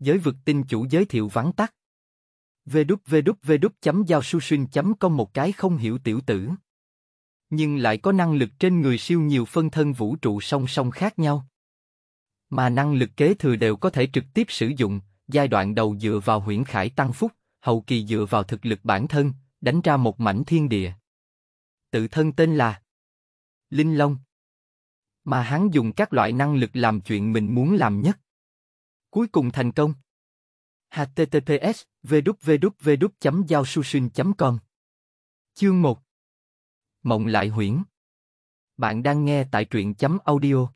Giới vực tinh chủ giới thiệu vắn tắt. www giao com một cái không hiểu tiểu tử. Nhưng lại có năng lực trên người siêu nhiều phân thân vũ trụ song song khác nhau. Mà năng lực kế thừa đều có thể trực tiếp sử dụng, giai đoạn đầu dựa vào huyễn khải tăng phúc, hậu kỳ dựa vào thực lực bản thân, đánh ra một mảnh thiên địa. Tự thân tên là Linh Long. Mà hắn dùng các loại năng lực làm chuyện mình muốn làm nhất. Cuối cùng thành công. https www giao com Chương 1 Mộng lại huyễn Bạn đang nghe tại truyện chấm audio.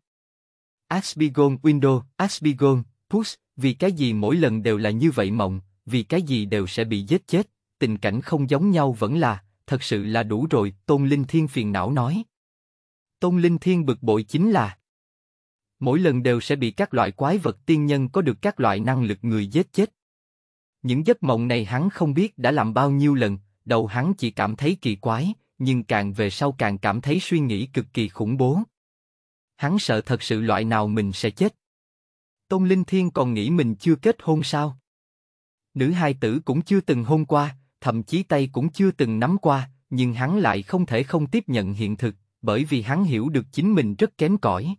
Asbigon Window, Asbigon, Push, vì cái gì mỗi lần đều là như vậy mộng, vì cái gì đều sẽ bị giết chết, tình cảnh không giống nhau vẫn là, thật sự là đủ rồi, Tôn Linh Thiên phiền não nói. Tôn Linh Thiên bực bội chính là mỗi lần đều sẽ bị các loại quái vật tiên nhân có được các loại năng lực người giết chết. Những giấc mộng này hắn không biết đã làm bao nhiêu lần, đầu hắn chỉ cảm thấy kỳ quái, nhưng càng về sau càng cảm thấy suy nghĩ cực kỳ khủng bố. Hắn sợ thật sự loại nào mình sẽ chết. Tôn Linh Thiên còn nghĩ mình chưa kết hôn sao? Nữ hai tử cũng chưa từng hôn qua, thậm chí tay cũng chưa từng nắm qua, nhưng hắn lại không thể không tiếp nhận hiện thực, bởi vì hắn hiểu được chính mình rất kém cỏi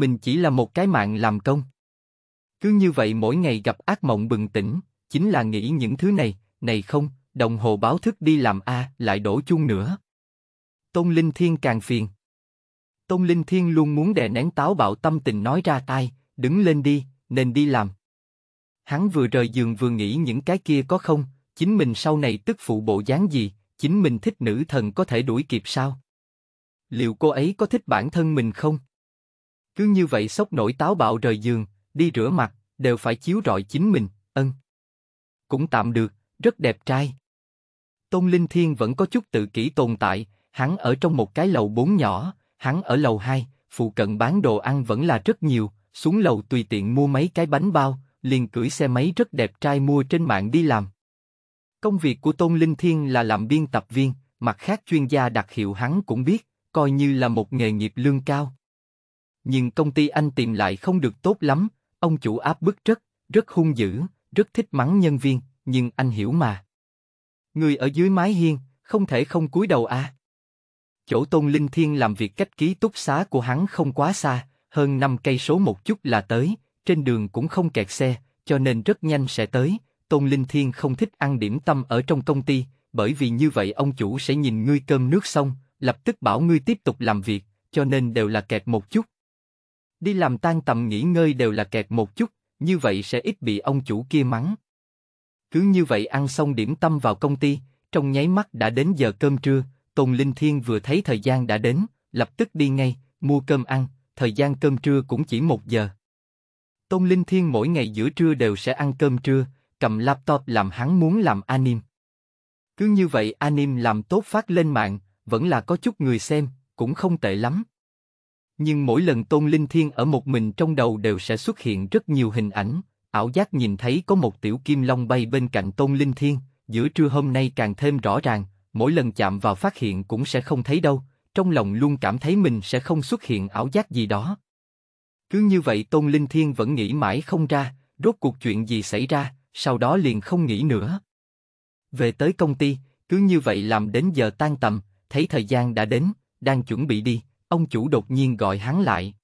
mình chỉ là một cái mạng làm công. Cứ như vậy mỗi ngày gặp ác mộng bừng tỉnh, chính là nghĩ những thứ này, này không, đồng hồ báo thức đi làm a lại đổ chung nữa. Tôn Linh Thiên càng phiền. Tôn Linh Thiên luôn muốn đè nén táo bạo tâm tình nói ra tai, đứng lên đi, nên đi làm. Hắn vừa rời giường vừa nghĩ những cái kia có không, chính mình sau này tức phụ bộ dáng gì, chính mình thích nữ thần có thể đuổi kịp sao? Liệu cô ấy có thích bản thân mình không? Cứ như vậy sốc nổi táo bạo rời giường, đi rửa mặt, đều phải chiếu rọi chính mình, ân. Cũng tạm được, rất đẹp trai. Tôn Linh Thiên vẫn có chút tự kỷ tồn tại, hắn ở trong một cái lầu bốn nhỏ, hắn ở lầu hai, phụ cận bán đồ ăn vẫn là rất nhiều, xuống lầu tùy tiện mua mấy cái bánh bao, liền cưỡi xe máy rất đẹp trai mua trên mạng đi làm. Công việc của Tôn Linh Thiên là làm biên tập viên, mặt khác chuyên gia đặc hiệu hắn cũng biết, coi như là một nghề nghiệp lương cao nhưng công ty anh tìm lại không được tốt lắm, ông chủ áp bức rất, rất hung dữ, rất thích mắng nhân viên, nhưng anh hiểu mà. Người ở dưới mái hiên, không thể không cúi đầu à. Chỗ Tôn Linh Thiên làm việc cách ký túc xá của hắn không quá xa, hơn 5 cây số một chút là tới, trên đường cũng không kẹt xe, cho nên rất nhanh sẽ tới. Tôn Linh Thiên không thích ăn điểm tâm ở trong công ty, bởi vì như vậy ông chủ sẽ nhìn ngươi cơm nước xong, lập tức bảo ngươi tiếp tục làm việc, cho nên đều là kẹt một chút. Đi làm tan tầm nghỉ ngơi đều là kẹt một chút, như vậy sẽ ít bị ông chủ kia mắng. Cứ như vậy ăn xong điểm tâm vào công ty, trong nháy mắt đã đến giờ cơm trưa, Tôn Linh Thiên vừa thấy thời gian đã đến, lập tức đi ngay, mua cơm ăn, thời gian cơm trưa cũng chỉ một giờ. Tôn Linh Thiên mỗi ngày giữa trưa đều sẽ ăn cơm trưa, cầm laptop làm hắn muốn làm anime. Cứ như vậy anime làm tốt phát lên mạng, vẫn là có chút người xem, cũng không tệ lắm. Nhưng mỗi lần Tôn Linh Thiên ở một mình trong đầu đều sẽ xuất hiện rất nhiều hình ảnh, ảo giác nhìn thấy có một tiểu kim long bay bên cạnh Tôn Linh Thiên, giữa trưa hôm nay càng thêm rõ ràng, mỗi lần chạm vào phát hiện cũng sẽ không thấy đâu, trong lòng luôn cảm thấy mình sẽ không xuất hiện ảo giác gì đó. Cứ như vậy Tôn Linh Thiên vẫn nghĩ mãi không ra, rốt cuộc chuyện gì xảy ra, sau đó liền không nghĩ nữa. Về tới công ty, cứ như vậy làm đến giờ tan tầm, thấy thời gian đã đến, đang chuẩn bị đi, ông chủ đột nhiên gọi hắn lại.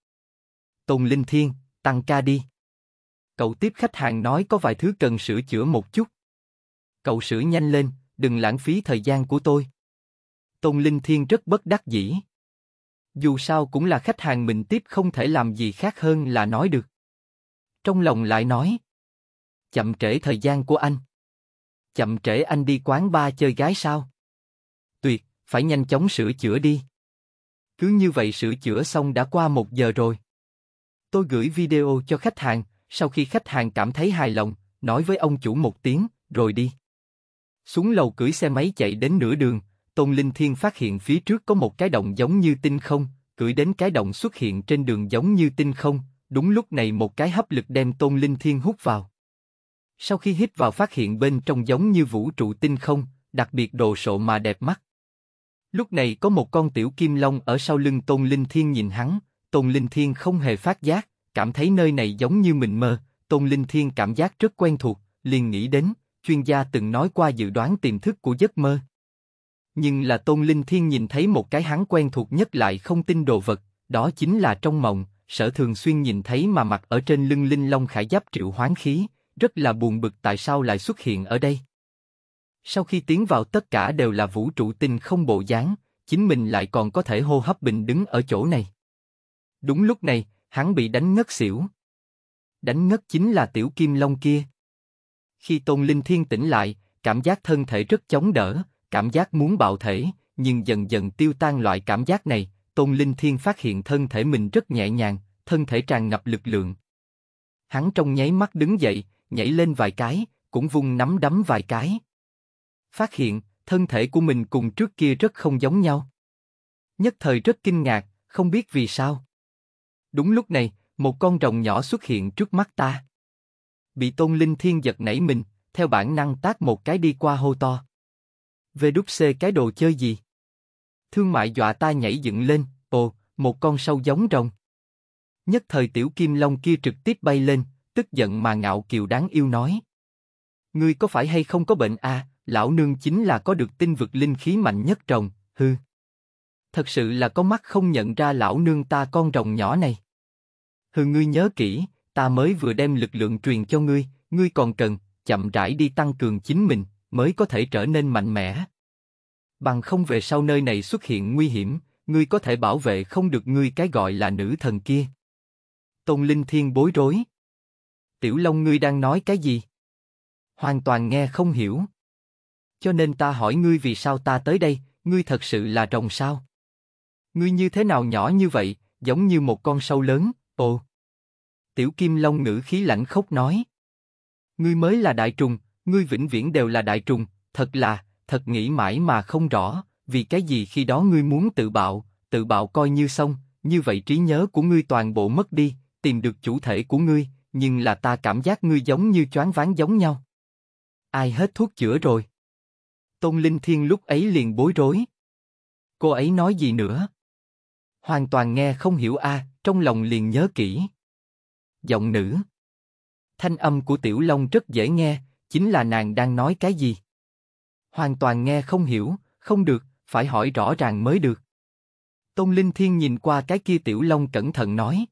Tôn Linh Thiên, tăng ca đi. Cậu tiếp khách hàng nói có vài thứ cần sửa chữa một chút. Cậu sửa nhanh lên, đừng lãng phí thời gian của tôi. Tôn Linh Thiên rất bất đắc dĩ. Dù sao cũng là khách hàng mình tiếp không thể làm gì khác hơn là nói được. Trong lòng lại nói. Chậm trễ thời gian của anh. Chậm trễ anh đi quán bar chơi gái sao? Tuyệt, phải nhanh chóng sửa chữa đi cứ như vậy sửa chữa xong đã qua một giờ rồi. Tôi gửi video cho khách hàng, sau khi khách hàng cảm thấy hài lòng, nói với ông chủ một tiếng, rồi đi. Xuống lầu cưỡi xe máy chạy đến nửa đường, Tôn Linh Thiên phát hiện phía trước có một cái động giống như tinh không, cưỡi đến cái động xuất hiện trên đường giống như tinh không, đúng lúc này một cái hấp lực đem Tôn Linh Thiên hút vào. Sau khi hít vào phát hiện bên trong giống như vũ trụ tinh không, đặc biệt đồ sộ mà đẹp mắt. Lúc này có một con tiểu kim long ở sau lưng Tôn Linh Thiên nhìn hắn, Tôn Linh Thiên không hề phát giác, cảm thấy nơi này giống như mình mơ, Tôn Linh Thiên cảm giác rất quen thuộc, liền nghĩ đến, chuyên gia từng nói qua dự đoán tiềm thức của giấc mơ. Nhưng là Tôn Linh Thiên nhìn thấy một cái hắn quen thuộc nhất lại không tin đồ vật, đó chính là trong mộng, sở thường xuyên nhìn thấy mà mặt ở trên lưng linh long khải giáp triệu hoán khí, rất là buồn bực tại sao lại xuất hiện ở đây. Sau khi tiến vào tất cả đều là vũ trụ tinh không bộ dáng, chính mình lại còn có thể hô hấp bình đứng ở chỗ này. Đúng lúc này, hắn bị đánh ngất xỉu. Đánh ngất chính là tiểu kim long kia. Khi Tôn Linh Thiên tỉnh lại, cảm giác thân thể rất chống đỡ, cảm giác muốn bạo thể, nhưng dần dần tiêu tan loại cảm giác này, Tôn Linh Thiên phát hiện thân thể mình rất nhẹ nhàng, thân thể tràn ngập lực lượng. Hắn trong nháy mắt đứng dậy, nhảy lên vài cái, cũng vung nắm đấm vài cái phát hiện thân thể của mình cùng trước kia rất không giống nhau. Nhất thời rất kinh ngạc, không biết vì sao. Đúng lúc này, một con rồng nhỏ xuất hiện trước mắt ta. Bị tôn linh thiên giật nảy mình, theo bản năng tác một cái đi qua hô to. Về đúc xê cái đồ chơi gì? Thương mại dọa ta nhảy dựng lên, ồ, một con sâu giống rồng. Nhất thời tiểu kim long kia trực tiếp bay lên, tức giận mà ngạo kiều đáng yêu nói. Ngươi có phải hay không có bệnh à, lão nương chính là có được tinh vực linh khí mạnh nhất trồng, hư. Thật sự là có mắt không nhận ra lão nương ta con rồng nhỏ này. Hư ngươi nhớ kỹ, ta mới vừa đem lực lượng truyền cho ngươi, ngươi còn cần, chậm rãi đi tăng cường chính mình, mới có thể trở nên mạnh mẽ. Bằng không về sau nơi này xuất hiện nguy hiểm, ngươi có thể bảo vệ không được ngươi cái gọi là nữ thần kia. Tôn Linh Thiên bối rối. Tiểu Long ngươi đang nói cái gì? Hoàn toàn nghe không hiểu cho nên ta hỏi ngươi vì sao ta tới đây, ngươi thật sự là rồng sao? Ngươi như thế nào nhỏ như vậy, giống như một con sâu lớn, ồ. Tiểu Kim Long ngữ khí lạnh khốc nói. Ngươi mới là đại trùng, ngươi vĩnh viễn đều là đại trùng, thật là, thật nghĩ mãi mà không rõ, vì cái gì khi đó ngươi muốn tự bạo, tự bạo coi như xong, như vậy trí nhớ của ngươi toàn bộ mất đi, tìm được chủ thể của ngươi, nhưng là ta cảm giác ngươi giống như choáng váng giống nhau. Ai hết thuốc chữa rồi? Tôn Linh Thiên lúc ấy liền bối rối. Cô ấy nói gì nữa? Hoàn toàn nghe không hiểu a, trong lòng liền nhớ kỹ. Giọng nữ. Thanh âm của Tiểu Long rất dễ nghe, chính là nàng đang nói cái gì. Hoàn toàn nghe không hiểu, không được, phải hỏi rõ ràng mới được. Tôn Linh Thiên nhìn qua cái kia Tiểu Long cẩn thận nói.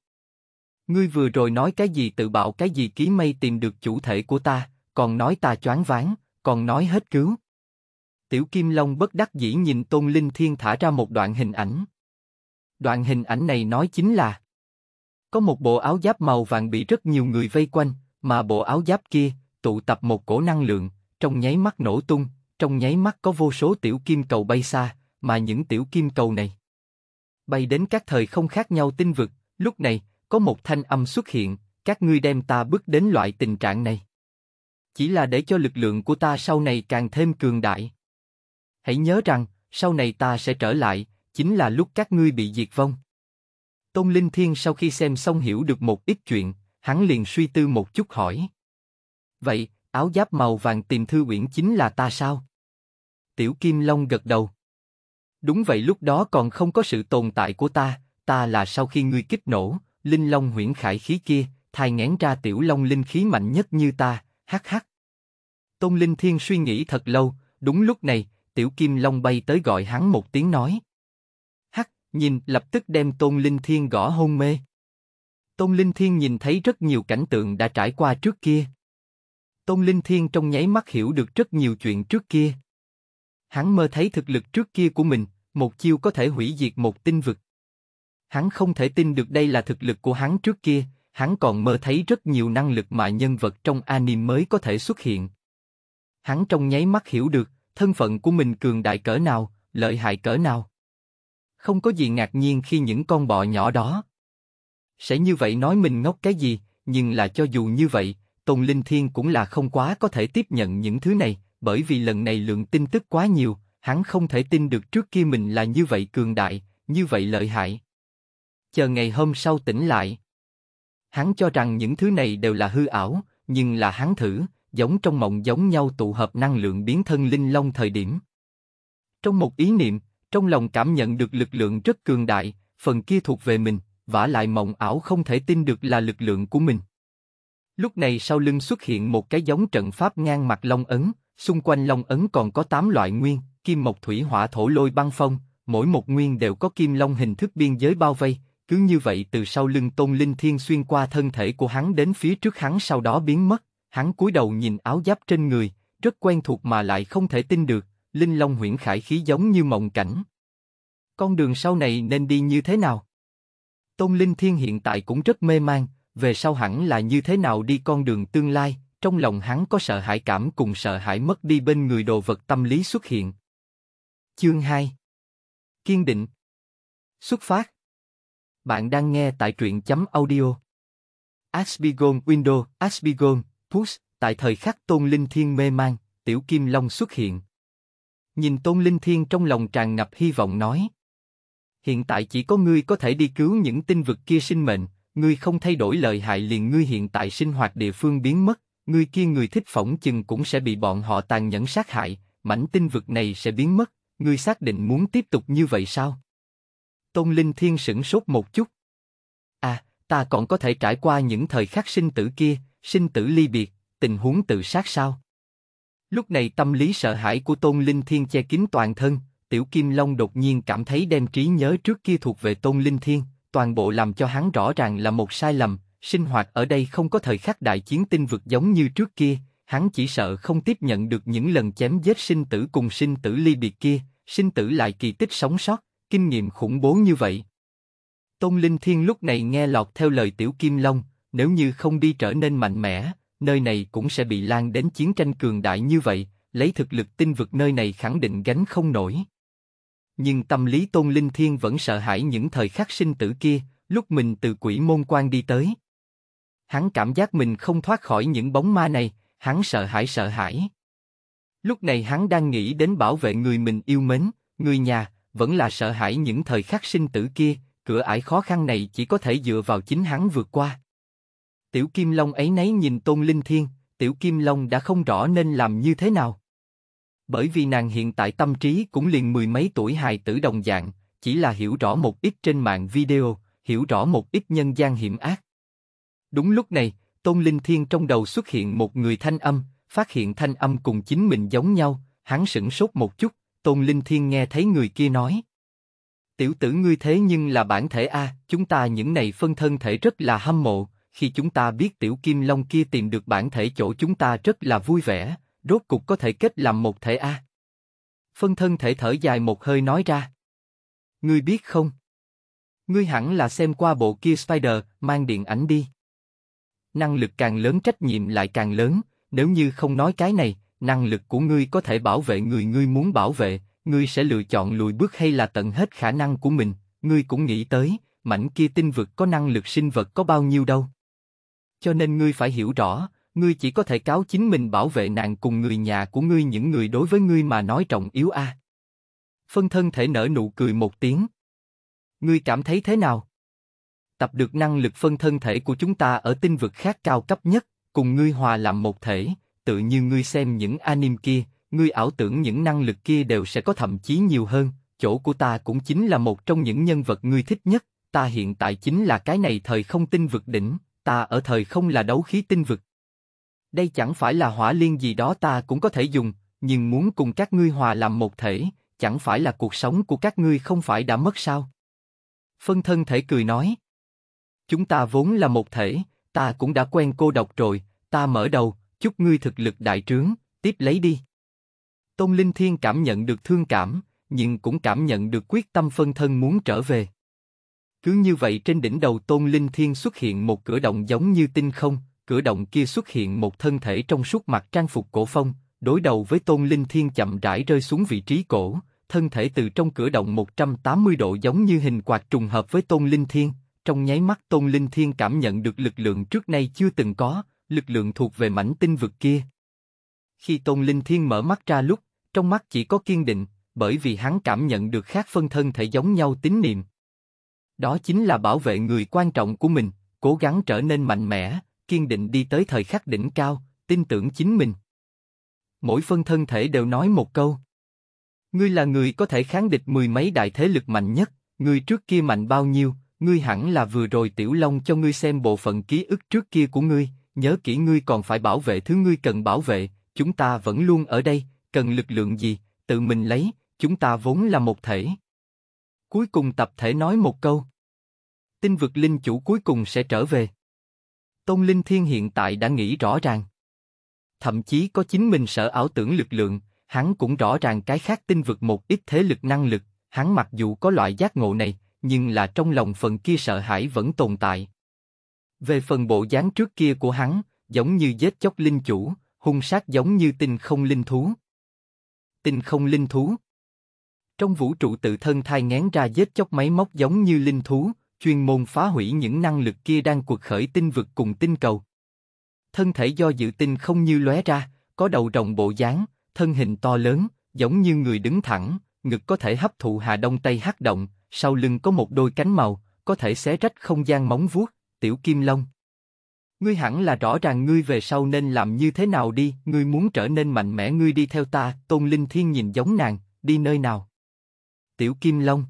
Ngươi vừa rồi nói cái gì tự bạo cái gì ký mây tìm được chủ thể của ta, còn nói ta choáng váng, còn nói hết cứu, Tiểu Kim Long bất đắc dĩ nhìn Tôn Linh Thiên thả ra một đoạn hình ảnh. Đoạn hình ảnh này nói chính là Có một bộ áo giáp màu vàng bị rất nhiều người vây quanh, mà bộ áo giáp kia tụ tập một cổ năng lượng, trong nháy mắt nổ tung, trong nháy mắt có vô số tiểu kim cầu bay xa, mà những tiểu kim cầu này bay đến các thời không khác nhau tinh vực, lúc này, có một thanh âm xuất hiện, các ngươi đem ta bước đến loại tình trạng này. Chỉ là để cho lực lượng của ta sau này càng thêm cường đại hãy nhớ rằng, sau này ta sẽ trở lại, chính là lúc các ngươi bị diệt vong. Tôn Linh Thiên sau khi xem xong hiểu được một ít chuyện, hắn liền suy tư một chút hỏi. Vậy, áo giáp màu vàng tìm thư uyển chính là ta sao? Tiểu Kim Long gật đầu. Đúng vậy lúc đó còn không có sự tồn tại của ta, ta là sau khi ngươi kích nổ, Linh Long huyễn khải khí kia, thay ngén ra Tiểu Long linh khí mạnh nhất như ta, hắc hắc. Tôn Linh Thiên suy nghĩ thật lâu, đúng lúc này, Tiểu Kim Long bay tới gọi hắn một tiếng nói. Hắc, nhìn, lập tức đem Tôn Linh Thiên gõ hôn mê. Tôn Linh Thiên nhìn thấy rất nhiều cảnh tượng đã trải qua trước kia. Tôn Linh Thiên trong nháy mắt hiểu được rất nhiều chuyện trước kia. Hắn mơ thấy thực lực trước kia của mình, một chiêu có thể hủy diệt một tinh vực. Hắn không thể tin được đây là thực lực của hắn trước kia, hắn còn mơ thấy rất nhiều năng lực mà nhân vật trong anime mới có thể xuất hiện. Hắn trong nháy mắt hiểu được, thân phận của mình cường đại cỡ nào, lợi hại cỡ nào. Không có gì ngạc nhiên khi những con bọ nhỏ đó sẽ như vậy nói mình ngốc cái gì, nhưng là cho dù như vậy, Tôn Linh Thiên cũng là không quá có thể tiếp nhận những thứ này, bởi vì lần này lượng tin tức quá nhiều, hắn không thể tin được trước kia mình là như vậy cường đại, như vậy lợi hại. Chờ ngày hôm sau tỉnh lại, hắn cho rằng những thứ này đều là hư ảo, nhưng là hắn thử, giống trong mộng giống nhau tụ hợp năng lượng biến thân linh long thời điểm. Trong một ý niệm, trong lòng cảm nhận được lực lượng rất cường đại, phần kia thuộc về mình, vả lại mộng ảo không thể tin được là lực lượng của mình. Lúc này sau lưng xuất hiện một cái giống trận pháp ngang mặt long ấn, xung quanh long ấn còn có 8 loại nguyên, kim mộc thủy hỏa thổ lôi băng phong, mỗi một nguyên đều có kim long hình thức biên giới bao vây, cứ như vậy từ sau lưng Tôn Linh Thiên xuyên qua thân thể của hắn đến phía trước hắn sau đó biến mất. Hắn cúi đầu nhìn áo giáp trên người, rất quen thuộc mà lại không thể tin được, linh long huyễn khải khí giống như mộng cảnh. Con đường sau này nên đi như thế nào? Tôn Linh Thiên hiện tại cũng rất mê mang, về sau hẳn là như thế nào đi con đường tương lai, trong lòng hắn có sợ hãi cảm cùng sợ hãi mất đi bên người đồ vật tâm lý xuất hiện. Chương 2 Kiên định Xuất phát Bạn đang nghe tại truyện chấm audio Aspigon Window, Aspigon, Push, tại thời khắc Tôn Linh Thiên mê mang, Tiểu Kim Long xuất hiện. Nhìn Tôn Linh Thiên trong lòng tràn ngập hy vọng nói. Hiện tại chỉ có ngươi có thể đi cứu những tinh vực kia sinh mệnh, ngươi không thay đổi lợi hại liền ngươi hiện tại sinh hoạt địa phương biến mất, ngươi kia người thích phỏng chừng cũng sẽ bị bọn họ tàn nhẫn sát hại, mảnh tinh vực này sẽ biến mất, ngươi xác định muốn tiếp tục như vậy sao? Tôn Linh Thiên sửng sốt một chút. À, ta còn có thể trải qua những thời khắc sinh tử kia, sinh tử ly biệt, tình huống tự sát sao? Lúc này tâm lý sợ hãi của Tôn Linh Thiên che kín toàn thân, Tiểu Kim Long đột nhiên cảm thấy đem trí nhớ trước kia thuộc về Tôn Linh Thiên, toàn bộ làm cho hắn rõ ràng là một sai lầm, sinh hoạt ở đây không có thời khắc đại chiến tinh vực giống như trước kia, hắn chỉ sợ không tiếp nhận được những lần chém giết sinh tử cùng sinh tử ly biệt kia, sinh tử lại kỳ tích sống sót, kinh nghiệm khủng bố như vậy. Tôn Linh Thiên lúc này nghe lọt theo lời Tiểu Kim Long, nếu như không đi trở nên mạnh mẽ, nơi này cũng sẽ bị lan đến chiến tranh cường đại như vậy, lấy thực lực tinh vực nơi này khẳng định gánh không nổi. Nhưng tâm lý Tôn Linh Thiên vẫn sợ hãi những thời khắc sinh tử kia, lúc mình từ quỷ môn quan đi tới. Hắn cảm giác mình không thoát khỏi những bóng ma này, hắn sợ hãi sợ hãi. Lúc này hắn đang nghĩ đến bảo vệ người mình yêu mến, người nhà, vẫn là sợ hãi những thời khắc sinh tử kia, cửa ải khó khăn này chỉ có thể dựa vào chính hắn vượt qua. Tiểu Kim Long ấy nấy nhìn Tôn Linh Thiên, Tiểu Kim Long đã không rõ nên làm như thế nào. Bởi vì nàng hiện tại tâm trí cũng liền mười mấy tuổi hài tử đồng dạng, chỉ là hiểu rõ một ít trên mạng video, hiểu rõ một ít nhân gian hiểm ác. Đúng lúc này, Tôn Linh Thiên trong đầu xuất hiện một người thanh âm, phát hiện thanh âm cùng chính mình giống nhau, hắn sững sốt một chút, Tôn Linh Thiên nghe thấy người kia nói. Tiểu tử ngươi thế nhưng là bản thể A, chúng ta những này phân thân thể rất là hâm mộ, khi chúng ta biết tiểu kim long kia tìm được bản thể chỗ chúng ta rất là vui vẻ, rốt cục có thể kết làm một thể A. Phân thân thể thở dài một hơi nói ra. Ngươi biết không? Ngươi hẳn là xem qua bộ kia Spider, mang điện ảnh đi. Năng lực càng lớn trách nhiệm lại càng lớn, nếu như không nói cái này, năng lực của ngươi có thể bảo vệ người ngươi muốn bảo vệ, ngươi sẽ lựa chọn lùi bước hay là tận hết khả năng của mình, ngươi cũng nghĩ tới, mảnh kia tinh vực có năng lực sinh vật có bao nhiêu đâu. Cho nên ngươi phải hiểu rõ, ngươi chỉ có thể cáo chính mình bảo vệ nàng cùng người nhà của ngươi những người đối với ngươi mà nói trọng yếu a. Phân thân thể nở nụ cười một tiếng. Ngươi cảm thấy thế nào? Tập được năng lực phân thân thể của chúng ta ở tinh vực khác cao cấp nhất, cùng ngươi hòa làm một thể, tự như ngươi xem những anime kia, ngươi ảo tưởng những năng lực kia đều sẽ có thậm chí nhiều hơn, chỗ của ta cũng chính là một trong những nhân vật ngươi thích nhất, ta hiện tại chính là cái này thời không tinh vực đỉnh, ta ở thời không là đấu khí tinh vực. Đây chẳng phải là hỏa liên gì đó ta cũng có thể dùng, nhưng muốn cùng các ngươi hòa làm một thể, chẳng phải là cuộc sống của các ngươi không phải đã mất sao? Phân thân thể cười nói. Chúng ta vốn là một thể, ta cũng đã quen cô độc rồi, ta mở đầu, chúc ngươi thực lực đại trướng, tiếp lấy đi. Tôn Linh Thiên cảm nhận được thương cảm, nhưng cũng cảm nhận được quyết tâm phân thân muốn trở về. Cứ như vậy trên đỉnh đầu Tôn Linh Thiên xuất hiện một cửa động giống như tinh không, cửa động kia xuất hiện một thân thể trong suốt mặt trang phục cổ phong, đối đầu với Tôn Linh Thiên chậm rãi rơi xuống vị trí cổ, thân thể từ trong cửa động 180 độ giống như hình quạt trùng hợp với Tôn Linh Thiên, trong nháy mắt Tôn Linh Thiên cảm nhận được lực lượng trước nay chưa từng có, lực lượng thuộc về mảnh tinh vực kia. Khi Tôn Linh Thiên mở mắt ra lúc, trong mắt chỉ có kiên định, bởi vì hắn cảm nhận được khác phân thân thể giống nhau tín niệm, đó chính là bảo vệ người quan trọng của mình, cố gắng trở nên mạnh mẽ, kiên định đi tới thời khắc đỉnh cao, tin tưởng chính mình. Mỗi phân thân thể đều nói một câu. Ngươi là người có thể kháng địch mười mấy đại thế lực mạnh nhất, ngươi trước kia mạnh bao nhiêu, ngươi hẳn là vừa rồi Tiểu Long cho ngươi xem bộ phận ký ức trước kia của ngươi, nhớ kỹ ngươi còn phải bảo vệ thứ ngươi cần bảo vệ, chúng ta vẫn luôn ở đây, cần lực lượng gì, tự mình lấy, chúng ta vốn là một thể. Cuối cùng tập thể nói một câu. Tinh vực linh chủ cuối cùng sẽ trở về. Tôn Linh Thiên hiện tại đã nghĩ rõ ràng. Thậm chí có chính mình sợ ảo tưởng lực lượng, hắn cũng rõ ràng cái khác tinh vực một ít thế lực năng lực, hắn mặc dù có loại giác ngộ này, nhưng là trong lòng phần kia sợ hãi vẫn tồn tại. Về phần bộ dáng trước kia của hắn, giống như giết chóc linh chủ, hung sát giống như tinh không linh thú. Tinh không linh thú. Trong vũ trụ tự thân thai ngén ra giết chóc máy móc giống như linh thú, chuyên môn phá hủy những năng lực kia đang cuộc khởi tinh vực cùng tinh cầu. Thân thể do dự tinh không như lóe ra, có đầu rồng bộ dáng, thân hình to lớn, giống như người đứng thẳng, ngực có thể hấp thụ hà đông tây hắc động, sau lưng có một đôi cánh màu, có thể xé rách không gian móng vuốt, tiểu kim long. Ngươi hẳn là rõ ràng ngươi về sau nên làm như thế nào đi, ngươi muốn trở nên mạnh mẽ ngươi đi theo ta, tôn linh thiên nhìn giống nàng, đi nơi nào. Tiểu Kim Long.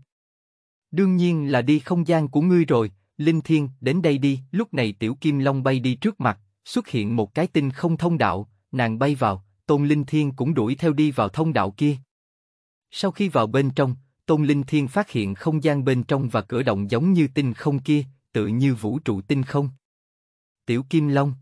Đương nhiên là đi không gian của ngươi rồi, Linh Thiên, đến đây đi. Lúc này Tiểu Kim Long bay đi trước mặt, xuất hiện một cái tinh không thông đạo, nàng bay vào, Tôn Linh Thiên cũng đuổi theo đi vào thông đạo kia. Sau khi vào bên trong, Tôn Linh Thiên phát hiện không gian bên trong và cửa động giống như tinh không kia, tự như vũ trụ tinh không. Tiểu Kim Long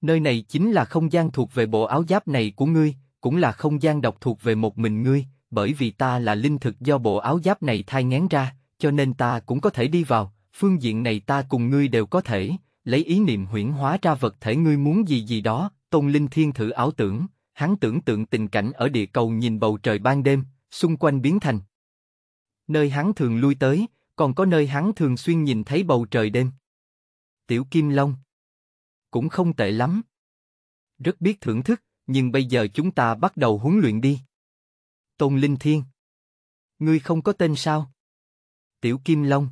Nơi này chính là không gian thuộc về bộ áo giáp này của ngươi, cũng là không gian độc thuộc về một mình ngươi, bởi vì ta là linh thực do bộ áo giáp này thai ngén ra, cho nên ta cũng có thể đi vào, phương diện này ta cùng ngươi đều có thể, lấy ý niệm huyễn hóa ra vật thể ngươi muốn gì gì đó, Tôn Linh Thiên thử ảo tưởng, hắn tưởng tượng tình cảnh ở địa cầu nhìn bầu trời ban đêm, xung quanh biến thành. Nơi hắn thường lui tới, còn có nơi hắn thường xuyên nhìn thấy bầu trời đêm. Tiểu Kim Long Cũng không tệ lắm. Rất biết thưởng thức, nhưng bây giờ chúng ta bắt đầu huấn luyện đi. Tôn Linh Thiên. Ngươi không có tên sao? Tiểu Kim Long.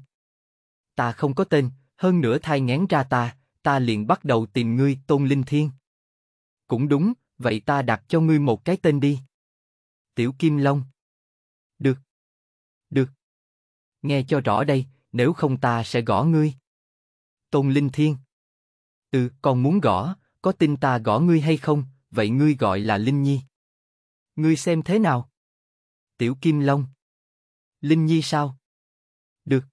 Ta không có tên, hơn nữa thai ngán ra ta, ta liền bắt đầu tìm ngươi Tôn Linh Thiên. Cũng đúng, vậy ta đặt cho ngươi một cái tên đi. Tiểu Kim Long. Được. Được. Nghe cho rõ đây, nếu không ta sẽ gõ ngươi. Tôn Linh Thiên. Ừ, còn muốn gõ, có tin ta gõ ngươi hay không, vậy ngươi gọi là Linh Nhi. Ngươi xem thế nào? Tiểu Kim Long. Linh Nhi sao? Được.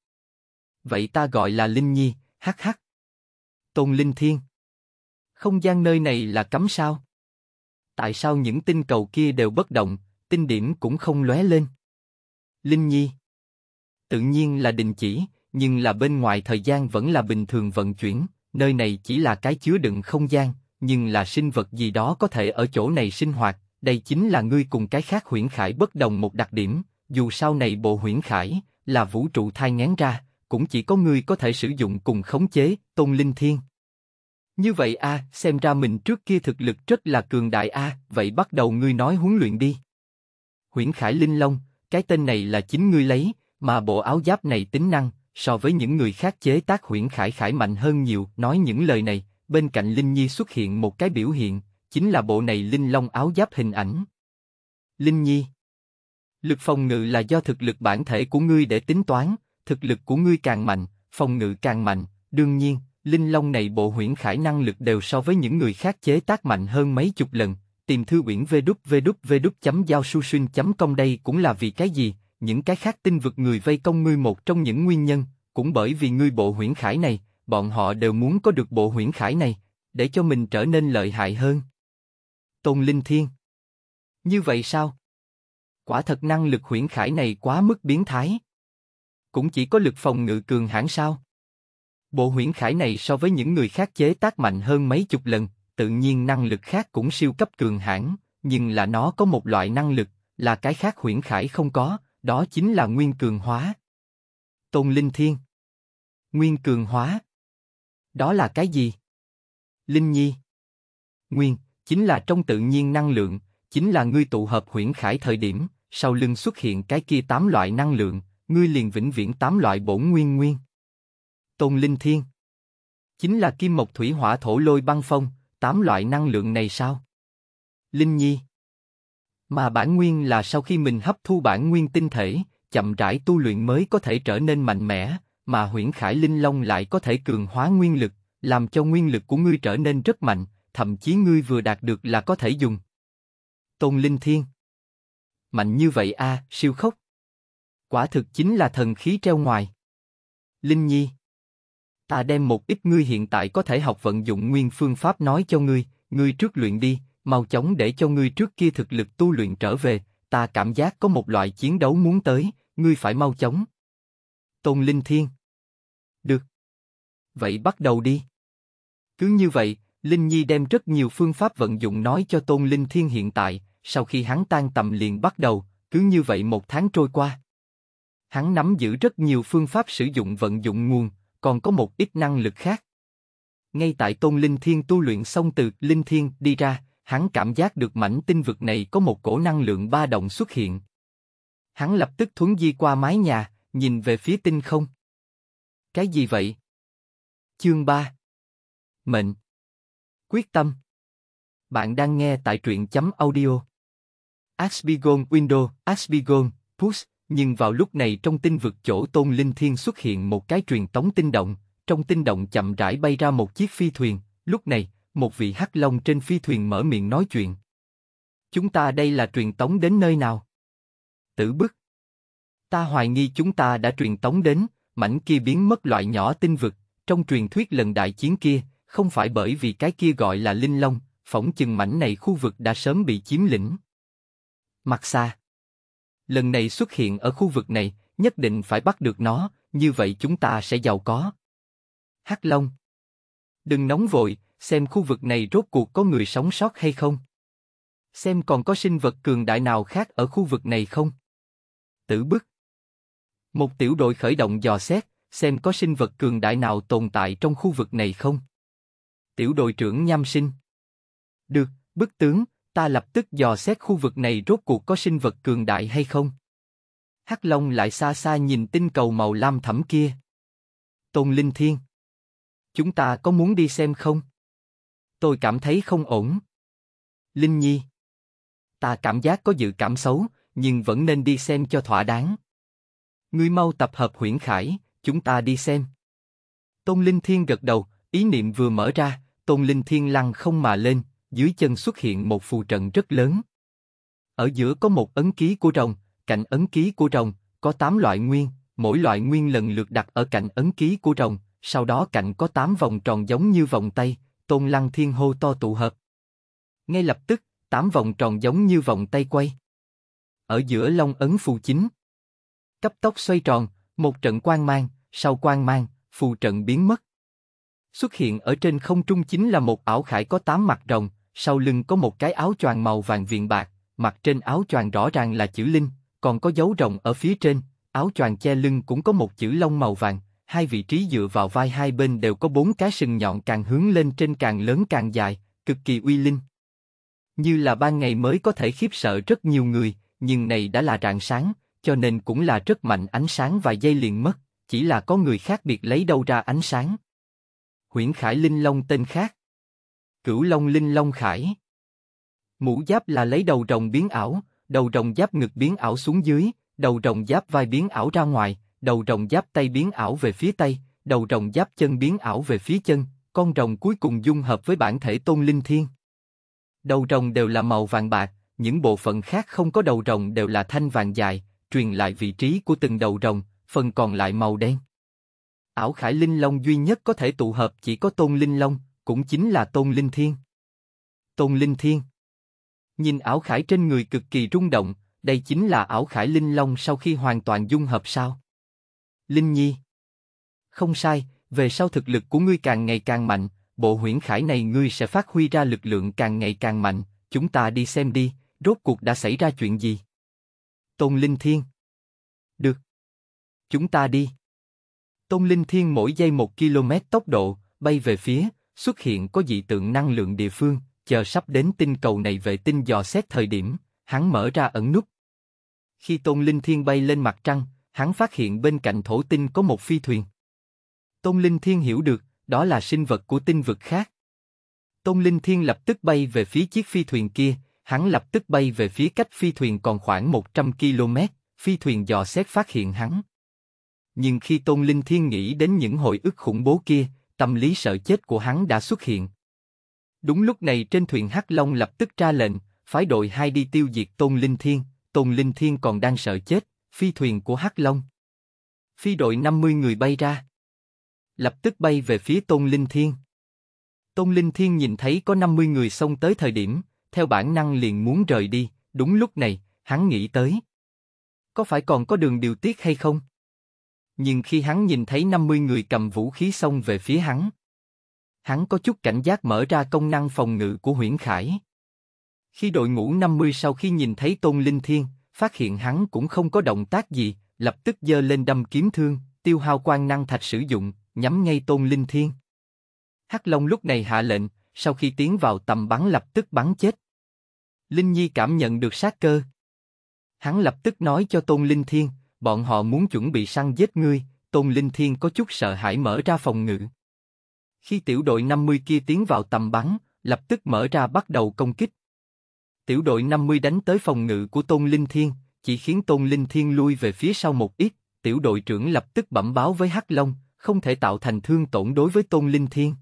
Vậy ta gọi là Linh Nhi, hắc hắc. Tôn Linh Thiên. Không gian nơi này là cấm sao? Tại sao những tinh cầu kia đều bất động, tinh điểm cũng không lóe lên? Linh Nhi. Tự nhiên là đình chỉ, nhưng là bên ngoài thời gian vẫn là bình thường vận chuyển, nơi này chỉ là cái chứa đựng không gian, nhưng là sinh vật gì đó có thể ở chỗ này sinh hoạt, đây chính là ngươi cùng cái khác huyễn khải bất đồng một đặc điểm, dù sau này bộ huyễn khải là vũ trụ thai ngán ra, cũng chỉ có ngươi có thể sử dụng cùng khống chế, tôn linh thiên. Như vậy a, xem ra mình trước kia thực lực rất là cường đại a, vậy bắt đầu ngươi nói huấn luyện đi. Huyễn Khải Linh Long, cái tên này là chính ngươi lấy, mà bộ áo giáp này tính năng, so với những người khác chế tác Huyễn Khải Khải mạnh hơn nhiều, nói những lời này, bên cạnh Linh Nhi xuất hiện một cái biểu hiện, chính là bộ này linh long áo giáp hình ảnh. Linh Nhi Lực phòng ngự là do thực lực bản thể của ngươi để tính toán, thực lực của ngươi càng mạnh, phòng ngự càng mạnh, đương nhiên, linh long này bộ huyễn khải năng lực đều so với những người khác chế tác mạnh hơn mấy chục lần, tìm thư uyển www giao com đây cũng là vì cái gì, những cái khác tinh vực người vây công ngươi một trong những nguyên nhân, cũng bởi vì ngươi bộ huyễn khải này, bọn họ đều muốn có được bộ huyễn khải này, để cho mình trở nên lợi hại hơn. Tôn Linh Thiên. Như vậy sao? Quả thật năng lực huyễn khải này quá mức biến thái. Cũng chỉ có lực phòng ngự cường hãn sao? Bộ huyễn khải này so với những người khác chế tác mạnh hơn mấy chục lần, tự nhiên năng lực khác cũng siêu cấp cường hãn, nhưng là nó có một loại năng lực, là cái khác huyễn khải không có, đó chính là nguyên cường hóa. Tôn Linh Thiên Nguyên cường hóa Đó là cái gì? Linh Nhi Nguyên chính là trong tự nhiên năng lượng, chính là ngươi tụ hợp huyễn khải thời điểm, sau lưng xuất hiện cái kia tám loại năng lượng, ngươi liền vĩnh viễn tám loại bổn nguyên nguyên. Tôn Linh Thiên Chính là kim mộc thủy hỏa thổ lôi băng phong, tám loại năng lượng này sao? Linh Nhi Mà bản nguyên là sau khi mình hấp thu bản nguyên tinh thể, chậm rãi tu luyện mới có thể trở nên mạnh mẽ, mà huyễn khải linh long lại có thể cường hóa nguyên lực, làm cho nguyên lực của ngươi trở nên rất mạnh, thậm chí ngươi vừa đạt được là có thể dùng. Tôn Linh Thiên Mạnh như vậy a, à, siêu khốc. Quả thực chính là thần khí treo ngoài. Linh Nhi Ta đem một ít ngươi hiện tại có thể học vận dụng nguyên phương pháp nói cho ngươi, ngươi trước luyện đi, mau chóng để cho ngươi trước kia thực lực tu luyện trở về, ta cảm giác có một loại chiến đấu muốn tới, ngươi phải mau chóng. Tôn Linh Thiên Được. Vậy bắt đầu đi. Cứ như vậy, Linh Nhi đem rất nhiều phương pháp vận dụng nói cho Tôn Linh Thiên hiện tại, sau khi hắn tan tầm liền bắt đầu, cứ như vậy một tháng trôi qua. Hắn nắm giữ rất nhiều phương pháp sử dụng vận dụng nguồn, còn có một ít năng lực khác. Ngay tại Tôn Linh Thiên tu luyện xong từ Linh Thiên đi ra, hắn cảm giác được mảnh tinh vực này có một cổ năng lượng ba động xuất hiện. Hắn lập tức thuấn di qua mái nhà, nhìn về phía tinh không. Cái gì vậy? Chương 3 Mệnh Quyết tâm. Bạn đang nghe tại truyện chấm audio. Asbigon Window, Asbigon, Push, nhưng vào lúc này trong tinh vực chỗ Tôn Linh Thiên xuất hiện một cái truyền tống tinh động, trong tinh động chậm rãi bay ra một chiếc phi thuyền, lúc này, một vị hắc long trên phi thuyền mở miệng nói chuyện. Chúng ta đây là truyền tống đến nơi nào? Tử bức. Ta hoài nghi chúng ta đã truyền tống đến, mảnh kia biến mất loại nhỏ tinh vực, trong truyền thuyết lần đại chiến kia, không phải bởi vì cái kia gọi là linh long, phỏng chừng mảnh này khu vực đã sớm bị chiếm lĩnh. Mặt xa. Lần này xuất hiện ở khu vực này, nhất định phải bắt được nó, như vậy chúng ta sẽ giàu có. Hắc Long. Đừng nóng vội, xem khu vực này rốt cuộc có người sống sót hay không. Xem còn có sinh vật cường đại nào khác ở khu vực này không. Tử bức. Một tiểu đội khởi động dò xét, xem có sinh vật cường đại nào tồn tại trong khu vực này không tiểu đội trưởng nham sinh. Được, bức tướng, ta lập tức dò xét khu vực này rốt cuộc có sinh vật cường đại hay không. Hắc Long lại xa xa nhìn tinh cầu màu lam thẳm kia. Tôn Linh Thiên. Chúng ta có muốn đi xem không? Tôi cảm thấy không ổn. Linh Nhi. Ta cảm giác có dự cảm xấu, nhưng vẫn nên đi xem cho thỏa đáng. Ngươi mau tập hợp huyễn khải, chúng ta đi xem. Tôn Linh Thiên gật đầu, ý niệm vừa mở ra, Tôn Linh Thiên lăng không mà lên, dưới chân xuất hiện một phù trận rất lớn. Ở giữa có một ấn ký của rồng, cạnh ấn ký của rồng, có 8 loại nguyên, mỗi loại nguyên lần lượt đặt ở cạnh ấn ký của rồng, sau đó cạnh có 8 vòng tròn giống như vòng tay, Tôn Lăng Thiên hô to tụ hợp. Ngay lập tức, 8 vòng tròn giống như vòng tay quay. Ở giữa long ấn phù chính. Cấp tốc xoay tròn, một trận quang mang, sau quang mang, phù trận biến mất, Xuất hiện ở trên không trung chính là một ảo khải có tám mặt rồng, sau lưng có một cái áo choàng màu vàng viền bạc, mặt trên áo choàng rõ ràng là chữ linh, còn có dấu rồng ở phía trên, áo choàng che lưng cũng có một chữ lông màu vàng, hai vị trí dựa vào vai hai bên đều có bốn cái sừng nhọn càng hướng lên trên càng lớn càng dài, cực kỳ uy linh. Như là ban ngày mới có thể khiếp sợ rất nhiều người, nhưng này đã là rạng sáng, cho nên cũng là rất mạnh ánh sáng và dây liền mất, chỉ là có người khác biệt lấy đâu ra ánh sáng. Huyễn Khải Linh Long tên khác. Cửu Long Linh Long Khải. Mũ giáp là lấy đầu rồng biến ảo, đầu rồng giáp ngực biến ảo xuống dưới, đầu rồng giáp vai biến ảo ra ngoài, đầu rồng giáp tay biến ảo về phía tay, đầu rồng giáp chân biến ảo về phía chân, con rồng cuối cùng dung hợp với bản thể tôn linh thiên. Đầu rồng đều là màu vàng bạc, những bộ phận khác không có đầu rồng đều là thanh vàng dài, truyền lại vị trí của từng đầu rồng, phần còn lại màu đen. Ảo Khải Linh Long duy nhất có thể tụ hợp chỉ có Tôn Linh Long, cũng chính là Tôn Linh Thiên. Tôn Linh Thiên Nhìn Ảo Khải trên người cực kỳ rung động, đây chính là Ảo Khải Linh Long sau khi hoàn toàn dung hợp sao. Linh Nhi Không sai, về sau thực lực của ngươi càng ngày càng mạnh, bộ huyễn khải này ngươi sẽ phát huy ra lực lượng càng ngày càng mạnh, chúng ta đi xem đi, rốt cuộc đã xảy ra chuyện gì. Tôn Linh Thiên Được. Chúng ta đi. Tôn Linh Thiên mỗi giây một km tốc độ, bay về phía, xuất hiện có dị tượng năng lượng địa phương, chờ sắp đến tinh cầu này vệ tinh dò xét thời điểm, hắn mở ra ẩn nút. Khi Tôn Linh Thiên bay lên mặt trăng, hắn phát hiện bên cạnh thổ tinh có một phi thuyền. Tôn Linh Thiên hiểu được, đó là sinh vật của tinh vực khác. Tôn Linh Thiên lập tức bay về phía chiếc phi thuyền kia, hắn lập tức bay về phía cách phi thuyền còn khoảng 100 km, phi thuyền dò xét phát hiện hắn nhưng khi Tôn Linh Thiên nghĩ đến những hồi ức khủng bố kia, tâm lý sợ chết của hắn đã xuất hiện. Đúng lúc này trên thuyền Hắc Long lập tức ra lệnh, phái đội hai đi tiêu diệt Tôn Linh Thiên, Tôn Linh Thiên còn đang sợ chết, phi thuyền của Hắc Long. Phi đội 50 người bay ra. Lập tức bay về phía Tôn Linh Thiên. Tôn Linh Thiên nhìn thấy có 50 người xông tới thời điểm, theo bản năng liền muốn rời đi, đúng lúc này, hắn nghĩ tới. Có phải còn có đường điều tiết hay không? nhưng khi hắn nhìn thấy 50 người cầm vũ khí xông về phía hắn, hắn có chút cảnh giác mở ra công năng phòng ngự của Huyễn Khải. Khi đội ngũ 50 sau khi nhìn thấy Tôn Linh Thiên, phát hiện hắn cũng không có động tác gì, lập tức giơ lên đâm kiếm thương, tiêu hao quan năng thạch sử dụng, nhắm ngay Tôn Linh Thiên. Hắc Long lúc này hạ lệnh, sau khi tiến vào tầm bắn lập tức bắn chết. Linh Nhi cảm nhận được sát cơ. Hắn lập tức nói cho Tôn Linh Thiên, bọn họ muốn chuẩn bị săn giết ngươi, Tôn Linh Thiên có chút sợ hãi mở ra phòng ngự. Khi tiểu đội 50 kia tiến vào tầm bắn, lập tức mở ra bắt đầu công kích. Tiểu đội 50 đánh tới phòng ngự của Tôn Linh Thiên, chỉ khiến Tôn Linh Thiên lui về phía sau một ít, tiểu đội trưởng lập tức bẩm báo với Hắc Long, không thể tạo thành thương tổn đối với Tôn Linh Thiên.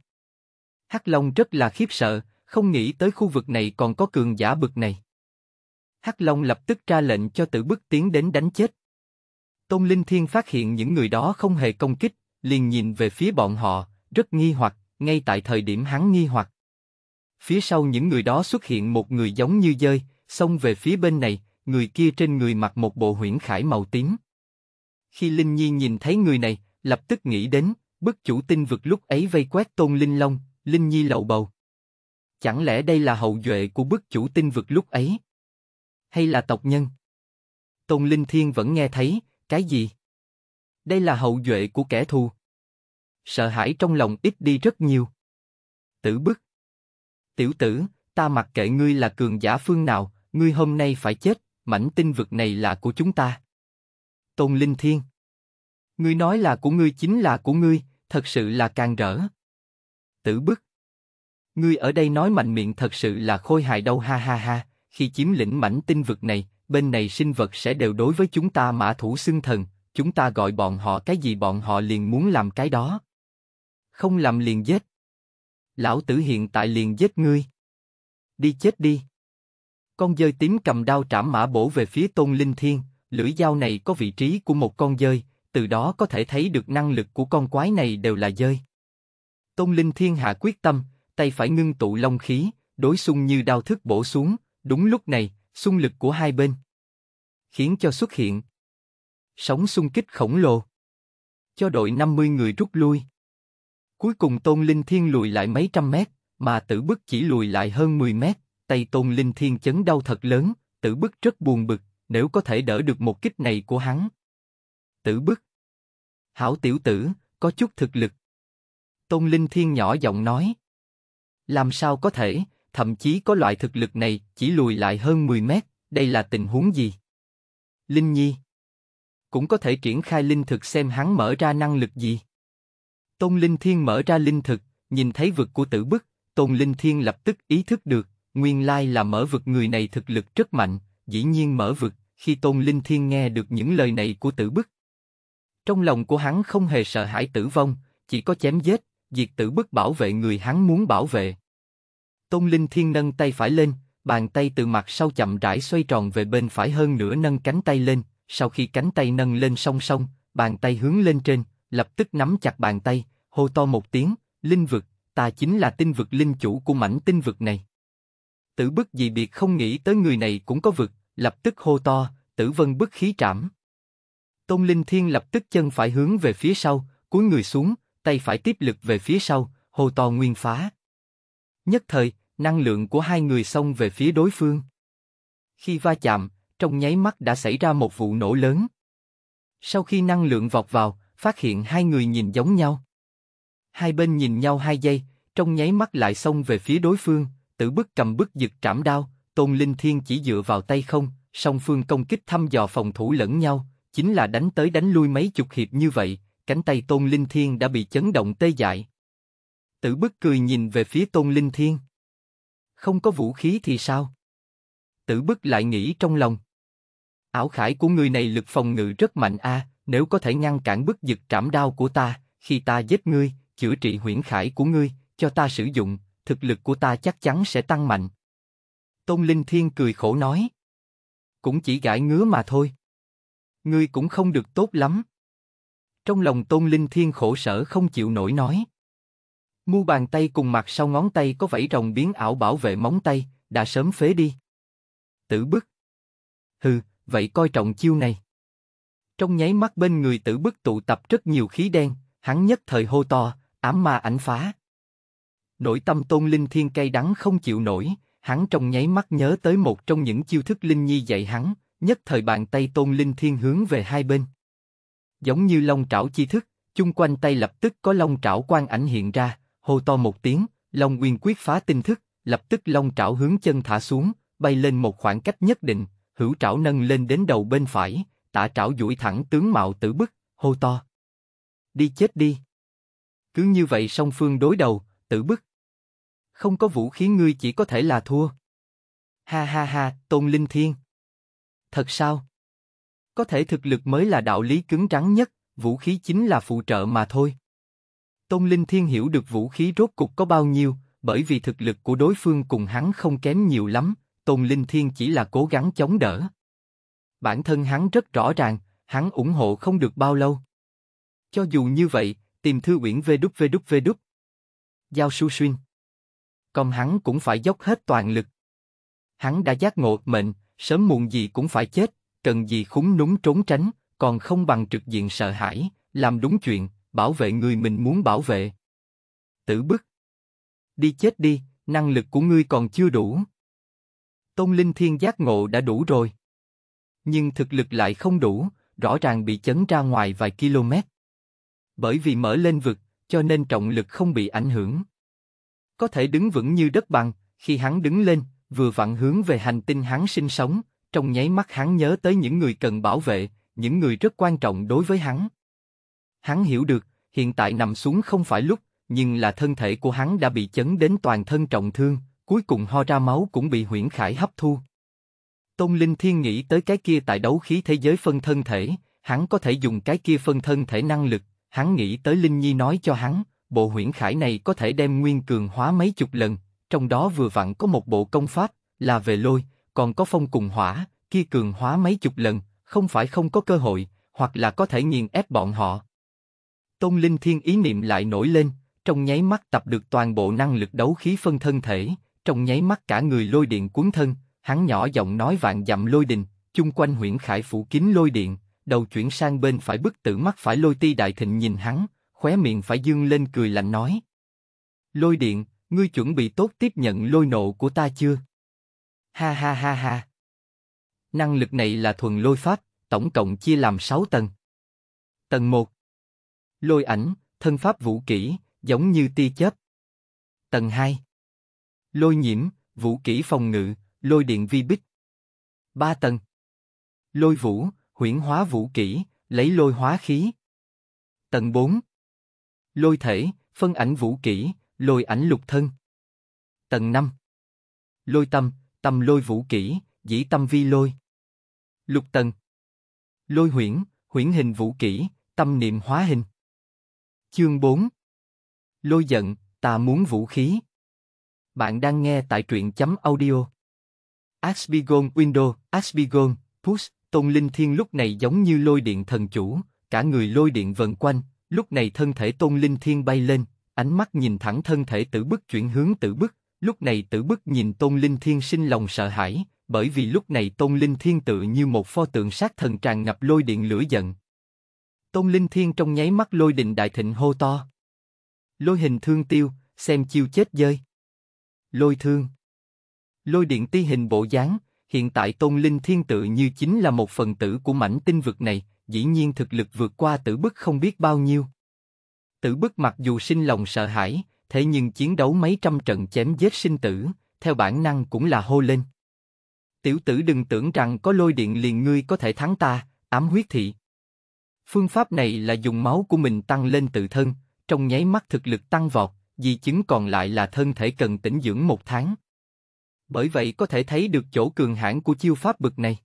Hắc Long rất là khiếp sợ, không nghĩ tới khu vực này còn có cường giả bực này. Hắc Long lập tức ra lệnh cho Tử Bức tiến đến đánh chết. Tôn Linh Thiên phát hiện những người đó không hề công kích, liền nhìn về phía bọn họ, rất nghi hoặc, ngay tại thời điểm hắn nghi hoặc. Phía sau những người đó xuất hiện một người giống như dơi, xông về phía bên này, người kia trên người mặc một bộ huyễn khải màu tím. Khi Linh Nhi nhìn thấy người này, lập tức nghĩ đến, bức chủ tinh vực lúc ấy vây quét Tôn Linh Long, Linh Nhi lậu bầu. Chẳng lẽ đây là hậu duệ của bức chủ tinh vực lúc ấy? Hay là tộc nhân? Tôn Linh Thiên vẫn nghe thấy, cái gì? Đây là hậu duệ của kẻ thù. Sợ hãi trong lòng ít đi rất nhiều. Tử bức. Tiểu tử, ta mặc kệ ngươi là cường giả phương nào, ngươi hôm nay phải chết, mảnh tinh vực này là của chúng ta. Tôn Linh Thiên. Ngươi nói là của ngươi chính là của ngươi, thật sự là càng rỡ. Tử bức. Ngươi ở đây nói mạnh miệng thật sự là khôi hài đâu ha ha ha, khi chiếm lĩnh mảnh tinh vực này, bên này sinh vật sẽ đều đối với chúng ta mã thủ xưng thần, chúng ta gọi bọn họ cái gì bọn họ liền muốn làm cái đó. Không làm liền giết. Lão tử hiện tại liền giết ngươi. Đi chết đi. Con dơi tím cầm đao trảm mã bổ về phía Tôn Linh Thiên, lưỡi dao này có vị trí của một con dơi, từ đó có thể thấy được năng lực của con quái này đều là dơi. Tôn Linh Thiên hạ quyết tâm, tay phải ngưng tụ long khí, đối xung như đao thức bổ xuống, đúng lúc này, xung lực của hai bên khiến cho xuất hiện sóng xung kích khổng lồ cho đội 50 người rút lui. Cuối cùng Tôn Linh Thiên lùi lại mấy trăm mét, mà Tử Bức chỉ lùi lại hơn 10 mét, tay Tôn Linh Thiên chấn đau thật lớn, Tử Bức rất buồn bực, nếu có thể đỡ được một kích này của hắn. Tử Bức Hảo tiểu tử, có chút thực lực. Tôn Linh Thiên nhỏ giọng nói. Làm sao có thể, thậm chí có loại thực lực này chỉ lùi lại hơn 10 mét, đây là tình huống gì? Linh Nhi Cũng có thể triển khai linh thực xem hắn mở ra năng lực gì. Tôn Linh Thiên mở ra linh thực, nhìn thấy vực của tử bức, Tôn Linh Thiên lập tức ý thức được, nguyên lai là mở vực người này thực lực rất mạnh, dĩ nhiên mở vực, khi Tôn Linh Thiên nghe được những lời này của tử bức. Trong lòng của hắn không hề sợ hãi tử vong, chỉ có chém giết, diệt tử bức bảo vệ người hắn muốn bảo vệ. Tôn Linh Thiên nâng tay phải lên, bàn tay từ mặt sau chậm rãi xoay tròn về bên phải hơn nữa nâng cánh tay lên, sau khi cánh tay nâng lên song song, bàn tay hướng lên trên, lập tức nắm chặt bàn tay, hô to một tiếng, linh vực, ta chính là tinh vực linh chủ của mảnh tinh vực này. Tử bức gì biệt không nghĩ tới người này cũng có vực, lập tức hô to, tử vân bức khí trảm. Tôn Linh Thiên lập tức chân phải hướng về phía sau, cúi người xuống, tay phải tiếp lực về phía sau, hô to nguyên phá, Nhất thời, năng lượng của hai người xông về phía đối phương. Khi va chạm, trong nháy mắt đã xảy ra một vụ nổ lớn. Sau khi năng lượng vọt vào, phát hiện hai người nhìn giống nhau. Hai bên nhìn nhau hai giây, trong nháy mắt lại xông về phía đối phương, tử bức cầm bức giật trảm đao, tôn linh thiên chỉ dựa vào tay không, song phương công kích thăm dò phòng thủ lẫn nhau, chính là đánh tới đánh lui mấy chục hiệp như vậy, cánh tay tôn linh thiên đã bị chấn động tê dại. Tử bức cười nhìn về phía Tôn Linh Thiên. Không có vũ khí thì sao? Tử bức lại nghĩ trong lòng. Ảo khải của người này lực phòng ngự rất mạnh a, à, nếu có thể ngăn cản bức giật trảm đao của ta, khi ta giết ngươi, chữa trị huyễn khải của ngươi, cho ta sử dụng, thực lực của ta chắc chắn sẽ tăng mạnh. Tôn Linh Thiên cười khổ nói. Cũng chỉ gãi ngứa mà thôi. Ngươi cũng không được tốt lắm. Trong lòng Tôn Linh Thiên khổ sở không chịu nổi nói. Mu bàn tay cùng mặt sau ngón tay có vảy rồng biến ảo bảo vệ móng tay, đã sớm phế đi. Tử bức. Hừ, vậy coi trọng chiêu này. Trong nháy mắt bên người tử bức tụ tập rất nhiều khí đen, hắn nhất thời hô to, ám ma ảnh phá. Nội tâm tôn linh thiên cây đắng không chịu nổi, hắn trong nháy mắt nhớ tới một trong những chiêu thức linh nhi dạy hắn, nhất thời bàn tay tôn linh thiên hướng về hai bên. Giống như long trảo chi thức, chung quanh tay lập tức có long trảo quan ảnh hiện ra, hô to một tiếng, Long Nguyên quyết phá tinh thức, lập tức Long Trảo hướng chân thả xuống, bay lên một khoảng cách nhất định, hữu trảo nâng lên đến đầu bên phải, tả trảo duỗi thẳng tướng mạo tử bức, hô to. Đi chết đi. Cứ như vậy song phương đối đầu, tử bức. Không có vũ khí ngươi chỉ có thể là thua. Ha ha ha, Tôn Linh Thiên. Thật sao? Có thể thực lực mới là đạo lý cứng rắn nhất, vũ khí chính là phụ trợ mà thôi. Tôn Linh Thiên hiểu được vũ khí rốt cục có bao nhiêu, bởi vì thực lực của đối phương cùng hắn không kém nhiều lắm, Tôn Linh Thiên chỉ là cố gắng chống đỡ. Bản thân hắn rất rõ ràng, hắn ủng hộ không được bao lâu. Cho dù như vậy, tìm thư uyển đúc, Giao su xuyên. Còn hắn cũng phải dốc hết toàn lực. Hắn đã giác ngộ mệnh, sớm muộn gì cũng phải chết, cần gì khúng núng trốn tránh, còn không bằng trực diện sợ hãi, làm đúng chuyện, bảo vệ người mình muốn bảo vệ. Tử bức. Đi chết đi, năng lực của ngươi còn chưa đủ. Tôn Linh Thiên giác ngộ đã đủ rồi. Nhưng thực lực lại không đủ, rõ ràng bị chấn ra ngoài vài km. Bởi vì mở lên vực, cho nên trọng lực không bị ảnh hưởng. Có thể đứng vững như đất bằng, khi hắn đứng lên, vừa vặn hướng về hành tinh hắn sinh sống, trong nháy mắt hắn nhớ tới những người cần bảo vệ, những người rất quan trọng đối với hắn. Hắn hiểu được, hiện tại nằm xuống không phải lúc, nhưng là thân thể của hắn đã bị chấn đến toàn thân trọng thương, cuối cùng ho ra máu cũng bị huyễn khải hấp thu. Tôn Linh Thiên nghĩ tới cái kia tại đấu khí thế giới phân thân thể, hắn có thể dùng cái kia phân thân thể năng lực, hắn nghĩ tới Linh Nhi nói cho hắn, bộ huyễn khải này có thể đem nguyên cường hóa mấy chục lần, trong đó vừa vặn có một bộ công pháp, là về lôi, còn có phong cùng hỏa, kia cường hóa mấy chục lần, không phải không có cơ hội, hoặc là có thể nghiền ép bọn họ, Tôn Linh Thiên ý niệm lại nổi lên, trong nháy mắt tập được toàn bộ năng lực đấu khí phân thân thể, trong nháy mắt cả người lôi điện cuốn thân, hắn nhỏ giọng nói vạn dặm lôi đình, chung quanh huyễn khải phủ kín lôi điện, đầu chuyển sang bên phải bức tử mắt phải lôi ti đại thịnh nhìn hắn, khóe miệng phải dương lên cười lạnh nói. Lôi điện, ngươi chuẩn bị tốt tiếp nhận lôi nộ của ta chưa? Ha ha ha ha. Năng lực này là thuần lôi pháp, tổng cộng chia làm 6 tầng. Tầng 1, lôi ảnh, thân pháp vũ kỹ, giống như tia chớp. Tầng 2 Lôi nhiễm, vũ kỹ phòng ngự, lôi điện vi bích. 3 tầng Lôi vũ, huyển hóa vũ kỹ, lấy lôi hóa khí. Tầng 4 Lôi thể, phân ảnh vũ kỹ, lôi ảnh lục thân. Tầng 5 Lôi tâm, tâm lôi vũ kỹ, dĩ tâm vi lôi. Lục tầng Lôi huyển, huyển hình vũ kỹ, tâm niệm hóa hình. Chương 4 Lôi giận, ta muốn vũ khí. Bạn đang nghe tại truyện chấm audio. Asbigon Window, Asbigon, Push, Tôn Linh Thiên lúc này giống như lôi điện thần chủ, cả người lôi điện vần quanh, lúc này thân thể Tôn Linh Thiên bay lên, ánh mắt nhìn thẳng thân thể tử bức chuyển hướng tử bức, lúc này tử bức nhìn Tôn Linh Thiên sinh lòng sợ hãi, bởi vì lúc này Tôn Linh Thiên tự như một pho tượng sát thần tràn ngập lôi điện lửa giận, Tôn Linh Thiên trong nháy mắt lôi định đại thịnh hô to. Lôi hình thương tiêu, xem chiêu chết rơi, Lôi thương. Lôi điện ti hình bộ dáng, hiện tại Tôn Linh Thiên tự như chính là một phần tử của mảnh tinh vực này, dĩ nhiên thực lực vượt qua tử bức không biết bao nhiêu. Tử bức mặc dù sinh lòng sợ hãi, thế nhưng chiến đấu mấy trăm trận chém giết sinh tử, theo bản năng cũng là hô lên. Tiểu tử đừng tưởng rằng có lôi điện liền ngươi có thể thắng ta, ám huyết thị. Phương pháp này là dùng máu của mình tăng lên tự thân, trong nháy mắt thực lực tăng vọt, di chứng còn lại là thân thể cần tĩnh dưỡng một tháng. Bởi vậy có thể thấy được chỗ cường hãn của chiêu pháp bực này.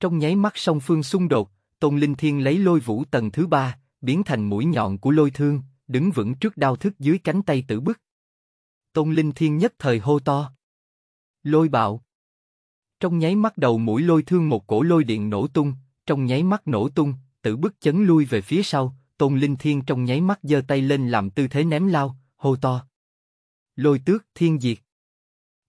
Trong nháy mắt song phương xung đột, Tôn Linh Thiên lấy lôi vũ tầng thứ ba, biến thành mũi nhọn của lôi thương, đứng vững trước đao thức dưới cánh tay tử bức. Tôn Linh Thiên nhất thời hô to. Lôi bạo. Trong nháy mắt đầu mũi lôi thương một cổ lôi điện nổ tung, trong nháy mắt nổ tung, tử bức chấn lui về phía sau, Tôn Linh Thiên trong nháy mắt giơ tay lên làm tư thế ném lao, hô to. Lôi tước thiên diệt.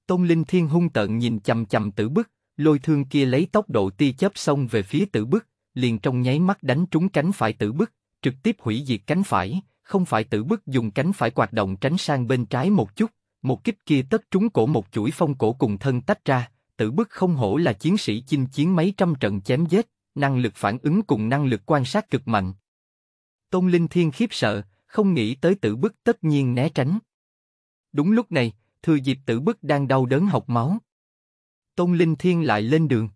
Tôn Linh Thiên hung tợn nhìn chầm chầm tử bức, lôi thương kia lấy tốc độ ti chớp xông về phía tử bức, liền trong nháy mắt đánh trúng cánh phải tử bức, trực tiếp hủy diệt cánh phải, không phải tử bức dùng cánh phải quạt động tránh sang bên trái một chút, một kích kia tất trúng cổ một chuỗi phong cổ cùng thân tách ra, tử bức không hổ là chiến sĩ chinh chiến mấy trăm trận chém giết, năng lực phản ứng cùng năng lực quan sát cực mạnh. Tôn Linh Thiên khiếp sợ, không nghĩ tới tử bức tất nhiên né tránh. Đúng lúc này, thừa dịp tử bức đang đau đớn học máu. Tôn Linh Thiên lại lên đường.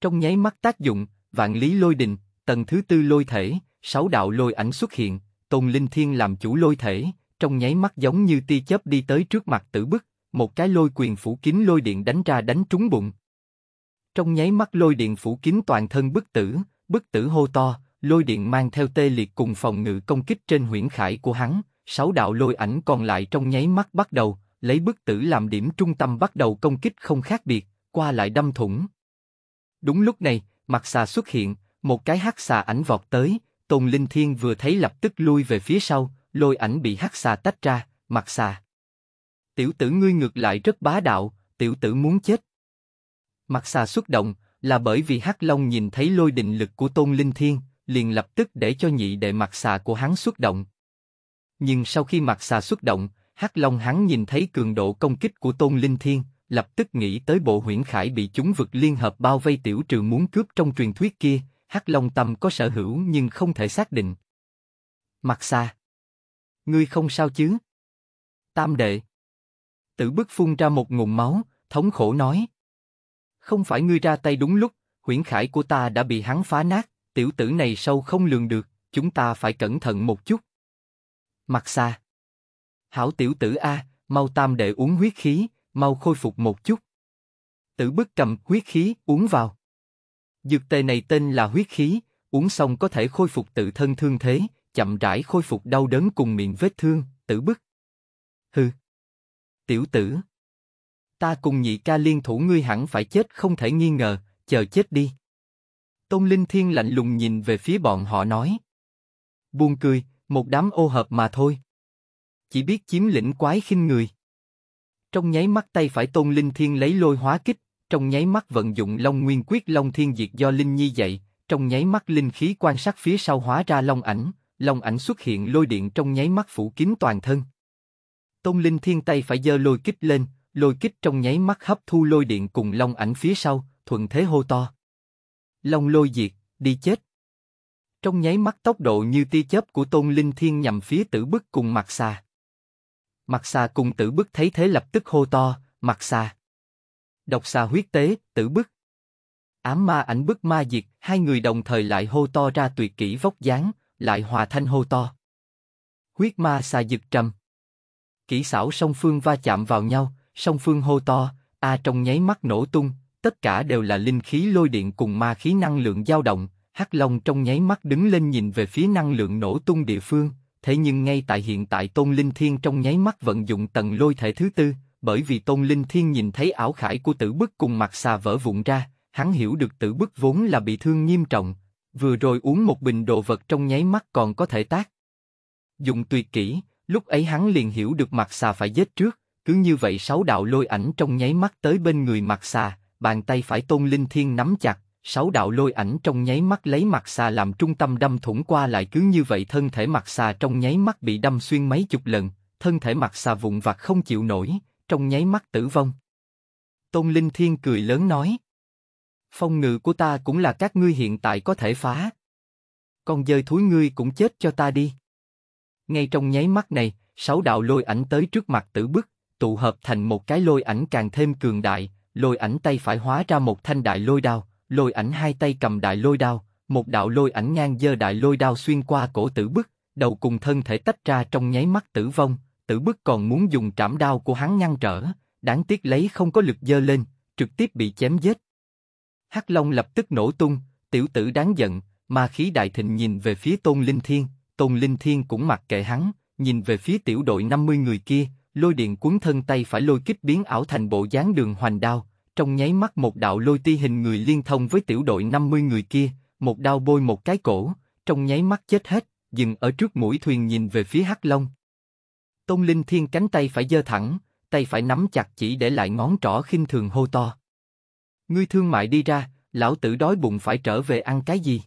Trong nháy mắt tác dụng, vạn lý lôi đình, tầng thứ tư lôi thể, sáu đạo lôi ảnh xuất hiện, Tôn Linh Thiên làm chủ lôi thể, trong nháy mắt giống như ti chớp đi tới trước mặt tử bức, một cái lôi quyền phủ kín lôi điện đánh ra đánh trúng bụng. Trong nháy mắt lôi điện phủ kín toàn thân bức tử, bức tử hô to, lôi điện mang theo tê liệt cùng phòng ngự công kích trên huyễn khải của hắn, sáu đạo lôi ảnh còn lại trong nháy mắt bắt đầu, lấy bức tử làm điểm trung tâm bắt đầu công kích không khác biệt, qua lại đâm thủng. Đúng lúc này, mặt xà xuất hiện, một cái hắc xà ảnh vọt tới, Tôn Linh Thiên vừa thấy lập tức lui về phía sau, lôi ảnh bị hắc xà tách ra, mặt xà. Tiểu tử ngươi ngược lại rất bá đạo, tiểu tử muốn chết. Mặt xà xuất động là bởi vì Hắc Long nhìn thấy lôi định lực của Tôn Linh Thiên, liền lập tức để cho nhị đệ mặt xà của hắn xuất động. Nhưng sau khi mặt xà xuất động, Hắc Long hắn nhìn thấy cường độ công kích của Tôn Linh Thiên, lập tức nghĩ tới bộ huyễn khải bị chúng vực liên hợp bao vây tiểu trừ muốn cướp trong truyền thuyết kia, Hắc Long tâm có sở hữu nhưng không thể xác định. Mặt xà Ngươi không sao chứ? Tam đệ. Tử bức phun ra một ngụm máu, thống khổ nói. Không phải ngươi ra tay đúng lúc, huyễn khải của ta đã bị hắn phá nát, tiểu tử này sâu không lường được, chúng ta phải cẩn thận một chút. Mặt xa. Hảo tiểu tử A, mau tam đệ uống huyết khí, mau khôi phục một chút. Tử bức cầm huyết khí, uống vào. Dược tề này tên là huyết khí, uống xong có thể khôi phục tự thân thương thế, chậm rãi khôi phục đau đớn cùng miệng vết thương, tử bức. Hừ. Tiểu tử, ta cùng nhị ca liên thủ ngươi hẳn phải chết không thể nghi ngờ, chờ chết đi. Tôn Linh Thiên lạnh lùng nhìn về phía bọn họ nói. Buồn cười, một đám ô hợp mà thôi. Chỉ biết chiếm lĩnh quái khinh người. Trong nháy mắt tay phải Tôn Linh Thiên lấy lôi hóa kích, trong nháy mắt vận dụng Long Nguyên Quyết Long Thiên Diệt do Linh Nhi dậy, trong nháy mắt linh khí quan sát phía sau hóa ra Long Ảnh, Long Ảnh xuất hiện lôi điện trong nháy mắt phủ kín toàn thân. Tôn Linh Thiên tay phải giơ lôi kích lên, lôi kích trong nháy mắt hấp thu lôi điện cùng long ảnh phía sau, thuận thế hô to. Long lôi diệt, đi chết. Trong nháy mắt tốc độ như tia chớp của Tôn Linh Thiên nhằm phía tử bức cùng mặt xa. Mặt xa cùng tử bức thấy thế lập tức hô to, mặt xa. Độc xa huyết tế, tử bức. Ám ma ảnh bức ma diệt, hai người đồng thời lại hô to ra tuyệt kỹ vóc dáng, lại hòa thanh hô to. Huyết ma xà giật trầm. Kỹ xảo song phương va chạm vào nhau, song phương hô to, a trong nháy mắt nổ tung, tất cả đều là linh khí lôi điện cùng ma khí năng lượng dao động, Hắc Long trong nháy mắt đứng lên nhìn về phía năng lượng nổ tung địa phương, thế nhưng ngay tại hiện tại Tôn Linh Thiên trong nháy mắt vận dụng tầng lôi thể thứ tư, bởi vì Tôn Linh Thiên nhìn thấy ảo khải của tử bức cùng mặt xà vỡ vụn ra, hắn hiểu được tử bức vốn là bị thương nghiêm trọng, vừa rồi uống một bình đồ vật trong nháy mắt còn có thể tác. Dùng tuyệt kỹ, lúc ấy hắn liền hiểu được mặt xà phải giết trước, cứ như vậy sáu đạo lôi ảnh trong nháy mắt tới bên người mặt xà, bàn tay phải tôn linh thiên nắm chặt, sáu đạo lôi ảnh trong nháy mắt lấy mặt xà làm trung tâm đâm thủng qua lại cứ như vậy thân thể mặt xà trong nháy mắt bị đâm xuyên mấy chục lần, thân thể mặt xà vụn vặt không chịu nổi, trong nháy mắt tử vong. Tôn Linh Thiên cười lớn nói. Phong ngự của ta cũng là các ngươi hiện tại có thể phá. Con dơi thúi ngươi cũng chết cho ta đi. Ngay trong nháy mắt này, sáu đạo lôi ảnh tới trước mặt tử bức, tụ hợp thành một cái lôi ảnh càng thêm cường đại, lôi ảnh tay phải hóa ra một thanh đại lôi đao, lôi ảnh hai tay cầm đại lôi đao, một đạo lôi ảnh ngang dơ đại lôi đao xuyên qua cổ tử bức, đầu cùng thân thể tách ra trong nháy mắt tử vong, tử bức còn muốn dùng trảm đao của hắn ngăn trở, đáng tiếc lấy không có lực dơ lên, trực tiếp bị chém giết. Hắc Long lập tức nổ tung, tiểu tử đáng giận, ma khí đại thịnh nhìn về phía Tôn Linh Thiên, Tôn Linh Thiên cũng mặc kệ hắn, nhìn về phía tiểu đội 50 người kia, lôi điện cuốn thân tay phải lôi kích biến ảo thành bộ dáng đường hoành đao, trong nháy mắt một đạo lôi ti hình người liên thông với tiểu đội 50 người kia, một đao bôi một cái cổ, trong nháy mắt chết hết, dừng ở trước mũi thuyền nhìn về phía Hắc Long. Tôn Linh Thiên cánh tay phải giơ thẳng, tay phải nắm chặt chỉ để lại ngón trỏ khinh thường hô to. Ngươi thương mại đi ra, lão tử đói bụng phải trở về ăn cái gì?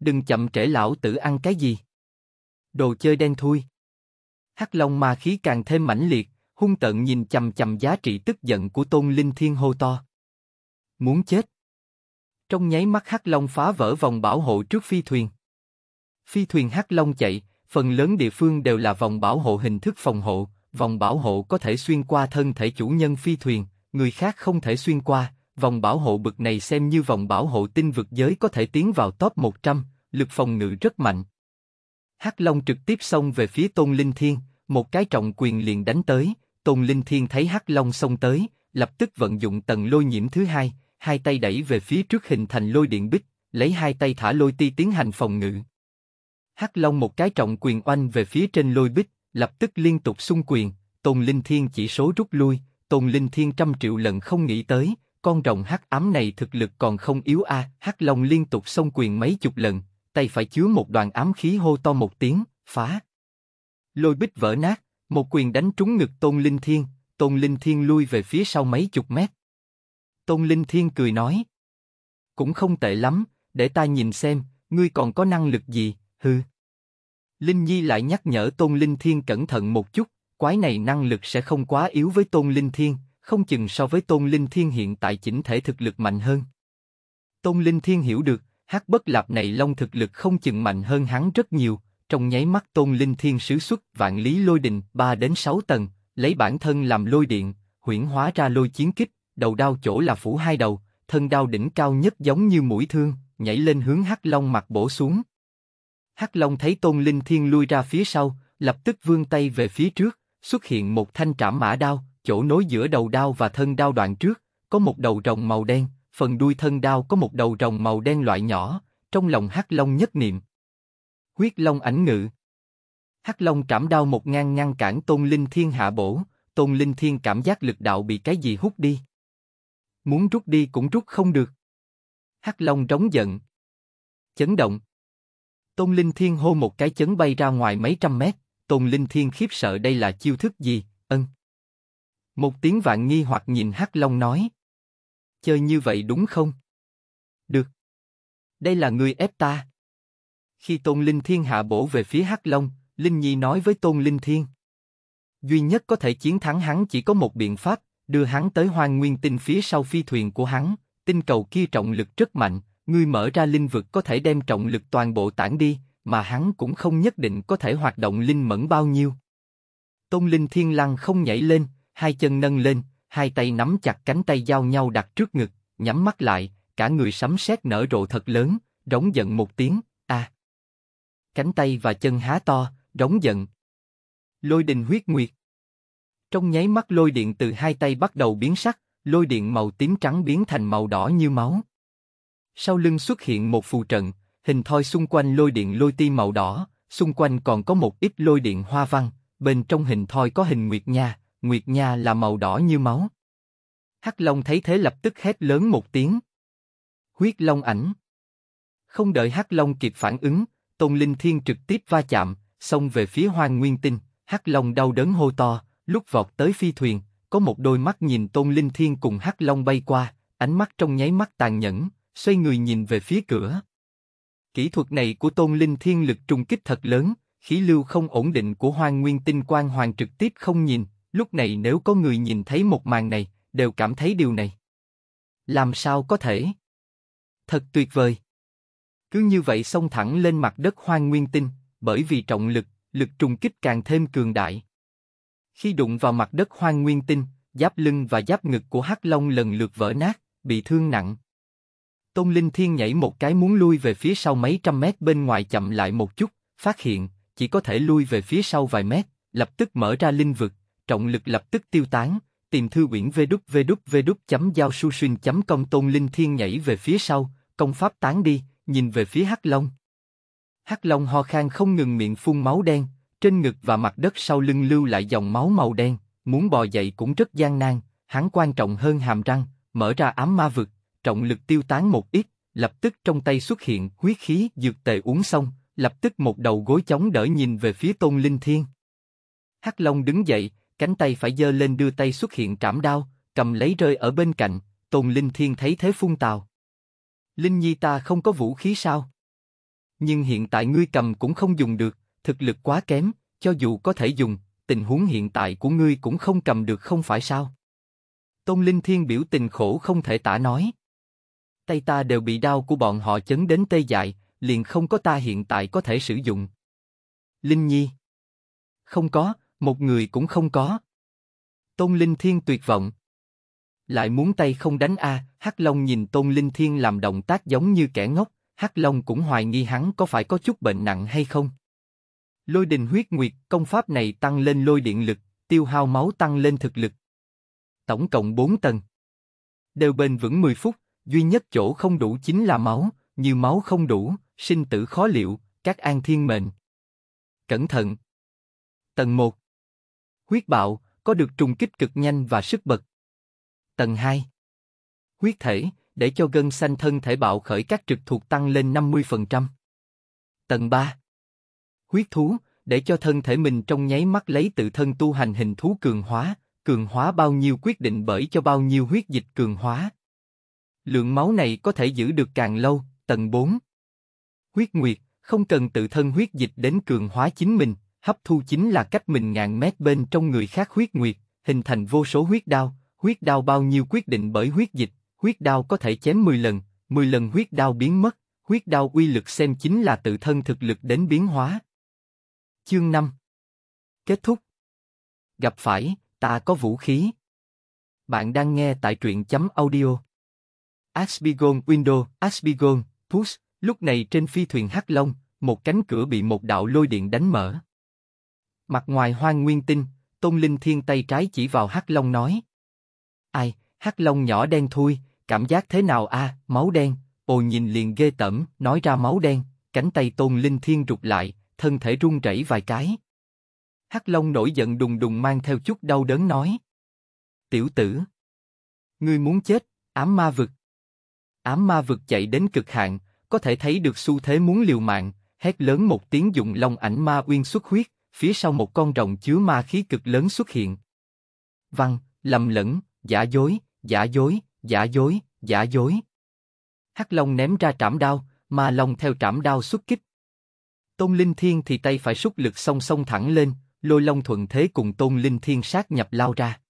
Đừng chậm trễ lão tử ăn cái gì? Đồ chơi đen thui. Hắc Long ma khí càng thêm mãnh liệt, hung tợn nhìn chầm chầm giá trị tức giận của Tôn Linh Thiên hô to. Muốn chết. Trong nháy mắt Hắc Long phá vỡ vòng bảo hộ trước phi thuyền. Phi thuyền Hắc Long chạy, phần lớn địa phương đều là vòng bảo hộ hình thức phòng hộ, vòng bảo hộ có thể xuyên qua thân thể chủ nhân phi thuyền, người khác không thể xuyên qua, vòng bảo hộ bực này xem như vòng bảo hộ tinh vực giới có thể tiến vào top 100, lực phòng ngự rất mạnh. Hắc Long trực tiếp xông về phía Tôn Linh Thiên, một cái trọng quyền liền đánh tới, Tôn Linh Thiên thấy Hắc Long xông tới, lập tức vận dụng tầng lôi nhiễm thứ hai, hai tay đẩy về phía trước hình thành lôi điện bích, lấy hai tay thả lôi ti tiến hành phòng ngự. Hắc Long một cái trọng quyền oanh về phía trên lôi bích, lập tức liên tục xung quyền, Tôn Linh Thiên chỉ số rút lui, Tôn Linh Thiên trăm triệu lần không nghĩ tới, con rồng hắc ám này thực lực còn không yếu a, Hắc Long liên tục xông quyền mấy chục lần, tay phải chứa một đoàn ám khí hô to một tiếng, phá. Lôi bích vỡ nát, một quyền đánh trúng ngực Tôn Linh Thiên, Tôn Linh Thiên lui về phía sau mấy chục mét. Tôn Linh Thiên cười nói. Cũng không tệ lắm, để ta nhìn xem, ngươi còn có năng lực gì, hư Linh Nhi lại nhắc nhở Tôn Linh Thiên cẩn thận một chút, quái này năng lực sẽ không quá yếu với Tôn Linh Thiên, không chừng so với Tôn Linh Thiên hiện tại chỉnh thể thực lực mạnh hơn. Tôn Linh Thiên hiểu được, hát bất lạp này long thực lực không chừng mạnh hơn hắn rất nhiều, trong nháy mắt tôn linh thiên sứ xuất vạn lý lôi đình 3 đến 6 tầng, lấy bản thân làm lôi điện, huyển hóa ra lôi chiến kích, đầu đao chỗ là phủ hai đầu, thân đao đỉnh cao nhất giống như mũi thương, nhảy lên hướng Hắc Long mặt bổ xuống. Hắc Long thấy tôn linh thiên lui ra phía sau, lập tức vươn tay về phía trước, xuất hiện một thanh trảm mã đao, chỗ nối giữa đầu đao và thân đao đoạn trước, có một đầu rồng màu đen, phần đuôi thân đao có một đầu rồng màu đen loại nhỏ, trong lòng Hắc Long nhất niệm, Quyết Long ảnh ngự. Hắc Long cảm đau một ngang ngăn cản Tôn Linh Thiên hạ bổ, Tôn Linh Thiên cảm giác lực đạo bị cái gì hút đi. Muốn rút đi cũng rút không được. Hắc Long trống giận. Chấn động. Tôn Linh Thiên hô một cái chấn bay ra ngoài mấy trăm mét, Tôn Linh Thiên khiếp sợ đây là chiêu thức gì, ân. Một tiếng vạn nghi hoặc nhìn Hắc Long nói. Chơi như vậy đúng không? Được. Đây là người ép ta. Khi Tôn Linh Thiên hạ bổ về phía Hắc Long, Linh Nhi nói với Tôn Linh Thiên. Duy nhất có thể chiến thắng hắn chỉ có một biện pháp, đưa hắn tới hoang nguyên tinh phía sau phi thuyền của hắn, tinh cầu kia trọng lực rất mạnh, ngươi mở ra linh vực có thể đem trọng lực toàn bộ tản đi, mà hắn cũng không nhất định có thể hoạt động linh mẫn bao nhiêu. Tôn Linh Thiên Lăng không nhảy lên, hai chân nâng lên, hai tay nắm chặt cánh tay giao nhau đặt trước ngực, nhắm mắt lại, cả người sấm sét nở rộ thật lớn, rống giận một tiếng, cánh tay và chân há to, rống giận. Lôi đình huyết nguyệt. Trong nháy mắt lôi điện từ hai tay bắt đầu biến sắc, lôi điện màu tím trắng biến thành màu đỏ như máu. Sau lưng xuất hiện một phù trận, hình thoi xung quanh lôi điện lôi ti màu đỏ, xung quanh còn có một ít lôi điện hoa văn, bên trong hình thoi có hình nguyệt nha, nguyệt nha là màu đỏ như máu. Hắc Long thấy thế lập tức hét lớn một tiếng. Huyết Long ảnh. Không đợi Hắc Long kịp phản ứng, Tôn Linh Thiên trực tiếp va chạm, xông về phía Hoang Nguyên Tinh, Hắc Long đau đớn hô to, lúc vọt tới phi thuyền, có một đôi mắt nhìn Tôn Linh Thiên cùng Hắc Long bay qua, ánh mắt trong nháy mắt tàn nhẫn, xoay người nhìn về phía cửa. Kỹ thuật này của Tôn Linh Thiên lực trùng kích thật lớn, khí lưu không ổn định của Hoang Nguyên Tinh quan Hoàng trực tiếp không nhìn, lúc này nếu có người nhìn thấy một màn này, đều cảm thấy điều này. Làm sao có thể? Thật tuyệt vời. Cứ như vậy xông thẳng lên mặt đất hoang nguyên tinh, bởi vì trọng lực, lực trùng kích càng thêm cường đại. Khi đụng vào mặt đất hoang nguyên tinh, giáp lưng và giáp ngực của Hắc Long lần lượt vỡ nát, bị thương nặng. Tôn Linh Thiên nhảy một cái muốn lui về phía sau mấy trăm mét bên ngoài chậm lại một chút, phát hiện, chỉ có thể lui về phía sau vài mét, lập tức mở ra linh vực, trọng lực lập tức tiêu tán, tìm thư quyển vê đúc vê Tôn Linh Thiên nhảy về phía sau, công pháp tán đi, nhìn về phía Hắc Long. Hắc Long ho khan không ngừng miệng phun máu đen, trên ngực và mặt đất sau lưng lưu lại dòng máu màu đen, muốn bò dậy cũng rất gian nan, hắn quan trọng hơn hàm răng, mở ra ám ma vực, trọng lực tiêu tán một ít, lập tức trong tay xuất hiện huyết khí dược tề uống xong, lập tức một đầu gối chống đỡ nhìn về phía Tôn Linh Thiên. Hắc Long đứng dậy, cánh tay phải giơ lên đưa tay xuất hiện trảm đao, cầm lấy rơi ở bên cạnh, Tôn Linh Thiên thấy thế phun tào. Linh Nhi ta không có vũ khí sao? Nhưng hiện tại ngươi cầm cũng không dùng được, thực lực quá kém, cho dù có thể dùng, tình huống hiện tại của ngươi cũng không cầm được không phải sao? Tôn Linh Thiên biểu tình khổ không thể tả nói. Tay ta đều bị đau của bọn họ chấn đến tê dại, liền không có ta hiện tại có thể sử dụng. Linh Nhi. Không có, một người cũng không có. Tôn Linh Thiên tuyệt vọng, lại muốn tay không đánh a hắc long nhìn tôn linh thiên làm động tác giống như kẻ ngốc hắc long cũng hoài nghi hắn có phải có chút bệnh nặng hay không lôi đình huyết nguyệt công pháp này tăng lên lôi điện lực tiêu hao máu tăng lên thực lực tổng cộng 4 tầng đều bền vững 10 phút duy nhất chỗ không đủ chính là máu như máu không đủ sinh tử khó liệu các an thiên mệnh cẩn thận tầng 1 huyết bạo có được trùng kích cực nhanh và sức bật Tầng 2 Huyết thể, để cho gân xanh thân thể bạo khởi các trực thuộc tăng lên 50%. Tầng 3 Huyết thú, để cho thân thể mình trong nháy mắt lấy tự thân tu hành hình thú cường hóa, cường hóa bao nhiêu quyết định bởi cho bao nhiêu huyết dịch cường hóa. Lượng máu này có thể giữ được càng lâu, tầng 4. Huyết nguyệt, không cần tự thân huyết dịch đến cường hóa chính mình, hấp thu chính là cách mình ngàn mét bên trong người khác huyết nguyệt, hình thành vô số huyết đao, Huyết đao bao nhiêu quyết định bởi huyết dịch, huyết đao có thể chém 10 lần, 10 lần huyết đao biến mất, huyết đao uy lực xem chính là tự thân thực lực đến biến hóa. Chương 5 Kết thúc Gặp phải, ta có vũ khí. Bạn đang nghe tại truyện chấm audio. Asbigon Window, Asbigon, Push, lúc này trên phi thuyền Hắc Long, một cánh cửa bị một đạo lôi điện đánh mở. Mặt ngoài hoang nguyên tinh, Tôn Linh Thiên tay trái chỉ vào Hắc Long nói. Ai, hắc long nhỏ đen thui, cảm giác thế nào a? máu đen. Ồ nhìn liền ghê tởm, nói ra máu đen. Cánh tay tôn linh thiên rụt lại, thân thể run rẩy vài cái. Hắc long nổi giận đùng đùng mang theo chút đau đớn nói. Tiểu tử, ngươi muốn chết? Ám ma vực. Ám ma vực chạy đến cực hạn, có thể thấy được xu thế muốn liều mạng, hét lớn một tiếng dùng long ảnh ma uyên xuất huyết, phía sau một con rồng chứa ma khí cực lớn xuất hiện. Văn, lầm lẫn, giả dối, giả dối, giả dối, giả dối. Hắc Long ném ra trảm đao, Ma Long theo trảm đao xuất kích. Tôn Linh Thiên thì tay phải xúc lực song song thẳng lên, lôi long thuận thế cùng Tôn Linh Thiên sát nhập lao ra.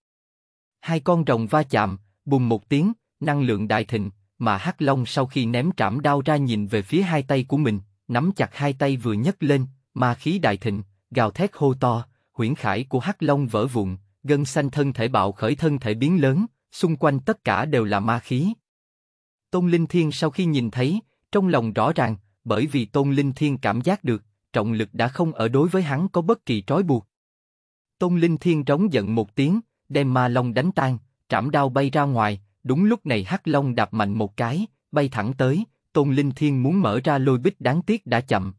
Hai con rồng va chạm, bùng một tiếng, năng lượng đại thịnh, mà Hắc Long sau khi ném trảm đao ra nhìn về phía hai tay của mình, nắm chặt hai tay vừa nhấc lên, ma khí đại thịnh, gào thét hô to, huyễn khải của Hắc Long vỡ vụn, gân xanh thân thể bạo khởi thân thể biến lớn, xung quanh tất cả đều là ma khí. Tôn Linh Thiên sau khi nhìn thấy, trong lòng rõ ràng, bởi vì Tôn Linh Thiên cảm giác được, trọng lực đã không ở đối với hắn có bất kỳ trói buộc. Tôn Linh Thiên trống giận một tiếng, đem ma long đánh tan, trảm đao bay ra ngoài, đúng lúc này hắc long đạp mạnh một cái, bay thẳng tới, Tôn Linh Thiên muốn mở ra lôi bích đáng tiếc đã chậm.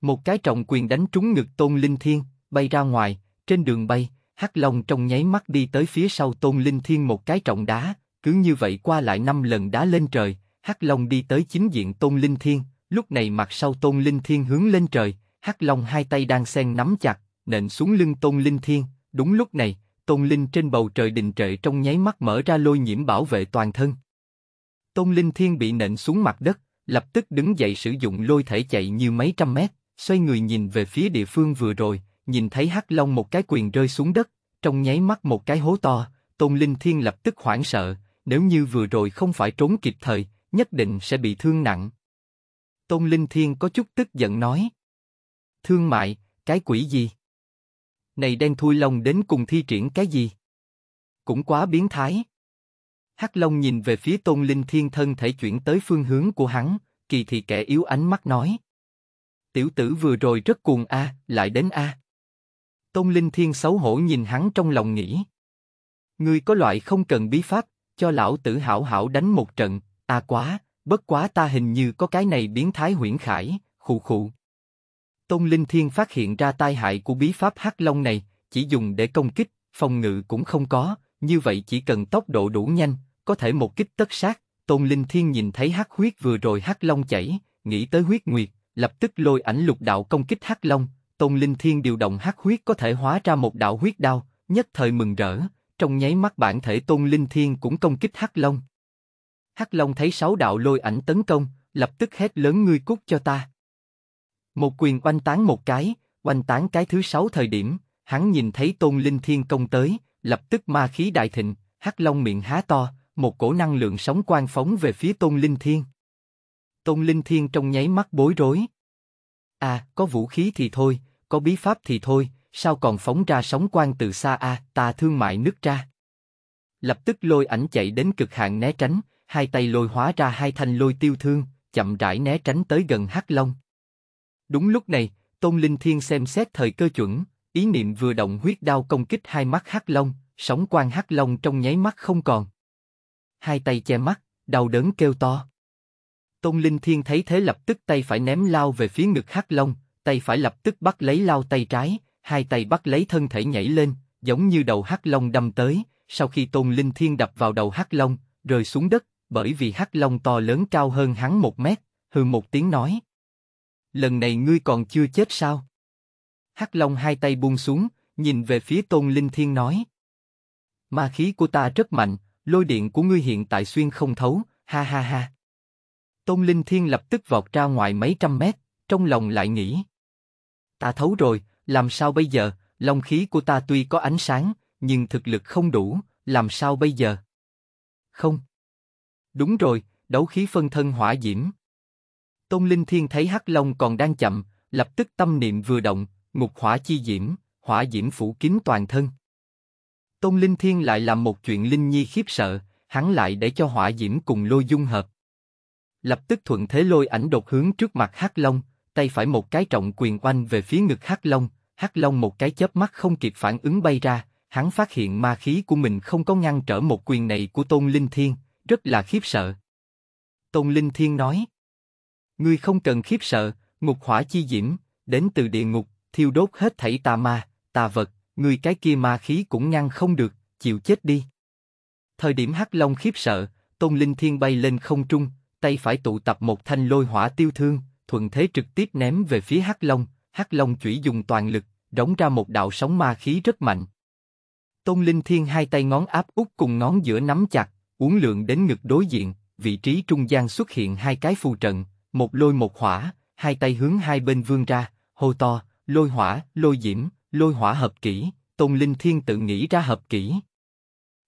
Một cái trọng quyền đánh trúng ngực Tôn Linh Thiên, bay ra ngoài, trên đường bay, Hắc Long trong nháy mắt đi tới phía sau Tôn Linh Thiên một cái trọng đá, cứ như vậy qua lại năm lần đá lên trời, Hắc Long đi tới chính diện Tôn Linh Thiên, lúc này mặt sau Tôn Linh Thiên hướng lên trời, Hắc Long hai tay đang sen nắm chặt, nện xuống lưng Tôn Linh Thiên, đúng lúc này, Tôn Linh trên bầu trời đình trệ trong nháy mắt mở ra lôi nhiễm bảo vệ toàn thân. Tôn Linh Thiên bị nện xuống mặt đất, lập tức đứng dậy sử dụng lôi thể chạy như mấy trăm mét, xoay người nhìn về phía địa phương vừa rồi, nhìn thấy hắc long một cái quyền rơi xuống đất, trong nháy mắt một cái hố to, tôn linh thiên lập tức hoảng sợ, nếu như vừa rồi không phải trốn kịp thời, nhất định sẽ bị thương nặng. Tôn Linh Thiên có chút tức giận nói. Thương mại, cái quỷ gì? Này đen thui lông đến cùng thi triển cái gì? Cũng quá biến thái. Hắc Long nhìn về phía Tôn Linh Thiên thân thể chuyển tới phương hướng của hắn, kỳ thị kẻ yếu ánh mắt nói. Tiểu tử vừa rồi rất cuồng a, lại đến a. Tôn Linh Thiên xấu hổ nhìn hắn trong lòng nghĩ. Ngươi có loại không cần bí pháp, cho lão tử hảo hảo đánh một trận, ta quá, bất quá ta hình như có cái này biến thái huyễn khải, khụ khụ. Tôn Linh Thiên phát hiện ra tai hại của bí pháp hắc long này, chỉ dùng để công kích, phòng ngự cũng không có, như vậy chỉ cần tốc độ đủ nhanh, có thể một kích tất sát. Tôn Linh Thiên nhìn thấy hắc huyết vừa rồi hắc long chảy, nghĩ tới huyết nguyệt, lập tức lôi ảnh lục đạo công kích hắc long, tôn linh thiên điều động hắc huyết có thể hóa ra một đạo huyết đao, nhất thời mừng rỡ, trong nháy mắt bản thể tôn linh thiên cũng công kích hắc long. Hắc long thấy sáu đạo lôi ảnh tấn công, lập tức hét lớn ngươi cút cho ta. Một quyền oanh tán một cái, oanh tán cái thứ sáu thời điểm, hắn nhìn thấy tôn linh thiên công tới, lập tức ma khí đại thịnh, hắc long miệng há to, một cổ năng lượng sóng quang phóng về phía tôn linh thiên. Tôn linh thiên trong nháy mắt bối rối. À, có vũ khí thì thôi, có bí pháp thì thôi, sao còn phóng ra sóng quan từ xa a, à, ta thương mại nứt ra. Lập tức lôi ảnh chạy đến cực hạn né tránh, hai tay lôi hóa ra hai thanh lôi tiêu thương, chậm rãi né tránh tới gần Hắc Long. Đúng lúc này, Tôn Linh Thiên xem xét thời cơ chuẩn, ý niệm vừa động huyết đao công kích hai mắt Hắc Long, sóng quan Hắc Long trong nháy mắt không còn. Hai tay che mắt, đau đớn kêu to. Tôn Linh Thiên thấy thế lập tức tay phải ném lao về phía ngực Hắc Long, tay phải lập tức bắt lấy lao tay trái, hai tay bắt lấy thân thể nhảy lên, giống như đầu hắc long đâm tới. Sau khi tôn linh thiên đập vào đầu hắc long, rơi xuống đất, bởi vì hắc long to lớn cao hơn hắn một mét, hừ một tiếng nói: lần này ngươi còn chưa chết sao? Hắc long hai tay buông xuống, nhìn về phía tôn linh thiên nói: ma khí của ta rất mạnh, lôi điện của ngươi hiện tại xuyên không thấu, ha ha ha. Tôn Linh Thiên lập tức vọt ra ngoài mấy trăm mét, trong lòng lại nghĩ. Ta thấu rồi, làm sao bây giờ, long khí của ta tuy có ánh sáng, nhưng thực lực không đủ, làm sao bây giờ? Không. Đúng rồi, đấu khí phân thân hỏa diễm. Tôn Linh Thiên thấy Hắc Long còn đang chậm, lập tức tâm niệm vừa động, ngục hỏa chi diễm, hỏa diễm phủ kín toàn thân. Tôn Linh Thiên lại làm một chuyện Linh Nhi khiếp sợ, hắn lại để cho hỏa diễm cùng lôi dung hợp. Lập tức thuận thế lôi ảnh đột hướng trước mặt Hắc Long tay phải một cái trọng quyền oanh về phía ngực Hắc Long, Hắc Long một cái chớp mắt không kịp phản ứng bay ra, hắn phát hiện ma khí của mình không có ngăn trở một quyền này của Tôn Linh Thiên, rất là khiếp sợ. Tôn Linh Thiên nói, ngươi không cần khiếp sợ, ngục hỏa chi diễm, đến từ địa ngục, thiêu đốt hết thảy tà ma, tà vật, ngươi cái kia ma khí cũng ngăn không được, chịu chết đi. Thời điểm Hắc Long khiếp sợ, Tôn Linh Thiên bay lên không trung, tay phải tụ tập một thanh lôi hỏa tiêu thương, thuận thế trực tiếp ném về phía Hắc Long, Hắc Long chủy dùng toàn lực, đóng ra một đạo sóng ma khí rất mạnh. Tôn Linh Thiên hai tay ngón áp út cùng ngón giữa nắm chặt, uốn lượn đến ngực đối diện, vị trí trung gian xuất hiện hai cái phù trận, một lôi một hỏa, hai tay hướng hai bên vươn ra, hô to, lôi hỏa, lôi diễm, lôi hỏa hợp kỹ, Tôn Linh Thiên tự nghĩ ra hợp kỹ.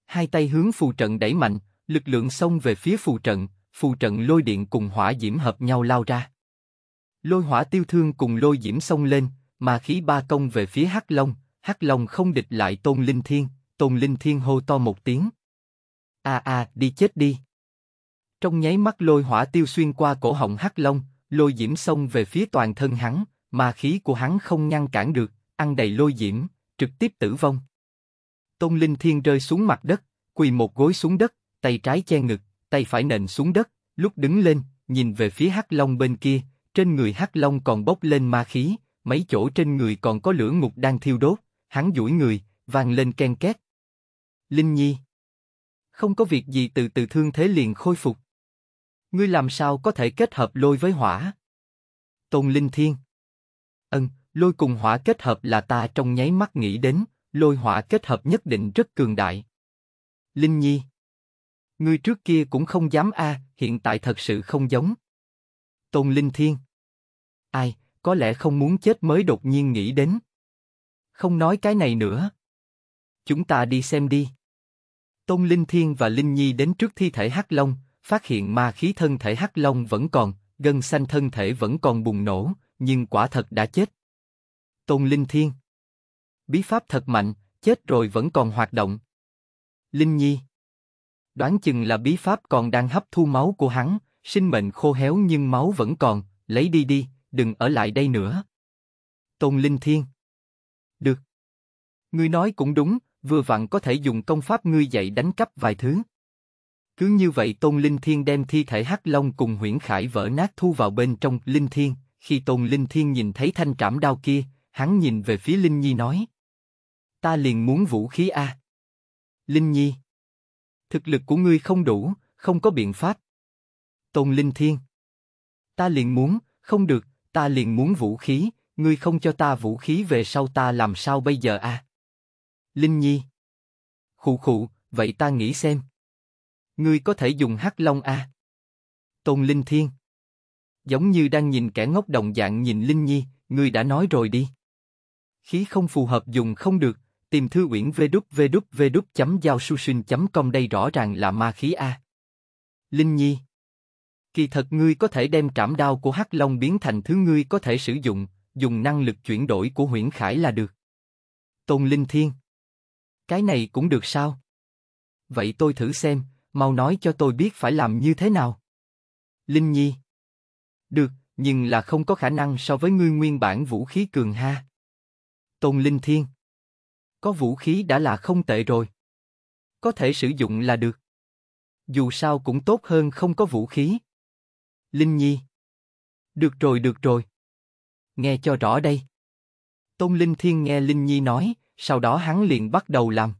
Hai tay hướng phù trận đẩy mạnh, lực lượng xông về phía phù trận, phù trận lôi điện cùng hỏa diễm hợp nhau lao ra. Lôi hỏa tiêu thương cùng lôi diễm sông lên, mà khí ba công về phía Hắc Long, Hắc Long không địch lại Tôn Linh Thiên, Tôn Linh Thiên hô to một tiếng. A a, đi chết đi. Trong nháy mắt lôi hỏa tiêu xuyên qua cổ họng Hắc Long, lôi diễm sông về phía toàn thân hắn, mà khí của hắn không ngăn cản được, ăn đầy lôi diễm, trực tiếp tử vong. Tôn Linh Thiên rơi xuống mặt đất, quỳ một gối xuống đất, tay trái che ngực, tay phải nện xuống đất, lúc đứng lên, nhìn về phía Hắc Long bên kia, trên người Hắc Long còn bốc lên ma khí, mấy chỗ trên người còn có lửa ngục đang thiêu đốt, hắn duỗi người, vang lên ken két. Linh Nhi. Không có việc gì từ từ thương thế liền khôi phục. Ngươi làm sao có thể kết hợp lôi với hỏa? Tôn Linh Thiên. Ân, lôi cùng hỏa kết hợp là ta trong nháy mắt nghĩ đến, lôi hỏa kết hợp nhất định rất cường đại. Linh Nhi. Ngươi trước kia cũng không dám a, hiện tại thật sự không giống. Tôn Linh Thiên. Ai, có lẽ không muốn chết mới đột nhiên nghĩ đến. Không nói cái này nữa. Chúng ta đi xem đi. Tôn Linh Thiên và Linh Nhi đến trước thi thể Hắc Long, phát hiện ma khí thân thể Hắc Long vẫn còn, gân xanh thân thể vẫn còn bùng nổ, nhưng quả thật đã chết. Tôn Linh Thiên. Bí pháp thật mạnh, chết rồi vẫn còn hoạt động. Linh Nhi. Đoán chừng là bí pháp còn đang hấp thu máu của hắn, sinh mệnh khô héo nhưng máu vẫn còn, lấy đi đi, đừng ở lại đây nữa. Tôn Linh Thiên Được. Ngươi nói cũng đúng, vừa vặn có thể dùng công pháp ngươi dạy đánh cắp vài thứ. Cứ như vậy Tôn Linh Thiên đem thi thể Hắc Long cùng Huyễn Khải vỡ nát thu vào bên trong Linh Thiên, khi Tôn Linh Thiên nhìn thấy thanh trảm đao kia, hắn nhìn về phía Linh Nhi nói: "Ta liền muốn vũ khí a." Linh Nhi, thực lực của ngươi không đủ, không có biện pháp, Tôn Linh Thiên. Ta liền muốn, không được, ta liền muốn vũ khí, ngươi không cho ta vũ khí về sau ta làm sao bây giờ a? À? Linh Nhi. Khụ khụ, vậy ta nghĩ xem. Ngươi có thể dùng hắc long a? À? Tôn Linh Thiên. Giống như đang nhìn kẻ ngốc đồng dạng nhìn Linh Nhi, ngươi đã nói rồi đi. Khí không phù hợp dùng không được, tìm thư uyển vê đúc vê đúc vê đúc chấm giao su sinh chấm com đây rõ ràng là ma khí a. À? Linh Nhi. Kỳ thật ngươi có thể đem trảm đao của Hắc Long biến thành thứ ngươi có thể sử dụng, dùng năng lực chuyển đổi của Huyễn Khải là được. Tôn Linh Thiên, cái này cũng được sao? Vậy tôi thử xem, mau nói cho tôi biết phải làm như thế nào. Linh Nhi, được, nhưng là không có khả năng so với ngươi nguyên bản vũ khí cường ha. Tôn Linh Thiên, có vũ khí đã là không tệ rồi, có thể sử dụng là được. Dù sao cũng tốt hơn không có vũ khí. Linh Nhi. Được rồi, được rồi. Nghe cho rõ đây. Tôn Linh Thiên nghe Linh Nhi nói, sau đó hắn liền bắt đầu làm.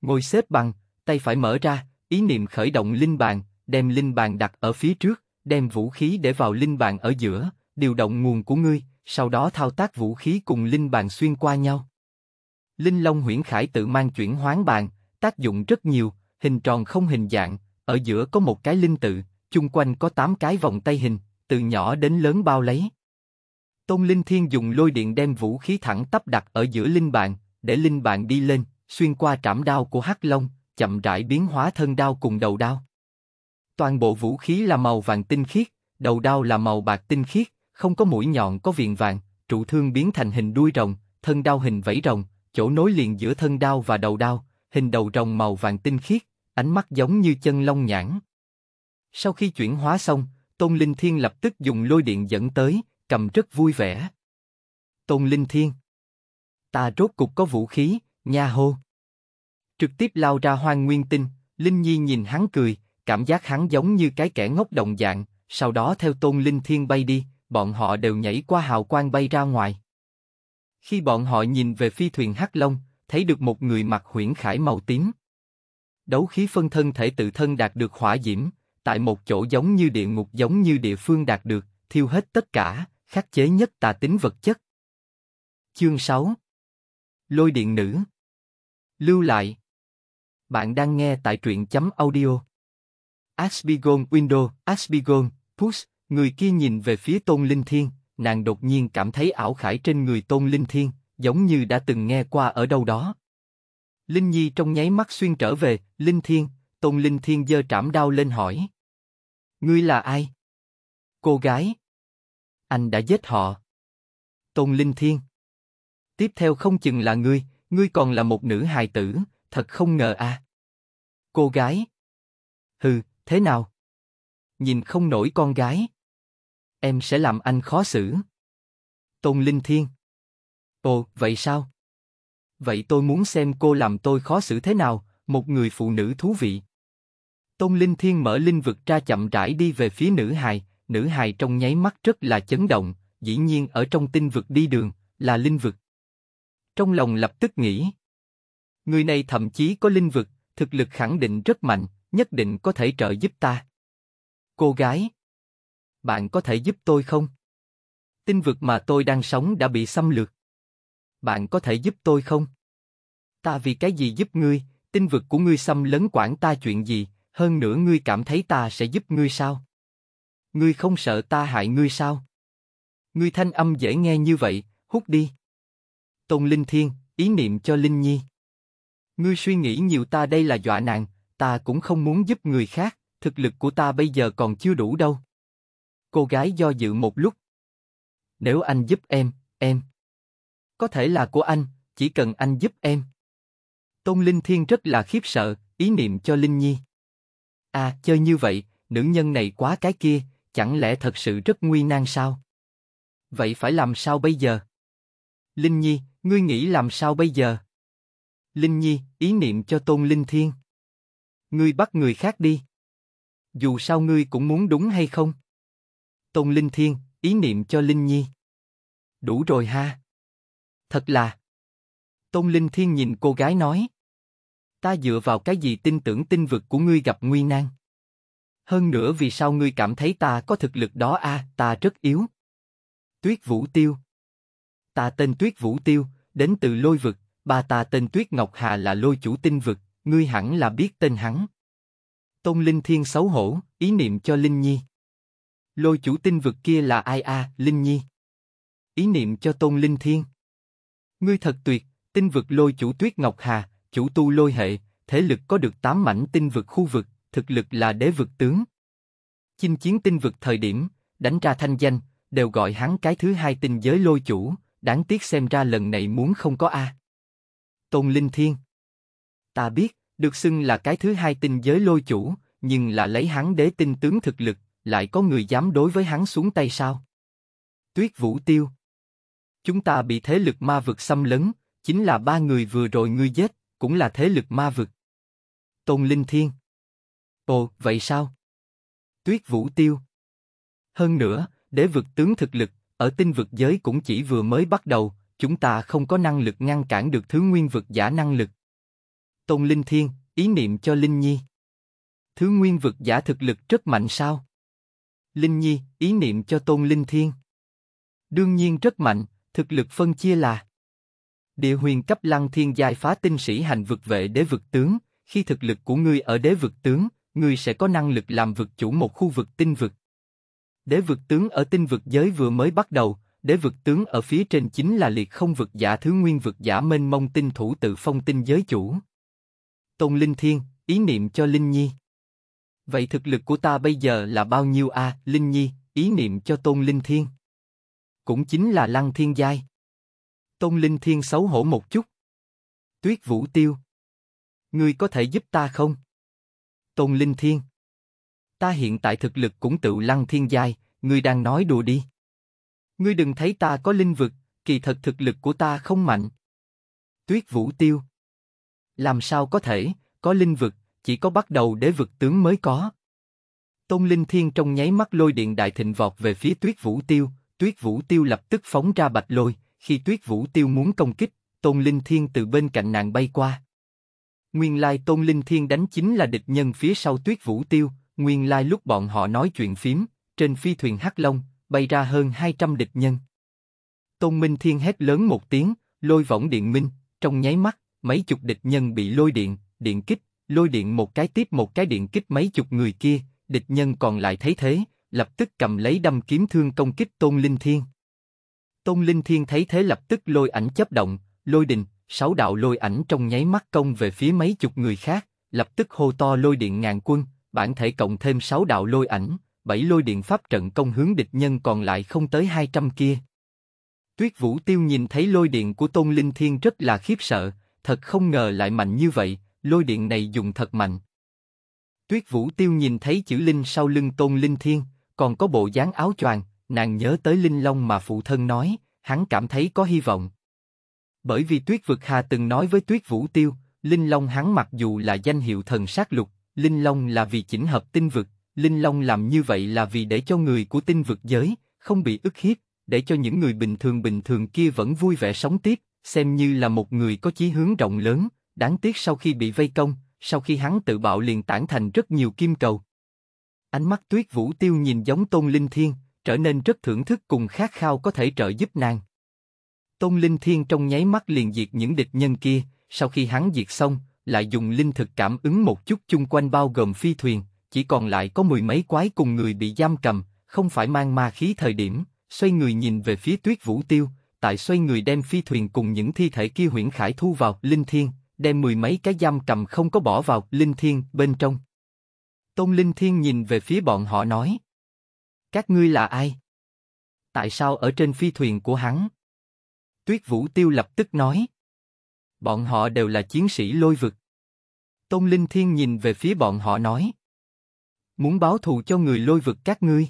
Ngồi xếp bằng, tay phải mở ra, ý niệm khởi động linh bàn, đem linh bàn đặt ở phía trước, đem vũ khí để vào linh bàn ở giữa, điều động nguồn của ngươi, sau đó thao tác vũ khí cùng linh bàn xuyên qua nhau. Linh Long Huyễn Khải tự mang chuyển hoán bàn, tác dụng rất nhiều, hình tròn không hình dạng, ở giữa có một cái linh tự, chung quanh có 8 cái vòng tay hình, từ nhỏ đến lớn bao lấy. Tôn Linh Thiên dùng lôi điện đem vũ khí thẳng tắp đặt ở giữa linh bàn để linh bàn đi lên, xuyên qua trảm đao của Hắc Long, chậm rãi biến hóa thân đao cùng đầu đao. Toàn bộ vũ khí là màu vàng tinh khiết, đầu đao là màu bạc tinh khiết, không có mũi nhọn có viền vàng, trụ thương biến thành hình đuôi rồng, thân đao hình vẫy rồng, chỗ nối liền giữa thân đao và đầu đao, hình đầu rồng màu vàng tinh khiết, ánh mắt giống như chân long nhãn. Sau khi chuyển hóa xong, Tôn Linh Thiên lập tức dùng lôi điện dẫn tới, cầm rất vui vẻ. Tôn Linh Thiên Ta rốt cục có vũ khí, nha hô. Trực tiếp lao ra hoang nguyên tinh, Linh Nhi nhìn hắn cười, cảm giác hắn giống như cái kẻ ngốc đồng dạng, sau đó theo Tôn Linh Thiên bay đi, bọn họ đều nhảy qua hào quang bay ra ngoài. Khi bọn họ nhìn về phi thuyền Hắc Long, thấy được một người mặc huyễn khải màu tím. Đấu khí phân thân thể tự thân đạt được hỏa diễm, tại một chỗ giống như địa ngục giống như địa phương đạt được, thiêu hết tất cả, khắc chế nhất tà tính vật chất. Chương 6 Lôi điện nữ Lưu lại Bạn đang nghe tại truyện chấm audio Asbigon Window, Asbigon, Push, người kia nhìn về phía Tôn Linh Thiên, nàng đột nhiên cảm thấy ảo khải trên người Tôn Linh Thiên, giống như đã từng nghe qua ở đâu đó. Linh Nhi trong nháy mắt xuyên trở về, Linh Thiên, Tôn Linh Thiên giơ trảm đao lên hỏi. Ngươi là ai? Cô gái. Anh đã giết họ. Tôn Linh Thiên. Tiếp theo không chừng là ngươi, ngươi còn là một nữ hài tử, thật không ngờ à. Cô gái. Hừ, thế nào? Nhìn không nổi con gái. Em sẽ làm anh khó xử. Tôn Linh Thiên. Ồ, vậy sao? Vậy tôi muốn xem cô làm tôi khó xử thế nào, một người phụ nữ thú vị. Tôn Linh Thiên mở linh vực ra chậm rãi đi về phía nữ hài, nữ hài trong nháy mắt rất là chấn động, dĩ nhiên ở trong tinh vực đi đường, là linh vực. Trong lòng lập tức nghĩ, người này thậm chí có linh vực, thực lực khẳng định rất mạnh, nhất định có thể trợ giúp ta. Cô gái, bạn có thể giúp tôi không? Tinh vực mà tôi đang sống đã bị xâm lược. Bạn có thể giúp tôi không? Ta vì cái gì giúp ngươi, tinh vực của ngươi xâm lấn quản ta chuyện gì, hơn nữa ngươi cảm thấy ta sẽ giúp ngươi sao? Ngươi không sợ ta hại ngươi sao? Ngươi thanh âm dễ nghe như vậy, hút đi. Tôn Linh Thiên, ý niệm cho Linh Nhi. Ngươi suy nghĩ nhiều ta đây là dọa nàng, ta cũng không muốn giúp người khác, thực lực của ta bây giờ còn chưa đủ đâu. Cô gái do dự một lúc. Nếu anh giúp em, em. Có thể là của anh, chỉ cần anh giúp em. Tôn Linh Thiên rất là khiếp sợ, ý niệm cho Linh Nhi. À, chơi như vậy, nữ nhân này quá cái kia, chẳng lẽ thật sự rất nguy nan sao? Vậy phải làm sao bây giờ? Linh Nhi, ngươi nghĩ làm sao bây giờ? Linh Nhi, ý niệm cho Tôn Linh Thiên. Ngươi bắt người khác đi. Dù sao ngươi cũng muốn đúng hay không? Tôn Linh Thiên, ý niệm cho Linh Nhi. Đủ rồi ha. Thật là. Tôn Linh Thiên nhìn cô gái nói ta dựa vào cái gì tin tưởng tinh vực của ngươi gặp nguy nan? Hơn nữa vì sao ngươi cảm thấy ta có thực lực đó a? ta rất yếu. Tuyết Vũ Tiêu. Ta tên Tuyết Vũ Tiêu, đến từ Lôi Vực, ba ta tên Tuyết Ngọc Hà là Lôi Chủ Tinh Vực, ngươi hẳn là biết tên hắn. Tôn Linh Thiên xấu hổ, ý niệm cho Linh Nhi. Lôi Chủ Tinh Vực kia là ai a? Linh Nhi. Ý niệm cho Tôn Linh Thiên. Ngươi thật tuyệt, Tinh Vực Lôi Chủ Tuyết Ngọc Hà, chủ tu lôi hệ, thế lực có được tám mảnh tinh vực khu vực, thực lực là đế vực tướng. Chinh chiến tinh vực thời điểm, đánh ra thanh danh, đều gọi hắn cái thứ hai tinh giới lôi chủ, đáng tiếc xem ra lần này muốn không có A. Tôn Linh Thiên Ta biết, được xưng là cái thứ hai tinh giới lôi chủ, nhưng là lấy hắn đế tinh tướng thực lực, lại có người dám đối với hắn xuống tay sao? Tuyết Vũ Tiêu Chúng ta bị thế lực ma vực xâm lấn, chính là ba người vừa rồi ngươi giết, cũng là thế lực ma vực. Tôn Linh Thiên. Ồ, vậy sao? Tuyết Vũ Tiêu. Hơn nữa, để vực tướng thực lực, ở tinh vực giới cũng chỉ vừa mới bắt đầu, chúng ta không có năng lực ngăn cản được thứ nguyên vực giả năng lực. Tôn Linh Thiên, ý niệm cho Linh Nhi. Thứ nguyên vực giả thực lực rất mạnh sao? Linh Nhi, ý niệm cho Tôn Linh Thiên. Đương nhiên rất mạnh, thực lực phân chia là Địa huyền cấp lăng thiên giai phá tinh sĩ hành vực vệ đế vực tướng, khi thực lực của ngươi ở đế vực tướng, ngươi sẽ có năng lực làm vực chủ một khu vực tinh vực. Đế vực tướng ở tinh vực giới vừa mới bắt đầu, đế vực tướng ở phía trên chính là liệt không vực giả thứ nguyên vực giả mênh mông tinh thủ tự phong tinh giới chủ. Tôn Linh Thiên, ý niệm cho Linh Nhi. Vậy thực lực của ta bây giờ là bao nhiêu a à, Linh Nhi, ý niệm cho Tôn Linh Thiên. Cũng chính là Lăng Thiên Giai. Tôn Linh Thiên xấu hổ một chút. Tuyết Vũ Tiêu. Ngươi có thể giúp ta không? Tôn Linh Thiên. Ta hiện tại thực lực cũng tự lăng thiên giai, ngươi đang nói đùa đi. Ngươi đừng thấy ta có linh vực, kỳ thật thực lực của ta không mạnh. Tuyết Vũ Tiêu. Làm sao có thể, có linh vực, chỉ có bắt đầu để vực tướng mới có. Tôn Linh Thiên trong nháy mắt lôi điện đại thịnh vọt về phía Tuyết Vũ Tiêu, Tuyết Vũ Tiêu lập tức phóng ra bạch lôi, khi Tuyết Vũ Tiêu muốn công kích, Tôn Linh Thiên từ bên cạnh nàng bay qua. Nguyên lai Tôn Linh Thiên đánh chính là địch nhân phía sau Tuyết Vũ Tiêu, nguyên lai lúc bọn họ nói chuyện phím, trên phi thuyền Hắc Long, bay ra hơn 200 địch nhân. Tôn Minh Thiên hét lớn một tiếng, lôi võng điện minh, trong nháy mắt, mấy chục địch nhân bị lôi điện, điện kích, lôi điện một cái tiếp một cái điện kích mấy chục người kia, địch nhân còn lại thấy thế, lập tức cầm lấy đâm kiếm thương công kích Tôn Linh Thiên. Tôn Linh Thiên thấy thế lập tức lôi ảnh chấp động, lôi đình, sáu đạo lôi ảnh trong nháy mắt công về phía mấy chục người khác, lập tức hô to lôi điện ngàn quân, bản thể cộng thêm sáu đạo lôi ảnh, bảy lôi điện pháp trận công hướng địch nhân còn lại không tới hai trăm kia. Tuyết Vũ Tiêu nhìn thấy lôi điện của Tôn Linh Thiên rất là khiếp sợ, thật không ngờ lại mạnh như vậy, lôi điện này dùng thật mạnh. Tuyết Vũ Tiêu nhìn thấy chữ Linh sau lưng Tôn Linh Thiên, còn có bộ dáng áo choàng, nàng nhớ tới linh long mà phụ thân nói, hắn cảm thấy có hy vọng. Bởi vì Tuyết Vực Hà từng nói với Tuyết Vũ Tiêu, linh long hắn mặc dù là danh hiệu thần sát lục, linh long là vì chỉnh hợp tinh vực, linh long làm như vậy là vì để cho người của tinh vực giới không bị ức hiếp, để cho những người bình thường bình thường kia vẫn vui vẻ sống tiếp, xem như là một người có chí hướng rộng lớn. Đáng tiếc sau khi bị vây công, sau khi hắn tự bạo liền tản thành rất nhiều kim cầu. Ánh mắt Tuyết Vũ Tiêu nhìn giống Tôn Linh Thiên, trở nên rất thưởng thức cùng khát khao có thể trợ giúp nàng. Tôn Linh Thiên trong nháy mắt liền diệt những địch nhân kia, sau khi hắn diệt xong, lại dùng linh thực cảm ứng một chút chung quanh bao gồm phi thuyền, chỉ còn lại có mười mấy quái cùng người bị giam cầm, không phải mang ma khí thời điểm, xoay người nhìn về phía tuyết vũ tiêu, tại xoay người đem phi thuyền cùng những thi thể kia huyễn khải thu vào linh thiên, đem mười mấy cái giam cầm không có bỏ vào linh thiên bên trong. Tôn Linh Thiên nhìn về phía bọn họ nói, các ngươi là ai? Tại sao ở trên phi thuyền của hắn? Tuyết Vũ Tiêu lập tức nói. Bọn họ đều là chiến sĩ lôi vực. Tôn Linh Thiên nhìn về phía bọn họ nói. Muốn báo thù cho người lôi vực các ngươi.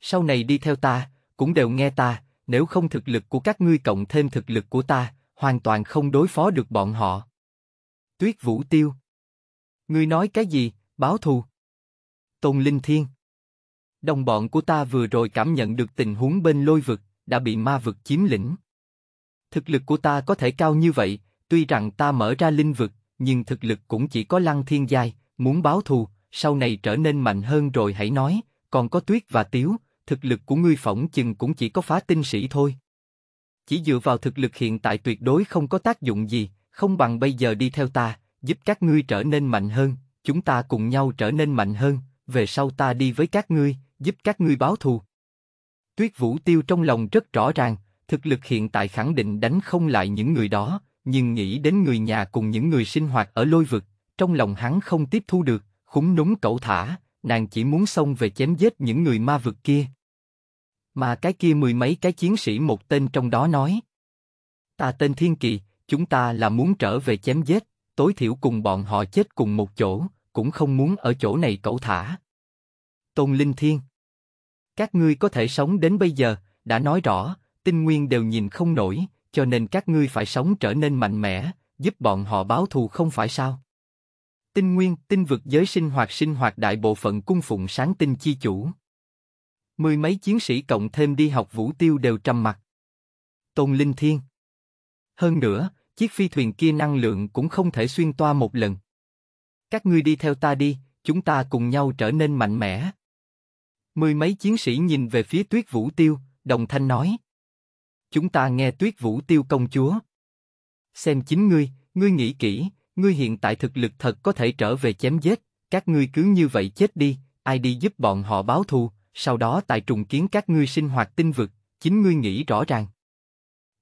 Sau này đi theo ta, cũng đều nghe ta, nếu không thực lực của các ngươi cộng thêm thực lực của ta, hoàn toàn không đối phó được bọn họ. Tuyết Vũ Tiêu. Ngươi nói cái gì, báo thù? Tôn Linh Thiên. Đồng bọn của ta vừa rồi cảm nhận được tình huống bên lôi vực, đã bị ma vực chiếm lĩnh. Thực lực của ta có thể cao như vậy, tuy rằng ta mở ra linh vực, nhưng thực lực cũng chỉ có lăng thiên giai, muốn báo thù, sau này trở nên mạnh hơn rồi hãy nói, còn có tuyết và tiếu, thực lực của ngươi phỏng chừng cũng chỉ có phá tinh sĩ thôi. Chỉ dựa vào thực lực hiện tại tuyệt đối không có tác dụng gì, không bằng bây giờ đi theo ta, giúp các ngươi trở nên mạnh hơn, chúng ta cùng nhau trở nên mạnh hơn, về sau ta đi với các ngươi, giúp các ngươi báo thù. Tuyết Vũ Tiêu trong lòng rất rõ ràng, thực lực hiện tại khẳng định đánh không lại những người đó, nhưng nghĩ đến người nhà cùng những người sinh hoạt ở lôi vực, trong lòng hắn không tiếp thu được, khúng núm cậu thả, nàng chỉ muốn xông về chém giết những người ma vực kia. Mà cái kia mười mấy cái chiến sĩ một tên trong đó nói. Ta tên Thiên Kỳ, chúng ta là muốn trở về chém giết, tối thiểu cùng bọn họ chết cùng một chỗ, cũng không muốn ở chỗ này cậu thả. Tôn Linh Thiên các ngươi có thể sống đến bây giờ, đã nói rõ, tinh nguyên đều nhìn không nổi, cho nên các ngươi phải sống trở nên mạnh mẽ, giúp bọn họ báo thù không phải sao? Tinh nguyên, tinh vực giới sinh hoạt sinh hoạt đại bộ phận cung phụng sáng tinh chi chủ. Mười mấy chiến sĩ cộng thêm đi học vũ tiêu đều trầm mặt. Tôn Linh Thiên. Hơn nữa, chiếc phi thuyền kia năng lượng cũng không thể xuyên toa một lần. Các ngươi đi theo ta đi, chúng ta cùng nhau trở nên mạnh mẽ. Mười mấy chiến sĩ nhìn về phía Tuyết Vũ Tiêu, đồng thanh nói. Chúng ta nghe Tuyết Vũ Tiêu công chúa. Xem chính ngươi, ngươi nghĩ kỹ, ngươi hiện tại thực lực thật có thể trở về chém giết, các ngươi cứ như vậy chết đi, ai đi giúp bọn họ báo thù, sau đó tại trùng kiến các ngươi sinh hoạt tinh vực, chính ngươi nghĩ rõ ràng.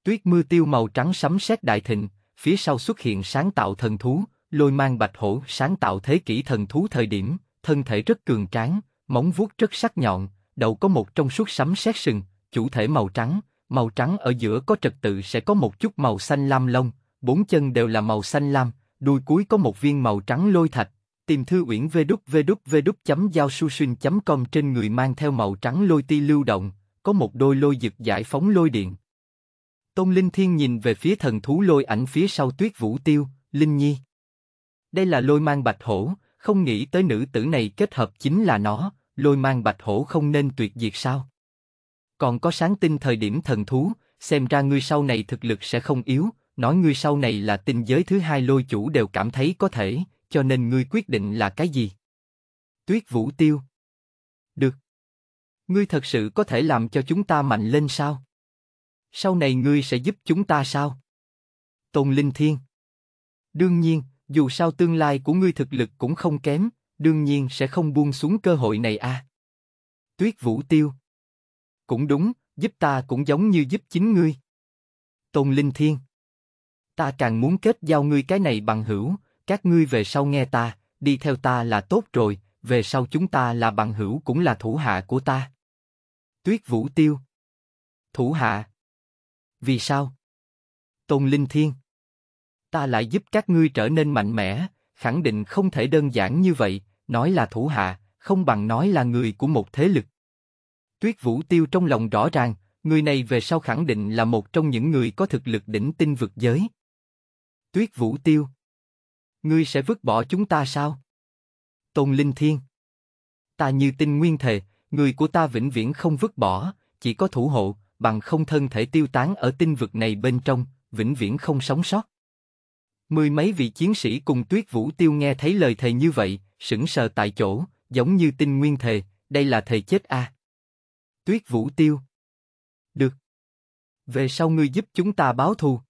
Tuyết mưa tiêu màu trắng sấm sét đại thịnh, phía sau xuất hiện sáng tạo thần thú, lôi mang bạch hổ sáng tạo thế kỷ thần thú thời điểm, thân thể rất cường tráng, móng vuốt rất sắc nhọn, đầu có một trong suốt sấm sét sừng, chủ thể màu trắng, màu trắng ở giữa có trật tự sẽ có một chút màu xanh lam lông, bốn chân đều là màu xanh lam, đuôi cuối có một viên màu trắng lôi thạch. Tìm thư uyển vê đúc vê đúc vê đúc chấm giao su xuyên chấm com trên người mang theo màu trắng lôi ti lưu động, có một đôi lôi dực giải phóng lôi điện. Tôn Linh Thiên nhìn về phía thần thú lôi ảnh phía sau tuyết vũ tiêu, Linh Nhi. Đây là lôi mang bạch hổ, không nghĩ tới nữ tử này kết hợp chính là nó, lôi mang bạch hổ không nên tuyệt diệt sao? Còn có sáng tinh thời điểm thần thú, xem ra ngươi sau này thực lực sẽ không yếu, nói ngươi sau này là tinh giới thứ hai lôi chủ đều cảm thấy có thể, cho nên ngươi quyết định là cái gì? Tuyết Vũ Tiêu Được. Ngươi thật sự có thể làm cho chúng ta mạnh lên sao? Sau này ngươi sẽ giúp chúng ta sao? Tôn Linh Thiên Đương nhiên, dù sao tương lai của ngươi thực lực cũng không kém, đương nhiên sẽ không buông xuống cơ hội này a. À? Tuyết Vũ Tiêu. Cũng đúng, giúp ta cũng giống như giúp chính ngươi. Tôn Linh Thiên. Ta càng muốn kết giao ngươi cái này bằng hữu, các ngươi về sau nghe ta, đi theo ta là tốt rồi, về sau chúng ta là bằng hữu cũng là thủ hạ của ta. Tuyết Vũ Tiêu. Thủ hạ. Vì sao? Tôn Linh Thiên. Ta lại giúp các ngươi trở nên mạnh mẽ, khẳng định không thể đơn giản như vậy, nói là thủ hạ, không bằng nói là người của một thế lực. Tuyết Vũ Tiêu trong lòng rõ ràng, người này về sau khẳng định là một trong những người có thực lực đỉnh tinh vực giới. Tuyết Vũ Tiêu Ngươi sẽ vứt bỏ chúng ta sao? Tôn Linh Thiên Ta như tin nguyên thề, người của ta vĩnh viễn không vứt bỏ, chỉ có thủ hộ, bằng không thân thể tiêu tán ở tinh vực này bên trong, vĩnh viễn không sống sót. Mười mấy vị chiến sĩ cùng Tuyết Vũ Tiêu nghe thấy lời thề như vậy, sững sờ tại chỗ, giống như tinh nguyên thề, đây là thề chết a? À. Tuyết Vũ Tiêu Được. Về sau ngươi giúp chúng ta báo thù.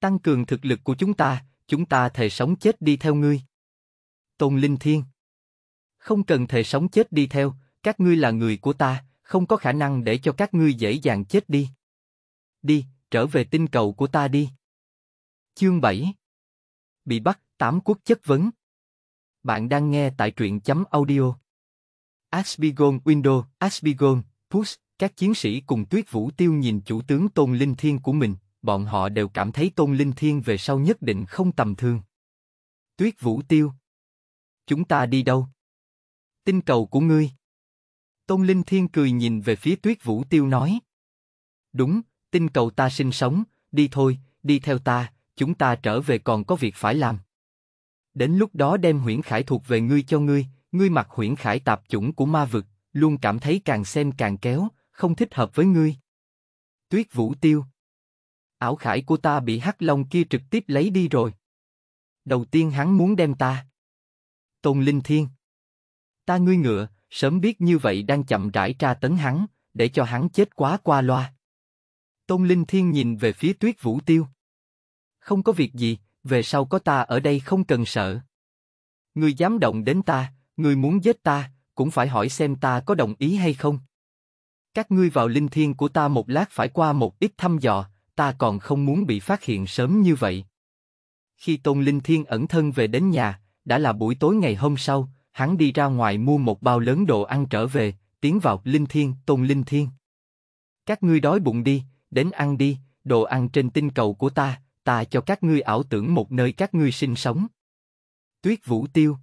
Tăng cường thực lực của chúng ta, chúng ta thề sống chết đi theo ngươi. Tôn Linh Thiên Không cần thề sống chết đi theo, các ngươi là người của ta, không có khả năng để cho các ngươi dễ dàng chết đi. Đi, trở về tinh cầu của ta đi. Chương 7 Bị bắt, tám quốc chất vấn bạn đang nghe tại truyện chấm audio. Asbigon Window, Asbigon, Push, các chiến sĩ cùng Tuyết Vũ Tiêu nhìn chủ tướng Tôn Linh Thiên của mình, bọn họ đều cảm thấy Tôn Linh Thiên về sau nhất định không tầm thường. Tuyết Vũ Tiêu Chúng ta đi đâu? Tinh cầu của ngươi. Tôn Linh Thiên cười nhìn về phía Tuyết Vũ Tiêu nói. Đúng, tinh cầu ta sinh sống, đi thôi, đi theo ta, chúng ta trở về còn có việc phải làm. Đến lúc đó đem huyễn khải thuộc về ngươi cho ngươi, ngươi mặc huyễn khải tạp chủng của ma vực, luôn cảm thấy càng xem càng kéo, không thích hợp với ngươi. Tuyết Vũ Tiêu Ảo khải của ta bị hắc long kia trực tiếp lấy đi rồi. Đầu tiên hắn muốn đem ta. Tôn Linh Thiên Ta ngươi ngựa, sớm biết như vậy đang chậm rãi tra tấn hắn, để cho hắn chết quá qua loa. Tôn Linh Thiên nhìn về phía Tuyết Vũ Tiêu. Không có việc gì, về sau có ta ở đây không cần sợ. Ngươi dám động đến ta, ngươi muốn giết ta, cũng phải hỏi xem ta có đồng ý hay không. Các ngươi vào linh thiên của ta một lát phải qua một ít thăm dò, ta còn không muốn bị phát hiện sớm như vậy. Khi Tôn Linh Thiên ẩn thân về đến nhà, đã là buổi tối ngày hôm sau, hắn đi ra ngoài mua một bao lớn đồ ăn trở về, tiến vào Linh Thiên, Tôn Linh Thiên. Các ngươi đói bụng đi, đến ăn đi, đồ ăn trên tinh cầu của ta, ta cho các ngươi ảo tưởng một nơi các ngươi sinh sống. Tuyết Vũ Tiêu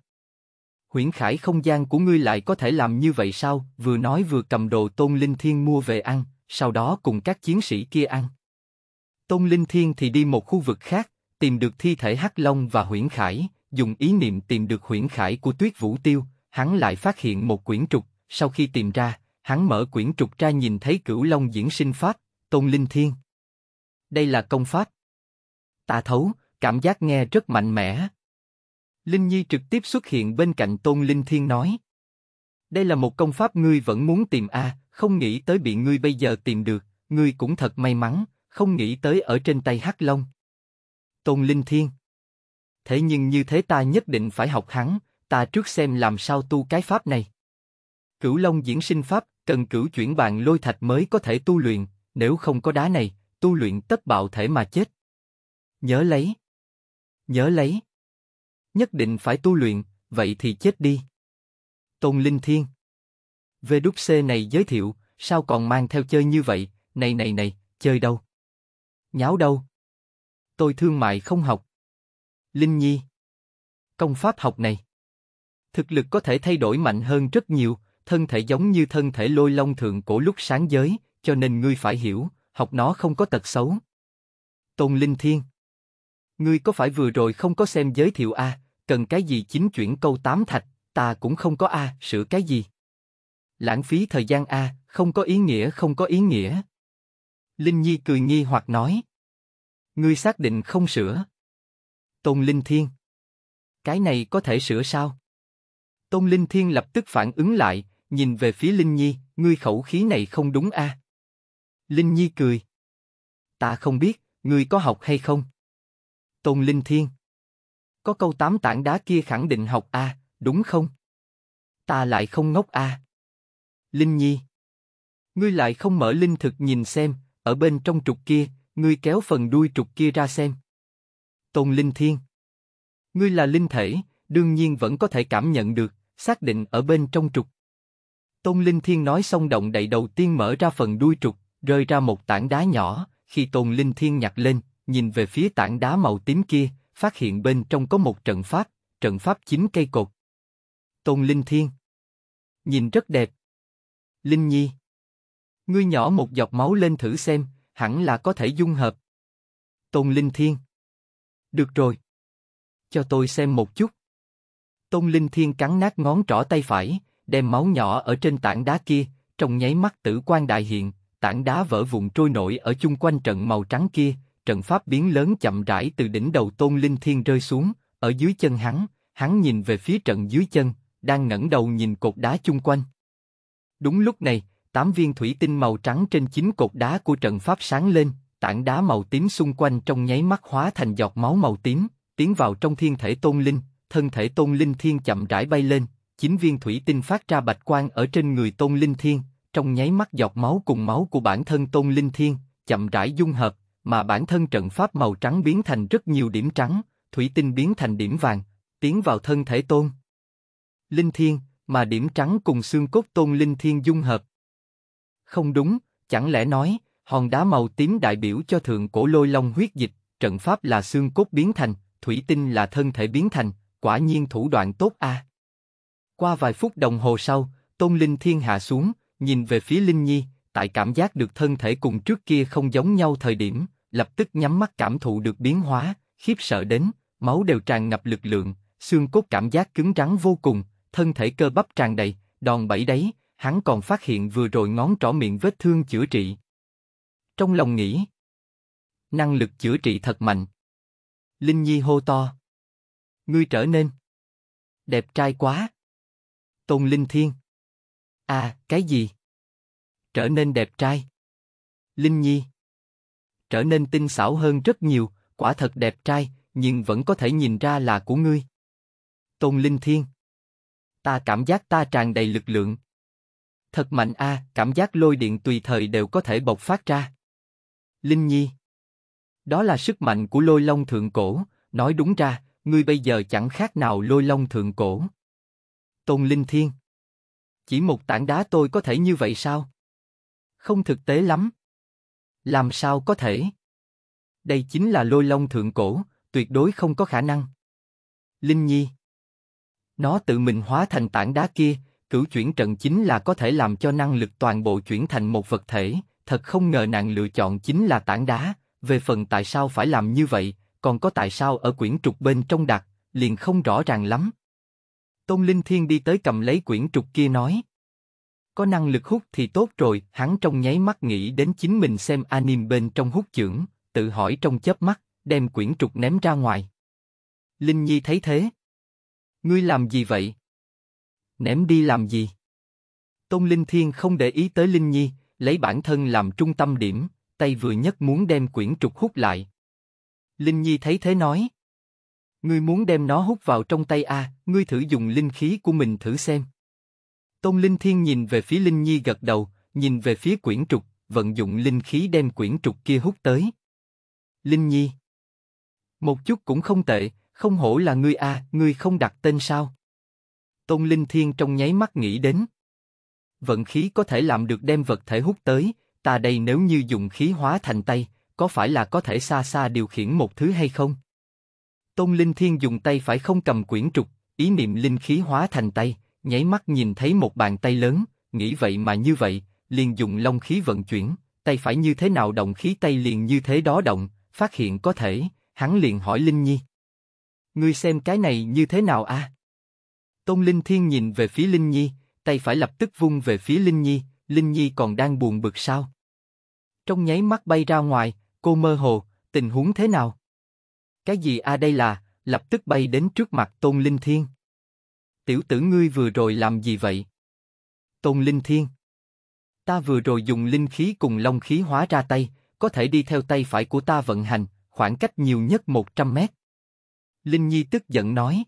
Huyễn Khải không gian của ngươi lại có thể làm như vậy sao, vừa nói vừa cầm đồ Tôn Linh Thiên mua về ăn, sau đó cùng các chiến sĩ kia ăn. Tôn Linh Thiên thì đi một khu vực khác, tìm được thi thể Hắc Long và Huyễn Khải, dùng ý niệm tìm được Huyễn Khải của Tuyết Vũ Tiêu, hắn lại phát hiện một quyển trục, sau khi tìm ra, hắn mở quyển trục ra nhìn thấy Cửu Long diễn sinh pháp, Tôn Linh Thiên. Đây là công pháp. Tà thấu, cảm giác nghe rất mạnh mẽ. Linh Nhi trực tiếp xuất hiện bên cạnh Tôn Linh Thiên nói. Đây là một công pháp ngươi vẫn muốn tìm a, à, không nghĩ tới bị ngươi bây giờ tìm được, ngươi cũng thật may mắn, không nghĩ tới ở trên tay Hắc Long. Tôn Linh Thiên. Thế nhưng như thế ta nhất định phải học hắn, ta trước xem làm sao tu cái pháp này. Cửu Long diễn sinh pháp, cần cửu chuyển bàn lôi thạch mới có thể tu luyện, nếu không có đá này, tu luyện tất bạo thể mà chết. Nhớ lấy. Nhớ lấy. Nhất định phải tu luyện, vậy thì chết đi. Tôn Linh Thiên về đúc VWC này giới thiệu, sao còn mang theo chơi như vậy, này này này, chơi đâu? Nháo đâu? Tôi thương mại không học. Linh Nhi Công pháp học này Thực lực có thể thay đổi mạnh hơn rất nhiều, thân thể giống như thân thể lôi long thượng cổ lúc sáng giới, cho nên ngươi phải hiểu, học nó không có tật xấu. Tôn Linh Thiên Ngươi có phải vừa rồi không có xem giới thiệu a, cần cái gì chính chuyển câu tám thạch, ta cũng không có a, sửa cái gì. Lãng phí thời gian a, không có ý nghĩa không có ý nghĩa. Linh Nhi cười nghi hoặc nói. Ngươi xác định không sửa. Tôn Linh Thiên. Cái này có thể sửa sao? Tôn Linh Thiên lập tức phản ứng lại, nhìn về phía Linh Nhi, ngươi khẩu khí này không đúng a. Linh Nhi cười. Ta không biết, ngươi có học hay không? Tôn Linh Thiên. Có câu tám tảng đá kia khẳng định học A, đúng không? Ta lại không ngốc A. Linh Nhi. Ngươi lại không mở linh thực nhìn xem, ở bên trong trục kia, ngươi kéo phần đuôi trục kia ra xem. Tôn Linh Thiên. Ngươi là linh thể, đương nhiên vẫn có thể cảm nhận được, xác định ở bên trong trục. Tôn Linh Thiên nói xong động đậy đầu tiên mở ra phần đuôi trục, rơi ra một tảng đá nhỏ, khi Tôn Linh Thiên nhặt lên, nhìn về phía tảng đá màu tím kia, phát hiện bên trong có một trận pháp, trận pháp chín cây cột. Tôn Linh Thiên Nhìn rất đẹp. Linh Nhi Ngươi nhỏ một giọt máu lên thử xem, hẳn là có thể dung hợp. Tôn Linh Thiên Được rồi. Cho tôi xem một chút. Tôn Linh Thiên cắn nát ngón trỏ tay phải, đem máu nhỏ ở trên tảng đá kia, trong nháy mắt tử quan đại hiện, tảng đá vỡ vụn trôi nổi ở chung quanh trận màu trắng kia, trận pháp biến lớn chậm rãi từ đỉnh đầu tôn linh thiên rơi xuống, ở dưới chân hắn, hắn nhìn về phía trận dưới chân, đang ngẩng đầu nhìn cột đá chung quanh. Đúng lúc này, tám viên thủy tinh màu trắng trên chính cột đá của trận pháp sáng lên, tảng đá màu tím xung quanh trong nháy mắt hóa thành giọt máu màu tím, tiến vào trong thiên thể tôn linh, thân thể tôn linh thiên chậm rãi bay lên, chín viên thủy tinh phát ra bạch quang ở trên người tôn linh thiên, trong nháy mắt giọt máu cùng máu của bản thân tôn linh thiên, chậm rãi dung hợp, mà bản thân trận pháp màu trắng biến thành rất nhiều điểm trắng, thủy tinh biến thành điểm vàng, tiến vào thân thể tôn. Linh thiên, mà điểm trắng cùng xương cốt tôn linh thiên dung hợp. Không đúng, chẳng lẽ nói, hòn đá màu tím đại biểu cho thượng cổ lôi long huyết dịch, trận pháp là xương cốt biến thành, thủy tinh là thân thể biến thành, quả nhiên thủ đoạn tốt a. À. Qua vài phút đồng hồ sau, Tôn Linh Thiên hạ xuống, nhìn về phía Linh Nhi, tại cảm giác được thân thể cùng trước kia không giống nhau thời điểm, lập tức nhắm mắt cảm thụ được biến hóa, khiếp sợ đến, máu đều tràn ngập lực lượng, xương cốt cảm giác cứng rắn vô cùng, thân thể cơ bắp tràn đầy, đòn bẩy đấy, hắn còn phát hiện vừa rồi ngón trỏ miệng vết thương chữa trị. Trong lòng nghĩ, năng lực chữa trị thật mạnh. Linh Nhi hô to. Ngươi trở nên đẹp trai quá. Tôn Linh Thiên. À, cái gì? trở nên đẹp trai. Linh Nhi trở nên tinh xảo hơn rất nhiều, quả thật đẹp trai, nhưng vẫn có thể nhìn ra là của ngươi. Tôn Linh Thiên Ta cảm giác ta tràn đầy lực lượng. Thật mạnh a, à, cảm giác lôi điện tùy thời đều có thể bộc phát ra. Linh Nhi Đó là sức mạnh của lôi long thượng cổ, nói đúng ra, ngươi bây giờ chẳng khác nào lôi long thượng cổ. Tôn Linh Thiên Chỉ một tảng đá tôi có thể như vậy sao? không thực tế lắm. Làm sao có thể? Đây chính là lôi long thượng cổ, tuyệt đối không có khả năng. Linh Nhi Nó tự mình hóa thành tảng đá kia, cửu chuyển trận chính là có thể làm cho năng lực toàn bộ chuyển thành một vật thể, thật không ngờ nàng lựa chọn chính là tảng đá, về phần tại sao phải làm như vậy, còn có tại sao ở quyển trục bên trong đặt, liền không rõ ràng lắm. Tôn Linh Thiên đi tới cầm lấy quyển trục kia nói. Có năng lực hút thì tốt rồi, hắn trong nháy mắt nghĩ đến chính mình xem anime bên trong hút chưởng, tự hỏi trong chớp mắt, đem quyển trục ném ra ngoài. Linh Nhi thấy thế. Ngươi làm gì vậy? Ném đi làm gì? Tôn Linh Thiên không để ý tới Linh Nhi, lấy bản thân làm trung tâm điểm, tay vừa nhất muốn đem quyển trục hút lại. Linh Nhi thấy thế nói. Ngươi muốn đem nó hút vào trong tay a, à, ngươi thử dùng linh khí của mình thử xem. Tôn Linh Thiên nhìn về phía Linh Nhi gật đầu, nhìn về phía quyển trục, vận dụng linh khí đem quyển trục kia hút tới. Linh Nhi Một chút cũng không tệ, không hổ là ngươi a, ngươi không đặt tên sao? Tôn Linh Thiên trong nháy mắt nghĩ đến. Vận khí có thể làm được đem vật thể hút tới, ta đây nếu như dùng khí hóa thành tay, có phải là có thể xa xa điều khiển một thứ hay không? Tôn Linh Thiên dùng tay phải không cầm quyển trục, ý niệm linh khí hóa thành tay, nháy mắt nhìn thấy một bàn tay lớn, nghĩ vậy mà như vậy, liền dùng long khí vận chuyển, tay phải như thế nào động khí tay liền như thế đó động, phát hiện có thể, hắn liền hỏi Linh Nhi. Ngươi xem cái này như thế nào a? À? Tôn Linh Thiên nhìn về phía Linh Nhi, tay phải lập tức vung về phía Linh Nhi, Linh Nhi còn đang buồn bực sao? Trong nháy mắt bay ra ngoài, cô mơ hồ, tình huống thế nào? Cái gì a à đây là, lập tức bay đến trước mặt Tôn Linh Thiên tiểu tử ngươi vừa rồi làm gì vậy? Tôn Linh Thiên Ta vừa rồi dùng linh khí cùng long khí hóa ra tay, có thể đi theo tay phải của ta vận hành, khoảng cách nhiều nhất 100 mét. Linh Nhi tức giận nói.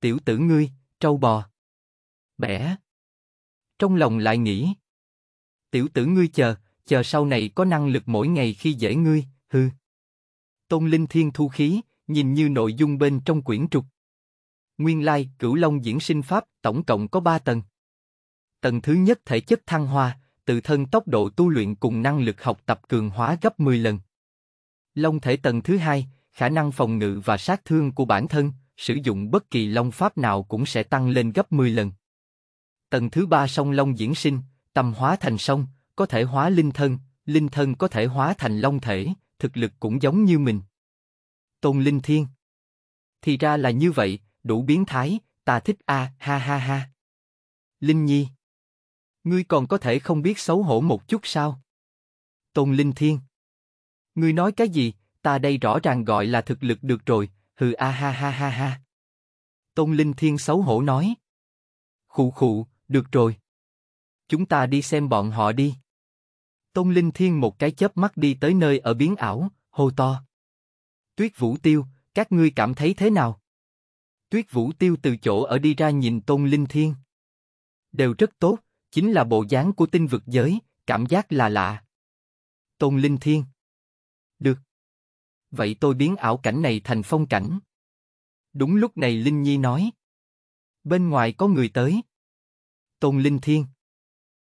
Tiểu tử ngươi, trâu bò. Bẻ. Trong lòng lại nghĩ. Tiểu tử ngươi chờ, chờ sau này có năng lực mỗi ngày khi dễ ngươi, hư. Tôn Linh Thiên thu khí, nhìn như nội dung bên trong quyển trục. Nguyên lai, cửu long diễn sinh pháp, tổng cộng có 3 tầng. Tầng thứ nhất thể chất thăng hoa, tự thân tốc độ tu luyện cùng năng lực học tập cường hóa gấp 10 lần. Long thể tầng thứ hai, khả năng phòng ngự và sát thương của bản thân, sử dụng bất kỳ long pháp nào cũng sẽ tăng lên gấp 10 lần. Tầng thứ ba song long diễn sinh, tâm hóa thành sông, có thể hóa linh thân, linh thân có thể hóa thành long thể, thực lực cũng giống như mình. Tôn Linh Thiên Thì ra là như vậy, đủ biến thái, ta thích a, à, ha ha ha. Linh Nhi. Ngươi còn có thể không biết xấu hổ một chút sao? Tôn Linh Thiên. Ngươi nói cái gì, ta đây rõ ràng gọi là thực lực được rồi, hừ a à, ha ha ha ha. Tôn Linh Thiên xấu hổ nói. Khụ khụ, được rồi. Chúng ta đi xem bọn họ đi. Tôn Linh Thiên một cái chớp mắt đi tới nơi ở biến ảo, hô to. Tuyết Vũ Tiêu, các ngươi cảm thấy thế nào? Tuyết Vũ Tiêu từ chỗ ở đi ra nhìn Tôn Linh Thiên. Đều rất tốt, chính là bộ dáng của tinh vực giới, cảm giác là lạ. Tôn Linh Thiên. Được. Vậy tôi biến ảo cảnh này thành phong cảnh. Đúng lúc này Linh Nhi nói. Bên ngoài có người tới. Tôn Linh Thiên.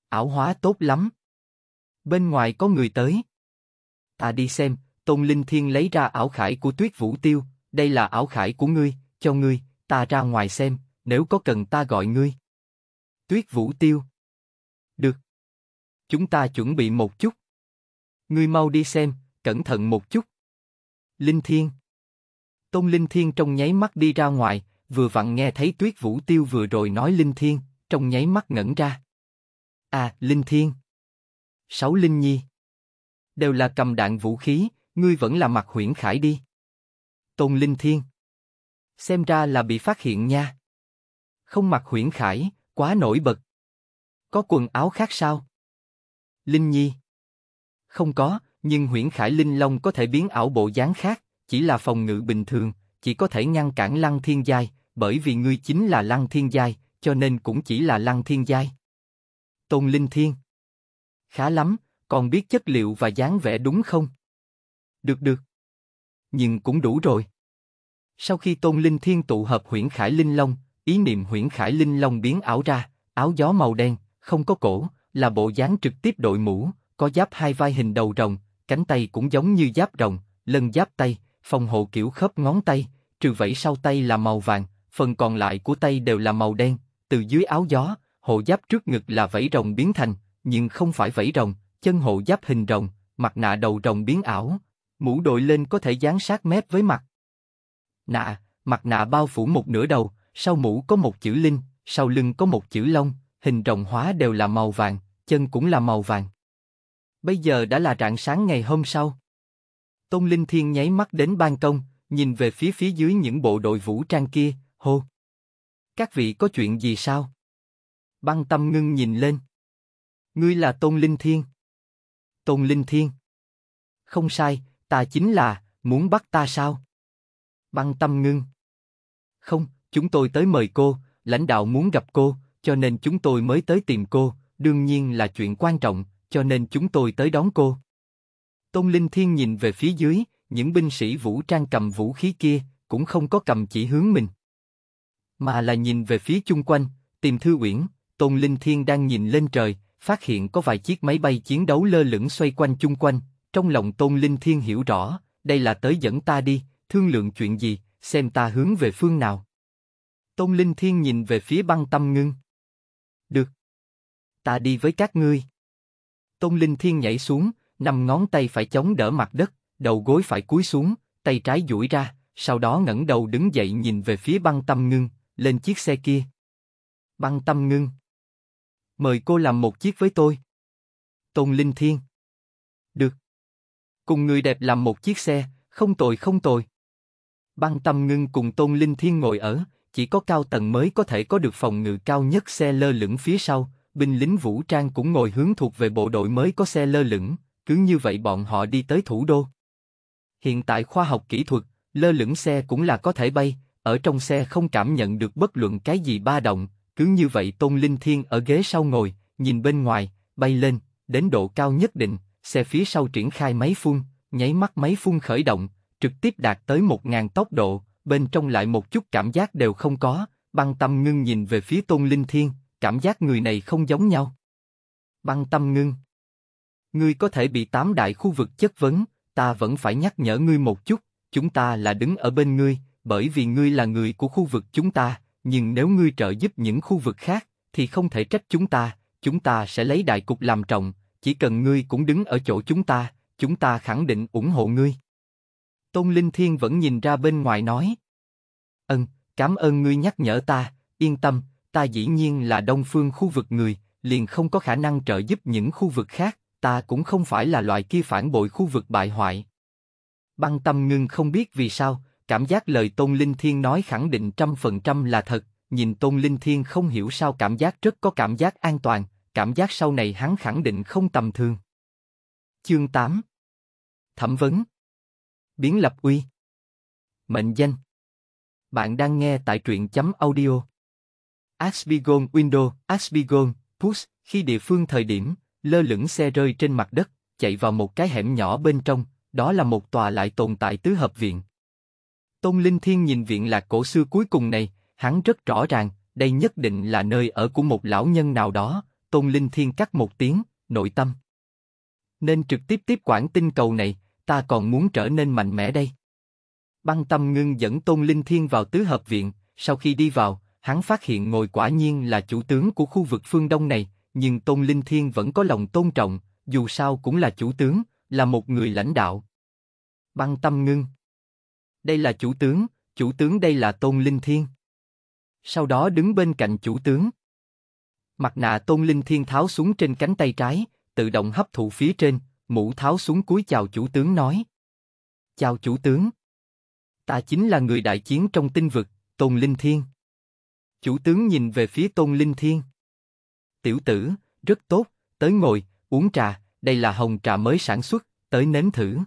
Ảo hóa tốt lắm. Bên ngoài có người tới. Ta đi xem, Tôn Linh Thiên lấy ra ảo khải của Tuyết Vũ Tiêu, đây là ảo khải của ngươi, cho ngươi, ta ra ngoài xem, nếu có cần ta gọi ngươi. Tuyết Vũ Tiêu. Được. Chúng ta chuẩn bị một chút. Ngươi mau đi xem, cẩn thận một chút. Linh Thiên. Tôn Linh Thiên trong nháy mắt đi ra ngoài, vừa vặn nghe thấy Tuyết Vũ Tiêu vừa rồi nói Linh Thiên, trong nháy mắt ngẩn ra. À, Linh Thiên. Sáu Linh Nhi. Đều là cầm đạn vũ khí, ngươi vẫn là mặt huyễn khải đi. Tôn Linh Thiên. Xem ra là bị phát hiện nha. Không mặc huyễn khải, quá nổi bật. Có quần áo khác sao? Linh Nhi. Không có, nhưng huyễn khải linh long có thể biến ảo bộ dáng khác, chỉ là phòng ngự bình thường, chỉ có thể ngăn cản lăng thiên giai, bởi vì ngươi chính là lăng thiên giai, cho nên cũng chỉ là lăng thiên giai. Tôn Linh Thiên. Khá lắm, còn biết chất liệu và dáng vẻ đúng không? Được được. Nhưng cũng đủ rồi. Sau khi Tôn Linh Thiên tụ hợp huyễn khải linh long, ý niệm huyễn khải linh long biến ảo ra, áo gió màu đen, không có cổ, là bộ dáng trực tiếp đội mũ, có giáp hai vai hình đầu rồng, cánh tay cũng giống như giáp rồng, lân giáp tay, phòng hộ kiểu khớp ngón tay, trừ vẫy sau tay là màu vàng, phần còn lại của tay đều là màu đen, từ dưới áo gió, hộ giáp trước ngực là vẫy rồng biến thành, nhưng không phải vẫy rồng, chân hộ giáp hình rồng, mặt nạ đầu rồng biến ảo, mũ đội lên có thể dán sát mép với mặt nạ, mặt nạ bao phủ một nửa đầu, sau mũ có một chữ linh, sau lưng có một chữ long, hình rồng hóa đều là màu vàng, chân cũng là màu vàng. Bây giờ đã là rạng sáng ngày hôm sau. Tôn Linh Thiên nháy mắt đến ban công, nhìn về phía phía dưới những bộ đội vũ trang kia, hô. Các vị có chuyện gì sao? Băng tâm ngưng nhìn lên. Ngươi là Tôn Linh Thiên. Tôn Linh Thiên. Không sai, ta chính là, muốn bắt ta sao? Băng tâm ngưng. Không, chúng tôi tới mời cô, lãnh đạo muốn gặp cô, cho nên chúng tôi mới tới tìm cô, đương nhiên là chuyện quan trọng, cho nên chúng tôi tới đón cô. Tôn Linh Thiên nhìn về phía dưới, những binh sĩ vũ trang cầm vũ khí kia, cũng không có cầm chỉ hướng mình. Mà là nhìn về phía chung quanh, tìm thư uyển, Tôn Linh Thiên đang nhìn lên trời, phát hiện có vài chiếc máy bay chiến đấu lơ lửng xoay quanh chung quanh, trong lòng Tôn Linh Thiên hiểu rõ, đây là tới dẫn ta đi, thương lượng chuyện gì, xem ta hướng về phương nào. Tôn Linh Thiên nhìn về phía băng tâm ngưng. Được. Ta đi với các ngươi. Tôn Linh Thiên nhảy xuống, nằm ngón tay phải chống đỡ mặt đất, đầu gối phải cúi xuống, tay trái duỗi ra, sau đó ngẩng đầu đứng dậy nhìn về phía băng tâm ngưng, lên chiếc xe kia. Băng tâm ngưng. Mời cô làm một chiếc với tôi. Tôn Linh Thiên. Được. Cùng người đẹp làm một chiếc xe, không tồi không tồi. Băng Tâm Ngưng cùng Tôn Linh Thiên ngồi ở, chỉ có cao tầng mới có thể có được phòng ngự cao nhất xe lơ lửng phía sau, binh lính vũ trang cũng ngồi hướng thuộc về bộ đội mới có xe lơ lửng, cứ như vậy bọn họ đi tới thủ đô. Hiện tại khoa học kỹ thuật, lơ lửng xe cũng là có thể bay, ở trong xe không cảm nhận được bất luận cái gì ba động, cứ như vậy Tôn Linh Thiên ở ghế sau ngồi, nhìn bên ngoài, bay lên, đến độ cao nhất định, xe phía sau triển khai máy phun, nháy mắt máy phun khởi động, trực tiếp đạt tới 1.000 tốc độ, bên trong lại một chút cảm giác đều không có, băng tâm ngưng nhìn về phía tôn linh thiên, cảm giác người này không giống nhau. Băng tâm ngưng. Ngươi có thể bị tám đại khu vực chất vấn, ta vẫn phải nhắc nhở ngươi một chút, chúng ta là đứng ở bên ngươi, bởi vì ngươi là người của khu vực chúng ta, nhưng nếu ngươi trợ giúp những khu vực khác, thì không thể trách chúng ta, chúng ta sẽ lấy đại cục làm trọng, chỉ cần ngươi cũng đứng ở chỗ chúng ta, chúng ta khẳng định ủng hộ ngươi. Tôn Linh Thiên vẫn nhìn ra bên ngoài nói. Ừm, cảm ơn ngươi nhắc nhở ta, yên tâm, ta dĩ nhiên là đông phương khu vực người, liền không có khả năng trợ giúp những khu vực khác, ta cũng không phải là loại kia phản bội khu vực bại hoại. Băng tâm ngưng không biết vì sao, cảm giác lời Tôn Linh Thiên nói khẳng định trăm phần trăm là thật, nhìn Tôn Linh Thiên không hiểu sao cảm giác rất có cảm giác an toàn, cảm giác sau này hắn khẳng định không tầm thường. Chương 8 Thẩm vấn biến lập uy mệnh danh bạn đang nghe tại truyện chấm audio Asbigon Window Asbigon Push khi địa phương thời điểm lơ lửng xe rơi trên mặt đất chạy vào một cái hẻm nhỏ bên trong đó là một tòa lại tồn tại tứ hợp viện Tôn Linh Thiên nhìn viện lạc cổ xưa cuối cùng này hắn rất rõ ràng đây nhất định là nơi ở của một lão nhân nào đó Tôn Linh Thiên cắt một tiếng nội tâm nên trực tiếp tiếp quản tinh cầu này ta còn muốn trở nên mạnh mẽ đây. Băng tâm ngưng dẫn Tôn Linh Thiên vào tứ hợp viện, sau khi đi vào, hắn phát hiện ngồi quả nhiên là chủ tướng của khu vực phương Đông này, nhưng Tôn Linh Thiên vẫn có lòng tôn trọng, dù sao cũng là chủ tướng, là một người lãnh đạo. Băng tâm ngưng. Đây là chủ tướng, chủ tướng đây là Tôn Linh Thiên. Sau đó đứng bên cạnh chủ tướng. Mặt nạ Tôn Linh Thiên tháo xuống trên cánh tay trái, tự động hấp thụ phía trên, mũ tháo xuống cúi chào chủ tướng nói. Chào chủ tướng. Ta chính là người đại chiến trong tinh vực, Tôn Linh Thiên. Chủ tướng nhìn về phía Tôn Linh Thiên. Tiểu tử, rất tốt, tới ngồi, uống trà, đây là hồng trà mới sản xuất, tới nếm thử.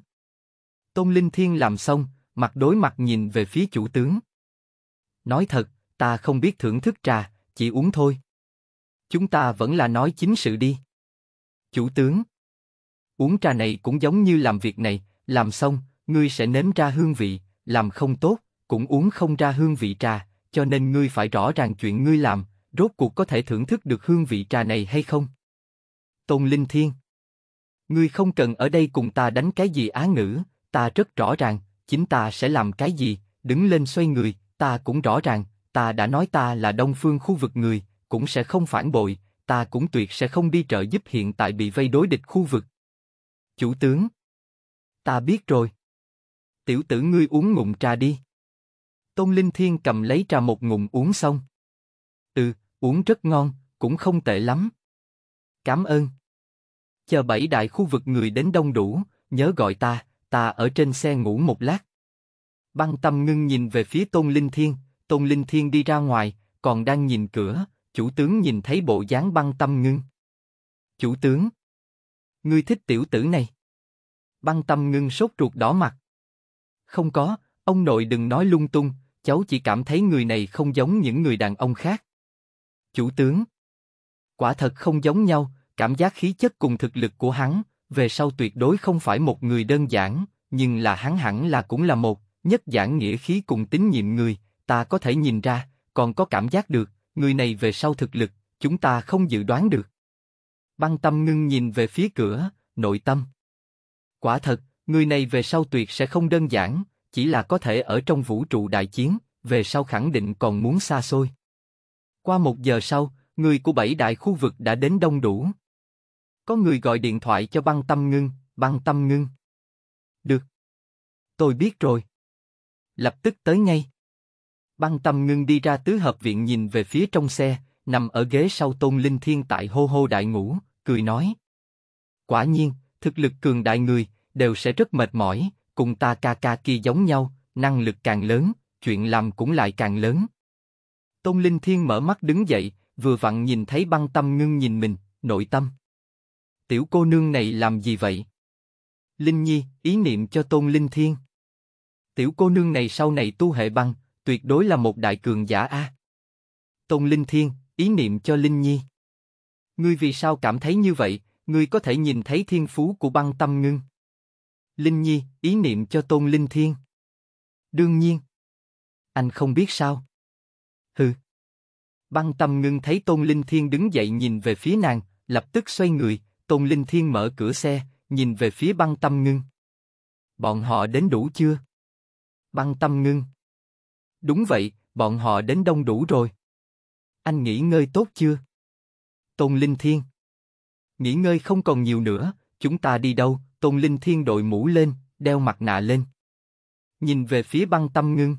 Tôn Linh Thiên làm xong, mặt đối mặt nhìn về phía chủ tướng. Nói thật, ta không biết thưởng thức trà, chỉ uống thôi. Chúng ta vẫn là nói chính sự đi. Chủ tướng uống trà này cũng giống như làm việc này, làm xong, ngươi sẽ nếm ra hương vị, làm không tốt, cũng uống không ra hương vị trà, cho nên ngươi phải rõ ràng chuyện ngươi làm, rốt cuộc có thể thưởng thức được hương vị trà này hay không. Tôn Linh Thiên Ngươi không cần ở đây cùng ta đánh cái gì á ngữ, ta rất rõ ràng, chính ta sẽ làm cái gì, đứng lên xoay người, ta cũng rõ ràng, ta đã nói ta là đông phương khu vực người, cũng sẽ không phản bội, ta cũng tuyệt sẽ không đi trợ giúp hiện tại bị vây đối địch khu vực, Chủ tướng. Ta biết rồi. Tiểu tử ngươi uống ngụm trà đi. Tôn Linh Thiên cầm lấy trà một ngụm uống xong. Ừ, uống rất ngon, cũng không tệ lắm. Cảm ơn. Chờ bảy đại khu vực người đến đông đủ, nhớ gọi ta, ta ở trên xe ngủ một lát. Băng tâm ngưng nhìn về phía Tôn Linh Thiên, Tôn Linh Thiên đi ra ngoài, còn đang nhìn cửa, chủ tướng nhìn thấy bộ dáng băng tâm ngưng. Chủ tướng, Ngươi thích tiểu tử này. Băng tâm ngưng sốt ruột đỏ mặt. Không có, ông nội đừng nói lung tung, cháu chỉ cảm thấy người này không giống những người đàn ông khác. Chủ tướng. Quả thật không giống nhau, cảm giác khí chất cùng thực lực của hắn, về sau tuyệt đối không phải một người đơn giản, nhưng là hắn hẳn là cũng là một, nhất giản nghĩa khí cùng tín nhiệm người, ta có thể nhìn ra, còn có cảm giác được, người này về sau thực lực, chúng ta không dự đoán được. Băng tâm ngưng nhìn về phía cửa, nội tâm. Quả thật, người này về sau tuyệt sẽ không đơn giản, chỉ là có thể ở trong vũ trụ đại chiến, về sau khẳng định còn muốn xa xôi. Qua một giờ sau, người của bảy đại khu vực đã đến đông đủ. Có người gọi điện thoại cho băng tâm ngưng, băng tâm ngưng. Được. Tôi biết rồi. Lập tức tới ngay. Băng tâm ngưng đi ra tứ hợp viện nhìn về phía trong xe, nằm ở ghế sau tôn linh thiên tại hô hô đại ngủ, cười nói. Quả nhiên, thực lực cường đại người, đều sẽ rất mệt mỏi, cùng ta ca ca kia giống nhau, năng lực càng lớn, chuyện làm cũng lại càng lớn. Tôn Linh Thiên mở mắt đứng dậy, vừa vặn nhìn thấy băng tâm ngưng nhìn mình, nội tâm. Tiểu cô nương này làm gì vậy? Linh Nhi, ý niệm cho Tôn Linh Thiên. Tiểu cô nương này sau này tu hệ băng, tuyệt đối là một đại cường giả A. Tôn Linh Thiên, ý niệm cho Linh Nhi. Ngươi vì sao cảm thấy như vậy? Ngươi có thể nhìn thấy thiên phú của băng tâm ngưng. Linh Nhi, ý niệm cho tôn linh thiên. Đương nhiên. Anh không biết sao. Hừ. Băng tâm ngưng thấy tôn linh thiên đứng dậy nhìn về phía nàng, lập tức xoay người, tôn linh thiên mở cửa xe, nhìn về phía băng tâm ngưng. Bọn họ đến đủ chưa? Băng tâm ngưng. Đúng vậy, bọn họ đến đông đủ rồi. Anh nghỉ ngơi tốt chưa? Tôn Linh Thiên. Nghỉ ngơi không còn nhiều nữa, chúng ta đi đâu? Tôn Linh Thiên đội mũ lên, đeo mặt nạ lên. Nhìn về phía băng tâm ngưng.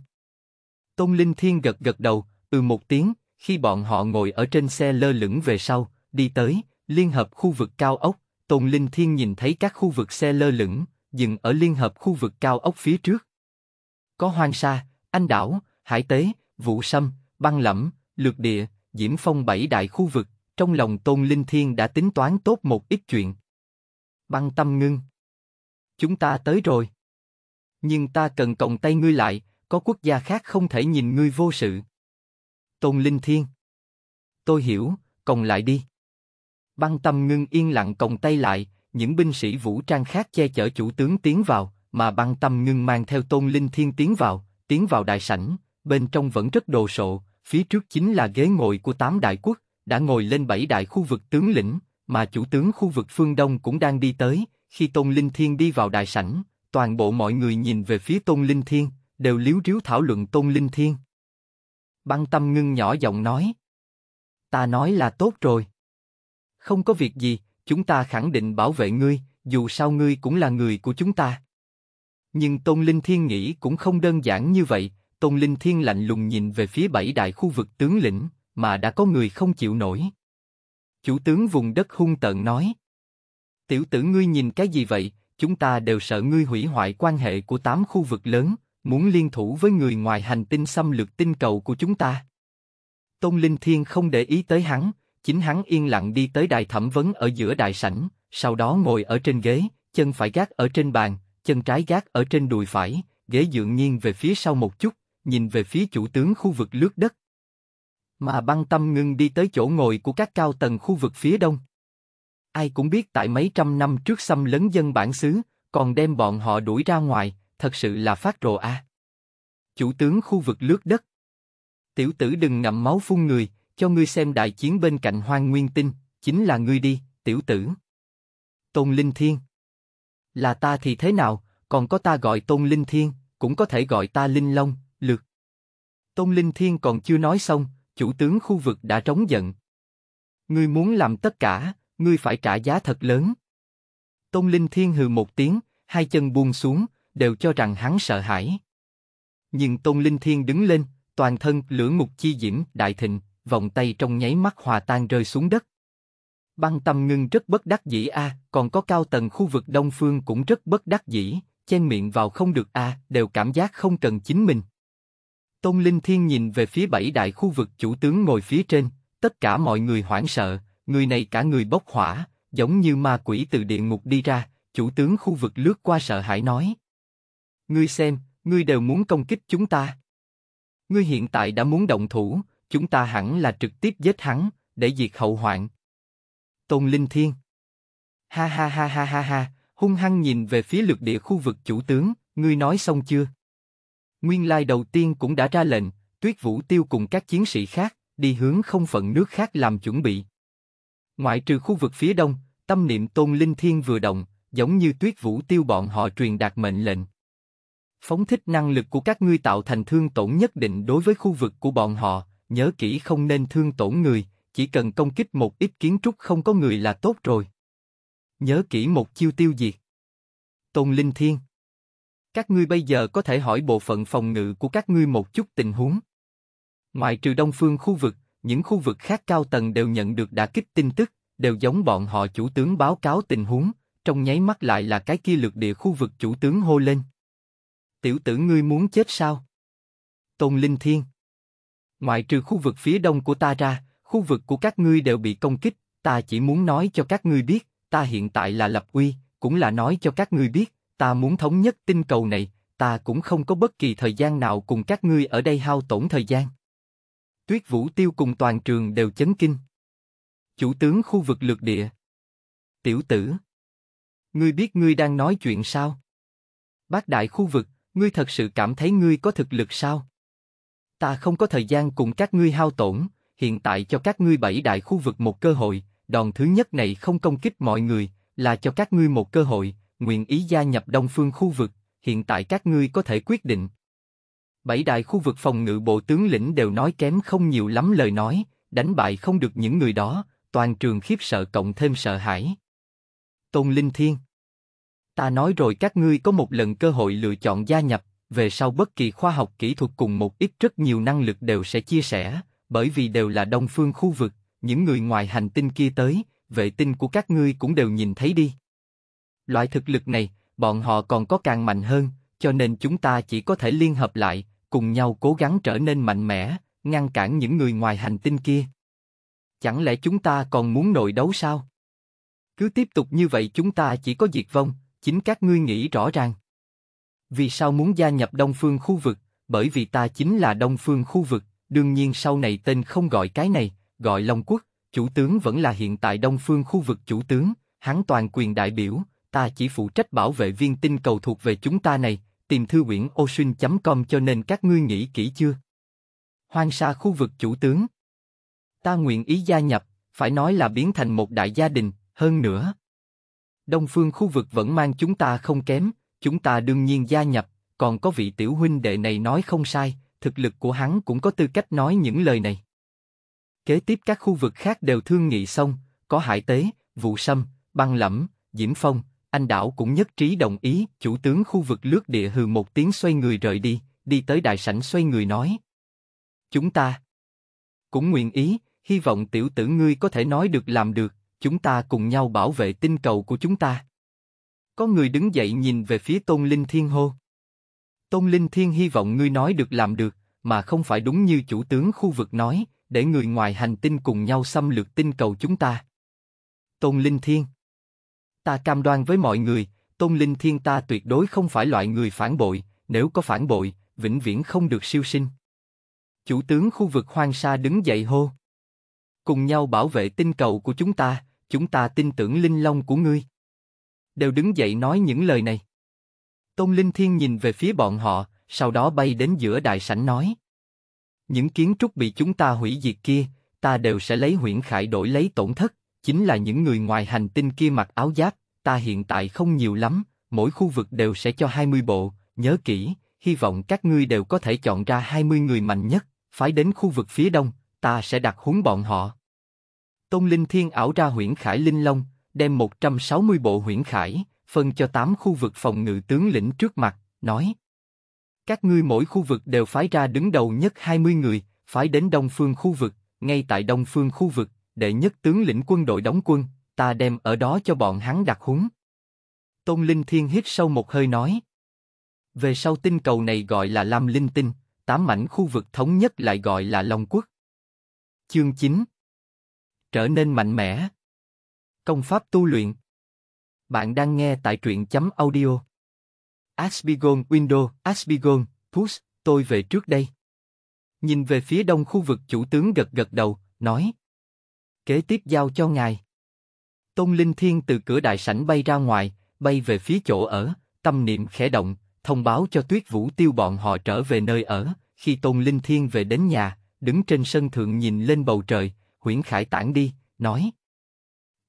Tôn Linh Thiên gật gật đầu, ừ một tiếng, khi bọn họ ngồi ở trên xe lơ lửng về sau, đi tới, liên hợp khu vực cao ốc, Tôn Linh Thiên nhìn thấy các khu vực xe lơ lửng, dừng ở liên hợp khu vực cao ốc phía trước. Có hoang sa, anh đảo, hải tế, Vũ sâm, băng lẫm, lược địa, diễm phong bảy đại khu vực, trong lòng Tôn Linh Thiên đã tính toán tốt một ít chuyện. Băng tâm ngưng. Chúng ta tới rồi. Nhưng ta cần cộng tay ngươi lại, có quốc gia khác không thể nhìn ngươi vô sự. Tôn Linh Thiên. Tôi hiểu, cộng lại đi. Băng tâm ngưng yên lặng cộng tay lại, những binh sĩ vũ trang khác che chở chủ tướng tiến vào, mà băng tâm ngưng mang theo Tôn Linh Thiên tiến vào, tiến vào đại sảnh, bên trong vẫn rất đồ sộ, phía trước chính là ghế ngồi của tám đại quốc, đã ngồi lên bảy đại khu vực tướng lĩnh, mà chủ tướng khu vực phương Đông cũng đang đi tới, khi Tôn Linh Thiên đi vào đại sảnh, toàn bộ mọi người nhìn về phía Tôn Linh Thiên, đều liếu riếu thảo luận Tôn Linh Thiên. Băng tâm ngưng nhỏ giọng nói. Ta nói là tốt rồi. Không có việc gì, chúng ta khẳng định bảo vệ ngươi, dù sao ngươi cũng là người của chúng ta. Nhưng Tôn Linh Thiên nghĩ cũng không đơn giản như vậy, Tôn Linh Thiên lạnh lùng nhìn về phía bảy đại khu vực tướng lĩnh, mà đã có người không chịu nổi. Chủ tướng vùng đất hung tợn nói. Tiểu tử ngươi nhìn cái gì vậy, chúng ta đều sợ ngươi hủy hoại quan hệ của tám khu vực lớn, muốn liên thủ với người ngoài hành tinh xâm lược tinh cầu của chúng ta. Tôn Linh Thiên không để ý tới hắn, chính hắn yên lặng đi tới đài thẩm vấn ở giữa đại sảnh, sau đó ngồi ở trên ghế, chân phải gác ở trên bàn, chân trái gác ở trên đùi phải, ghế dựa nghiêng về phía sau một chút, nhìn về phía chủ tướng khu vực lướt đất, mà băng tâm ngưng đi tới chỗ ngồi của các cao tầng khu vực phía đông. Ai cũng biết tại mấy trăm năm trước xâm lấn dân bản xứ, còn đem bọn họ đuổi ra ngoài, thật sự là phát rồ a. Chủ tướng khu vực lướt đất. Tiểu tử đừng ngậm máu phun người, cho ngươi xem đại chiến bên cạnh hoang nguyên tinh, chính là ngươi đi, tiểu tử. Tôn Linh Thiên Là ta thì thế nào, còn có ta gọi Tôn Linh Thiên, cũng có thể gọi ta Linh Long, lược. Tôn Linh Thiên còn chưa nói xong, chủ tướng khu vực đã trống giận. Ngươi muốn làm tất cả, ngươi phải trả giá thật lớn. Tôn Linh Thiên hừ một tiếng, hai chân buông xuống, đều cho rằng hắn sợ hãi. Nhưng Tôn Linh Thiên đứng lên, toàn thân lửa ngục chi diễm đại thịnh, vòng tay trong nháy mắt hòa tan rơi xuống đất. Băng tâm ngưng rất bất đắc dĩ a, à, còn có cao tầng khu vực đông phương cũng rất bất đắc dĩ, chen miệng vào không được a, à, đều cảm giác không cần chính mình. Tôn Linh Thiên nhìn về phía bảy đại khu vực chủ tướng ngồi phía trên, tất cả mọi người hoảng sợ, người này cả người bốc hỏa, giống như ma quỷ từ địa ngục đi ra, chủ tướng khu vực lướt qua sợ hãi nói. Ngươi xem, ngươi đều muốn công kích chúng ta. Ngươi hiện tại đã muốn động thủ, chúng ta hẳn là trực tiếp giết hắn, để diệt hậu hoạn. Tôn Linh Thiên Ha ha ha ha ha ha, hung hăng nhìn về phía lược địa khu vực chủ tướng, ngươi nói xong chưa? Nguyên Lai đầu tiên cũng đã ra lệnh, Tuyết Vũ Tiêu cùng các chiến sĩ khác, đi hướng không phận nước khác làm chuẩn bị. Ngoại trừ khu vực phía đông, tâm niệm Tôn Linh Thiên vừa động, giống như Tuyết Vũ Tiêu bọn họ truyền đạt mệnh lệnh. Phóng thích năng lực của các ngươi tạo thành thương tổn nhất định đối với khu vực của bọn họ, nhớ kỹ không nên thương tổn người, chỉ cần công kích một ít kiến trúc không có người là tốt rồi. Nhớ kỹ một chiêu tiêu diệt. Tôn Linh Thiên các ngươi bây giờ có thể hỏi bộ phận phòng ngự của các ngươi một chút tình huống. ngoài trừ đông phương khu vực, những khu vực khác cao tầng đều nhận được đả kích tin tức, đều giống bọn họ chủ tướng báo cáo tình huống, trong nháy mắt lại là cái kia lược địa khu vực chủ tướng hô lên. Tiểu tử ngươi muốn chết sao? Tôn Linh Thiên ngoài trừ khu vực phía đông của ta ra, khu vực của các ngươi đều bị công kích, ta chỉ muốn nói cho các ngươi biết, ta hiện tại là lập uy, cũng là nói cho các ngươi biết, ta muốn thống nhất tinh cầu này, ta cũng không có bất kỳ thời gian nào cùng các ngươi ở đây hao tổn thời gian. Tuyết Vũ Tiêu cùng toàn trường đều chấn kinh. Chủ tướng khu vực lược địa. Tiểu tử. Ngươi biết ngươi đang nói chuyện sao? Bác đại khu vực, ngươi thật sự cảm thấy ngươi có thực lực sao? Ta không có thời gian cùng các ngươi hao tổn, hiện tại cho các ngươi bảy đại khu vực một cơ hội, đòn thứ nhất này không công kích mọi người, là cho các ngươi một cơ hội, nguyện ý gia nhập Đông Phương khu vực, hiện tại các ngươi có thể quyết định. Bảy đại khu vực phòng ngự bộ tướng lĩnh đều nói kém không nhiều lắm lời nói, đánh bại không được những người đó, toàn trường khiếp sợ cộng thêm sợ hãi. Tôn Linh Thiên Ta nói rồi các ngươi có một lần cơ hội lựa chọn gia nhập, về sau bất kỳ khoa học kỹ thuật cùng một ít rất nhiều năng lực đều sẽ chia sẻ, bởi vì đều là đông phương khu vực, những người ngoài hành tinh kia tới, vệ tinh của các ngươi cũng đều nhìn thấy đi. Loại thực lực này, bọn họ còn có càng mạnh hơn, cho nên chúng ta chỉ có thể liên hợp lại, cùng nhau cố gắng trở nên mạnh mẽ, ngăn cản những người ngoài hành tinh kia. Chẳng lẽ chúng ta còn muốn nội đấu sao? Cứ tiếp tục như vậy chúng ta chỉ có diệt vong, chính các ngươi nghĩ rõ ràng. Vì sao muốn gia nhập Đông Phương khu vực? Bởi vì ta chính là Đông Phương khu vực, đương nhiên sau này tên không gọi cái này, gọi Long Quốc, chủ tướng vẫn là hiện tại Đông Phương khu vực chủ tướng, hắn toàn quyền đại biểu, ta chỉ phụ trách bảo vệ viên tinh cầu thuộc về chúng ta này, tìm thư quyển oshin com cho nên các ngươi nghĩ kỹ chưa? Hoang sa khu vực chủ tướng. Ta nguyện ý gia nhập, phải nói là biến thành một đại gia đình, hơn nữa. Đông phương khu vực vẫn mang chúng ta không kém, chúng ta đương nhiên gia nhập, còn có vị tiểu huynh đệ này nói không sai, thực lực của hắn cũng có tư cách nói những lời này. Kế tiếp các khu vực khác đều thương nghị xong, có hải tế, vụ sâm, băng lẫm, diễm phong, anh đảo cũng nhất trí đồng ý, chủ tướng khu vực lướt địa hừ một tiếng xoay người rời đi, đi tới đại sảnh xoay người nói. Chúng ta cũng nguyện ý, hy vọng tiểu tử ngươi có thể nói được làm được, chúng ta cùng nhau bảo vệ tinh cầu của chúng ta. Có người đứng dậy nhìn về phía Tôn Linh Thiên hô. Tôn Linh Thiên hy vọng ngươi nói được làm được, mà không phải đúng như chủ tướng khu vực nói, để người ngoài hành tinh cùng nhau xâm lược tinh cầu chúng ta. Tôn Linh Thiên Ta cam đoan với mọi người, Tôn Linh Thiên ta tuyệt đối không phải loại người phản bội, nếu có phản bội, vĩnh viễn không được siêu sinh. Chủ tướng khu vực Hoang Sa đứng dậy hô. Cùng nhau bảo vệ tinh cầu của chúng ta, chúng ta tin tưởng linh long của ngươi. Đều đứng dậy nói những lời này. Tôn Linh Thiên nhìn về phía bọn họ, sau đó bay đến giữa đại sảnh nói. Những kiến trúc bị chúng ta hủy diệt kia, ta đều sẽ lấy huyễn khải đổi lấy tổn thất, chính là những người ngoài hành tinh kia mặc áo giáp, ta hiện tại không nhiều lắm, mỗi khu vực đều sẽ cho 20 bộ, nhớ kỹ, hy vọng các ngươi đều có thể chọn ra 20 người mạnh nhất, phải đến khu vực phía đông, ta sẽ đặt huấn bọn họ. Tôn Linh Thiên ảo ra huyễn khải linh long, đem 160 bộ huyễn khải, phân cho 8 khu vực phòng ngự tướng lĩnh trước mặt, nói. Các ngươi mỗi khu vực đều phái ra đứng đầu nhất 20 người, phái đến đông phương khu vực, ngay tại đông phương khu vực, đệ nhất tướng lĩnh quân đội đóng quân, ta đem ở đó cho bọn hắn đặt húng. Tôn Linh Thiên hít sâu một hơi nói. Về sau tinh cầu này gọi là Lam Linh Tinh, tám mảnh khu vực thống nhất lại gọi là Long Quốc. Chương 9 Trở nên mạnh mẽ Công pháp tu luyện Bạn đang nghe tại truyện chấm audio Asbigon Window, Asbigon, Push, tôi về trước đây. Nhìn về phía đông khu vực chủ tướng gật gật đầu, nói kế tiếp giao cho ngài. Tôn Linh Thiên từ cửa đại sảnh bay ra ngoài, bay về phía chỗ ở, tâm niệm khẽ động, thông báo cho Tuyết Vũ Tiêu bọn họ trở về nơi ở. Khi Tôn Linh Thiên về đến nhà, đứng trên sân thượng nhìn lên bầu trời, Huyễn Khải tản đi, nói: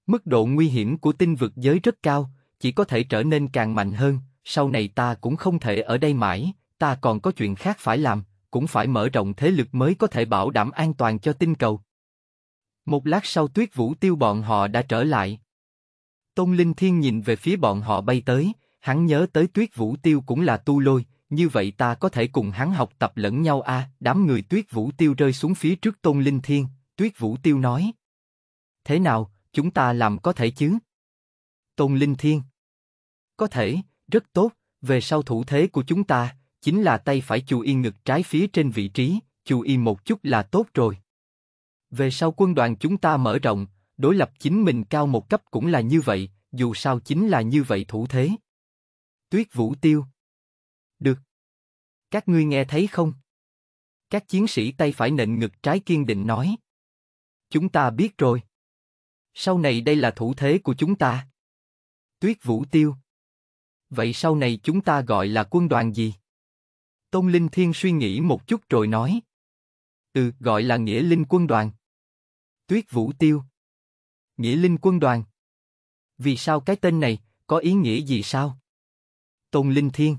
Mức độ nguy hiểm của tinh vực giới rất cao, chỉ có thể trở nên càng mạnh hơn. Sau này ta cũng không thể ở đây mãi, ta còn có chuyện khác phải làm, cũng phải mở rộng thế lực mới có thể bảo đảm an toàn cho tinh cầu. Một lát sau tuyết vũ tiêu bọn họ đã trở lại. Tôn Linh Thiên nhìn về phía bọn họ bay tới, hắn nhớ tới tuyết vũ tiêu cũng là tu lôi, như vậy ta có thể cùng hắn học tập lẫn nhau a. À, đám người tuyết vũ tiêu rơi xuống phía trước Tôn Linh Thiên, tuyết vũ tiêu nói. Thế nào, chúng ta làm có thể chứ? Tôn Linh Thiên. Có thể, rất tốt, về sau thủ thế của chúng ta, chính là tay phải chù y ngực trái phía trên vị trí, chù y một chút là tốt rồi. Về sau quân đoàn chúng ta mở rộng, đối lập chính mình cao một cấp cũng là như vậy, dù sao chính là như vậy thủ thế. Tuyết Vũ Tiêu Được. Các ngươi nghe thấy không? Các chiến sĩ tay phải nện ngực trái kiên định nói. Chúng ta biết rồi. Sau này đây là thủ thế của chúng ta. Tuyết Vũ Tiêu Vậy sau này chúng ta gọi là quân đoàn gì? Tôn Linh Thiên suy nghĩ một chút rồi nói. Ừ, gọi là Nghĩa Linh quân đoàn. Tuyết Vũ Tiêu. Nghĩa Linh Quân Đoàn. Vì sao cái tên này, có ý nghĩa gì sao? Tôn Linh Thiên.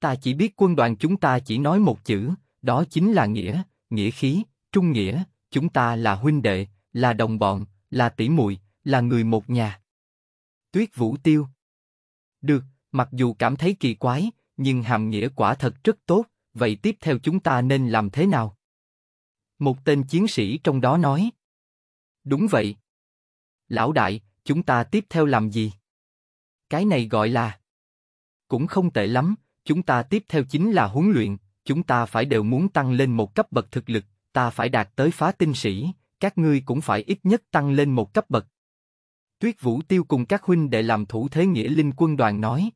Ta chỉ biết quân đoàn chúng ta chỉ nói một chữ, đó chính là nghĩa, nghĩa khí, trung nghĩa, chúng ta là huynh đệ, là đồng bọn, là tỷ muội, là người một nhà. Tuyết Vũ Tiêu. Được, mặc dù cảm thấy kỳ quái, nhưng hàm nghĩa quả thật rất tốt, vậy tiếp theo chúng ta nên làm thế nào? Một tên chiến sĩ trong đó nói. Đúng vậy. Lão đại, chúng ta tiếp theo làm gì? Cái này gọi là... Cũng không tệ lắm, chúng ta tiếp theo chính là huấn luyện, chúng ta phải đều muốn tăng lên một cấp bậc thực lực, ta phải đạt tới phá tinh sĩ, các ngươi cũng phải ít nhất tăng lên một cấp bậc. Tuyết Vũ Tiêu cùng các huynh đệ làm thủ thế nghĩa linh quân đoàn nói.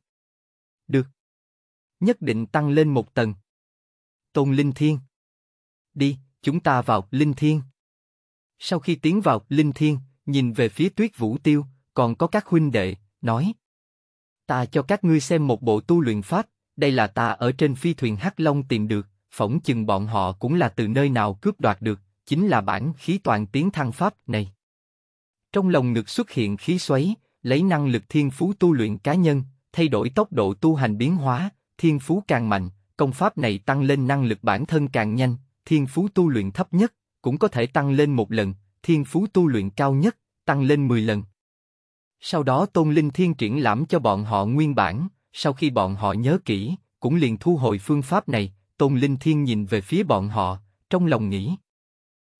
Được. Nhất định tăng lên một tầng. Tôn Linh Thiên. Đi, chúng ta vào Linh Thiên. Sau khi tiến vào, Linh Thiên, nhìn về phía tuyết vũ tiêu, còn có các huynh đệ, nói. Ta cho các ngươi xem một bộ tu luyện pháp, đây là ta ở trên phi thuyền Hắc Long tìm được, phỏng chừng bọn họ cũng là từ nơi nào cướp đoạt được, chính là bản khí toàn tiến thăng pháp này. Trong lòng ngực xuất hiện khí xoáy, lấy năng lực thiên phú tu luyện cá nhân, thay đổi tốc độ tu hành biến hóa, thiên phú càng mạnh, công pháp này tăng lên năng lực bản thân càng nhanh, thiên phú tu luyện thấp nhất, cũng có thể tăng lên một lần, thiên phú tu luyện cao nhất, tăng lên 10 lần. Sau đó Tôn Linh Thiên triển lãm cho bọn họ nguyên bản, sau khi bọn họ nhớ kỹ, cũng liền thu hồi phương pháp này, Tôn Linh Thiên nhìn về phía bọn họ, trong lòng nghĩ.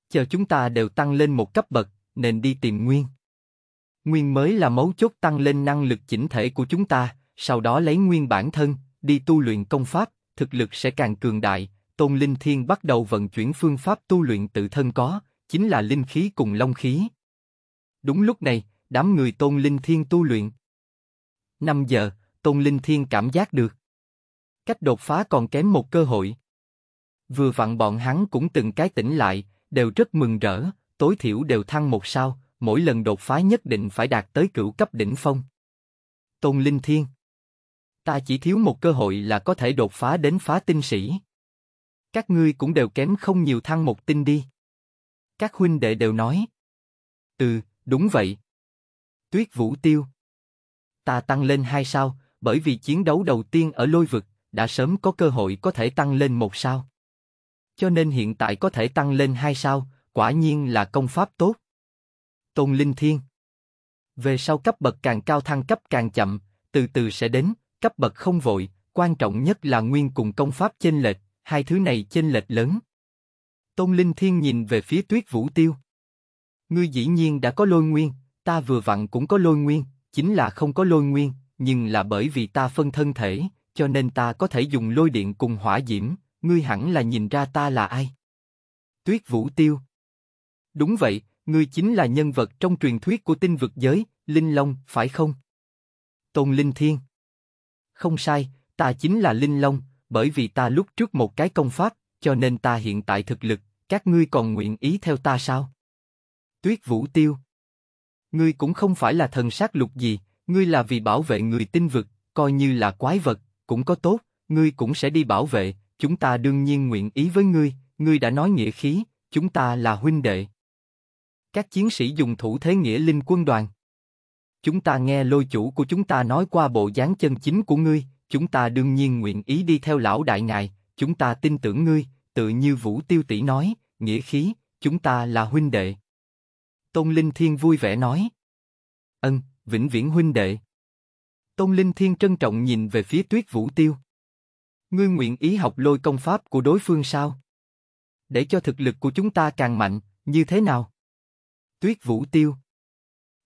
Chờ chúng ta đều tăng lên một cấp bậc, nên đi tìm Nguyên. Nguyên mới là mấu chốt tăng lên năng lực chỉnh thể của chúng ta, sau đó lấy Nguyên bản thân, đi tu luyện công pháp, thực lực sẽ càng cường đại, Tôn Linh Thiên bắt đầu vận chuyển phương pháp tu luyện tự thân có, chính là linh khí cùng long khí. Đúng lúc này, đám người Tôn Linh Thiên tu luyện. 5 giờ, Tôn Linh Thiên cảm giác được. Cách đột phá còn kém một cơ hội. Vừa vặn bọn hắn cũng từng cái tỉnh lại, đều rất mừng rỡ, tối thiểu đều thăng một sao, mỗi lần đột phá nhất định phải đạt tới cửu cấp đỉnh phong. Tôn Linh Thiên Ta chỉ thiếu một cơ hội là có thể đột phá đến phá tinh sĩ. Các ngươi cũng đều kém không nhiều thăng một tinh đi. Các huynh đệ đều nói. Ừ, đúng vậy. Tuyết Vũ Tiêu. Ta tăng lên hai sao, bởi vì chiến đấu đầu tiên ở lôi vực, đã sớm có cơ hội có thể tăng lên một sao. Cho nên hiện tại có thể tăng lên hai sao, quả nhiên là công pháp tốt. Tôn Linh Thiên Về sau cấp bậc càng cao thăng cấp càng chậm, từ từ sẽ đến, cấp bậc không vội, quan trọng nhất là nguyên cùng công pháp chênh lệch, hai thứ này chênh lệch lớn. Tôn Linh Thiên nhìn về phía Tuyết Vũ Tiêu. Ngươi dĩ nhiên đã có lôi nguyên, ta vừa vặn cũng có lôi nguyên, chính là không có lôi nguyên, nhưng là bởi vì ta phân thân thể, cho nên ta có thể dùng lôi điện cùng hỏa diễm, ngươi hẳn là nhìn ra ta là ai. Tuyết Vũ Tiêu Đúng vậy, ngươi chính là nhân vật trong truyền thuyết của tinh vực giới, Linh Long, phải không? Tôn Linh Thiên Không sai, ta chính là Linh Long, bởi vì ta lúc trước một cái công pháp, cho nên ta hiện tại thực lực, các ngươi còn nguyện ý theo ta sao? Tuyết Vũ Tiêu Ngươi cũng không phải là thần sát lục gì, ngươi là vì bảo vệ người tinh vực, coi như là quái vật, cũng có tốt, ngươi cũng sẽ đi bảo vệ, chúng ta đương nhiên nguyện ý với ngươi, ngươi đã nói nghĩa khí, chúng ta là huynh đệ. Các chiến sĩ dùng thủ thế nghĩa linh quân đoàn. Chúng ta nghe lôi chủ của chúng ta nói qua bộ dáng chân chính của ngươi, chúng ta đương nhiên nguyện ý đi theo lão đại ngài, chúng ta tin tưởng ngươi, tự như Vũ Tiêu tỷ nói, nghĩa khí, chúng ta là huynh đệ. Tôn Linh Thiên vui vẻ nói. Ân, vĩnh viễn huynh đệ. Tôn Linh Thiên trân trọng nhìn về phía Tuyết Vũ Tiêu. Ngươi nguyện ý học lôi công pháp của đối phương sao? Để cho thực lực của chúng ta càng mạnh, như thế nào? Tuyết Vũ Tiêu.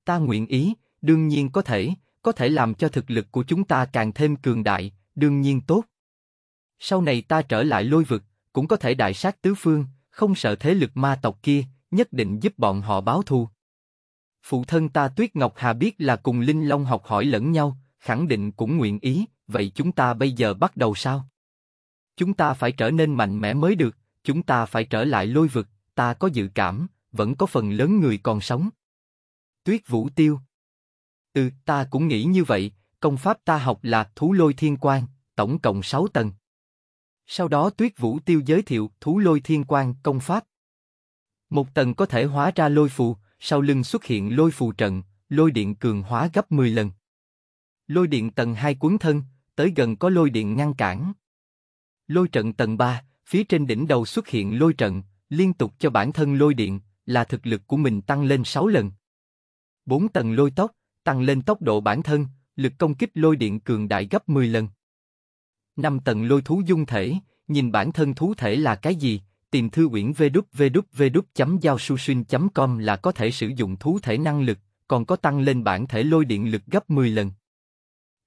Ta nguyện ý, đương nhiên có thể, có thể làm cho thực lực của chúng ta càng thêm cường đại, đương nhiên tốt. Sau này ta trở lại lôi vực, cũng có thể đại sát tứ phương, không sợ thế lực ma tộc kia, nhất định giúp bọn họ báo thù. Phụ thân ta Tuyết Ngọc Hà biết là cùng Linh Long học hỏi lẫn nhau, khẳng định cũng nguyện ý, vậy chúng ta bây giờ bắt đầu sao? Chúng ta phải trở nên mạnh mẽ mới được, chúng ta phải trở lại lôi vực, ta có dự cảm, vẫn có phần lớn người còn sống. Tuyết Vũ Tiêu Ừ, ta cũng nghĩ như vậy, công pháp ta học là Thú Lôi Thiên Quan, tổng cộng 6 tầng. Sau đó Tuyết Vũ Tiêu giới thiệu Thú Lôi Thiên Quan công pháp. Một tầng có thể hóa ra lôi phù, sau lưng xuất hiện lôi phù trận, lôi điện cường hóa gấp 10 lần. Lôi điện tầng 2 cuốn thân, tới gần có lôi điện ngăn cản. Lôi trận tầng 3, phía trên đỉnh đầu xuất hiện lôi trận, liên tục cho bản thân lôi điện, là thực lực của mình tăng lên 6 lần. 4 tầng lôi tốc, tăng lên tốc độ bản thân, lực công kích lôi điện cường đại gấp 10 lần. Năm tầng lôi thú dung thể, nhìn bản thân thú thể là cái gì, tìm thư uyển www giao com là có thể sử dụng thú thể năng lực, còn có tăng lên bản thể lôi điện lực gấp 10 lần.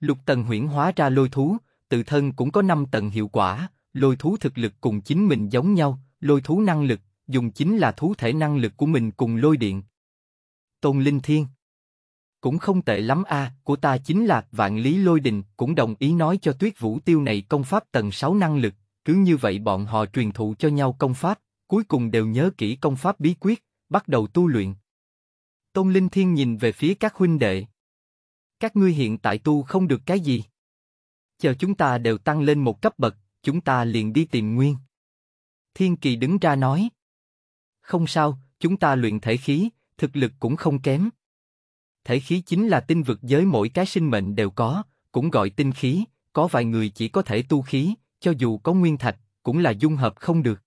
Lục tầng huyển hóa ra lôi thú, tự thân cũng có 5 tầng hiệu quả, lôi thú thực lực cùng chính mình giống nhau, lôi thú năng lực, dùng chính là thú thể năng lực của mình cùng lôi điện. Tôn Linh Thiên cũng không tệ lắm a, của ta chính là vạn lý lôi đình, cũng đồng ý nói cho tuyết vũ tiêu này công pháp tầng 6 năng lực, cứ như vậy bọn họ truyền thụ cho nhau công pháp, cuối cùng đều nhớ kỹ công pháp bí quyết, bắt đầu tu luyện. Tôn Linh Thiên nhìn về phía các huynh đệ. Các ngươi hiện tại tu không được cái gì. Chờ chúng ta đều tăng lên một cấp bậc, chúng ta liền đi tìm nguyên. Thiên Kỳ đứng ra nói. Không sao, chúng ta luyện thể khí, thực lực cũng không kém, thể khí chính là tinh vực giới mỗi cái sinh mệnh đều có, cũng gọi tinh khí, có vài người chỉ có thể tu khí, cho dù có nguyên thạch, cũng là dung hợp không được.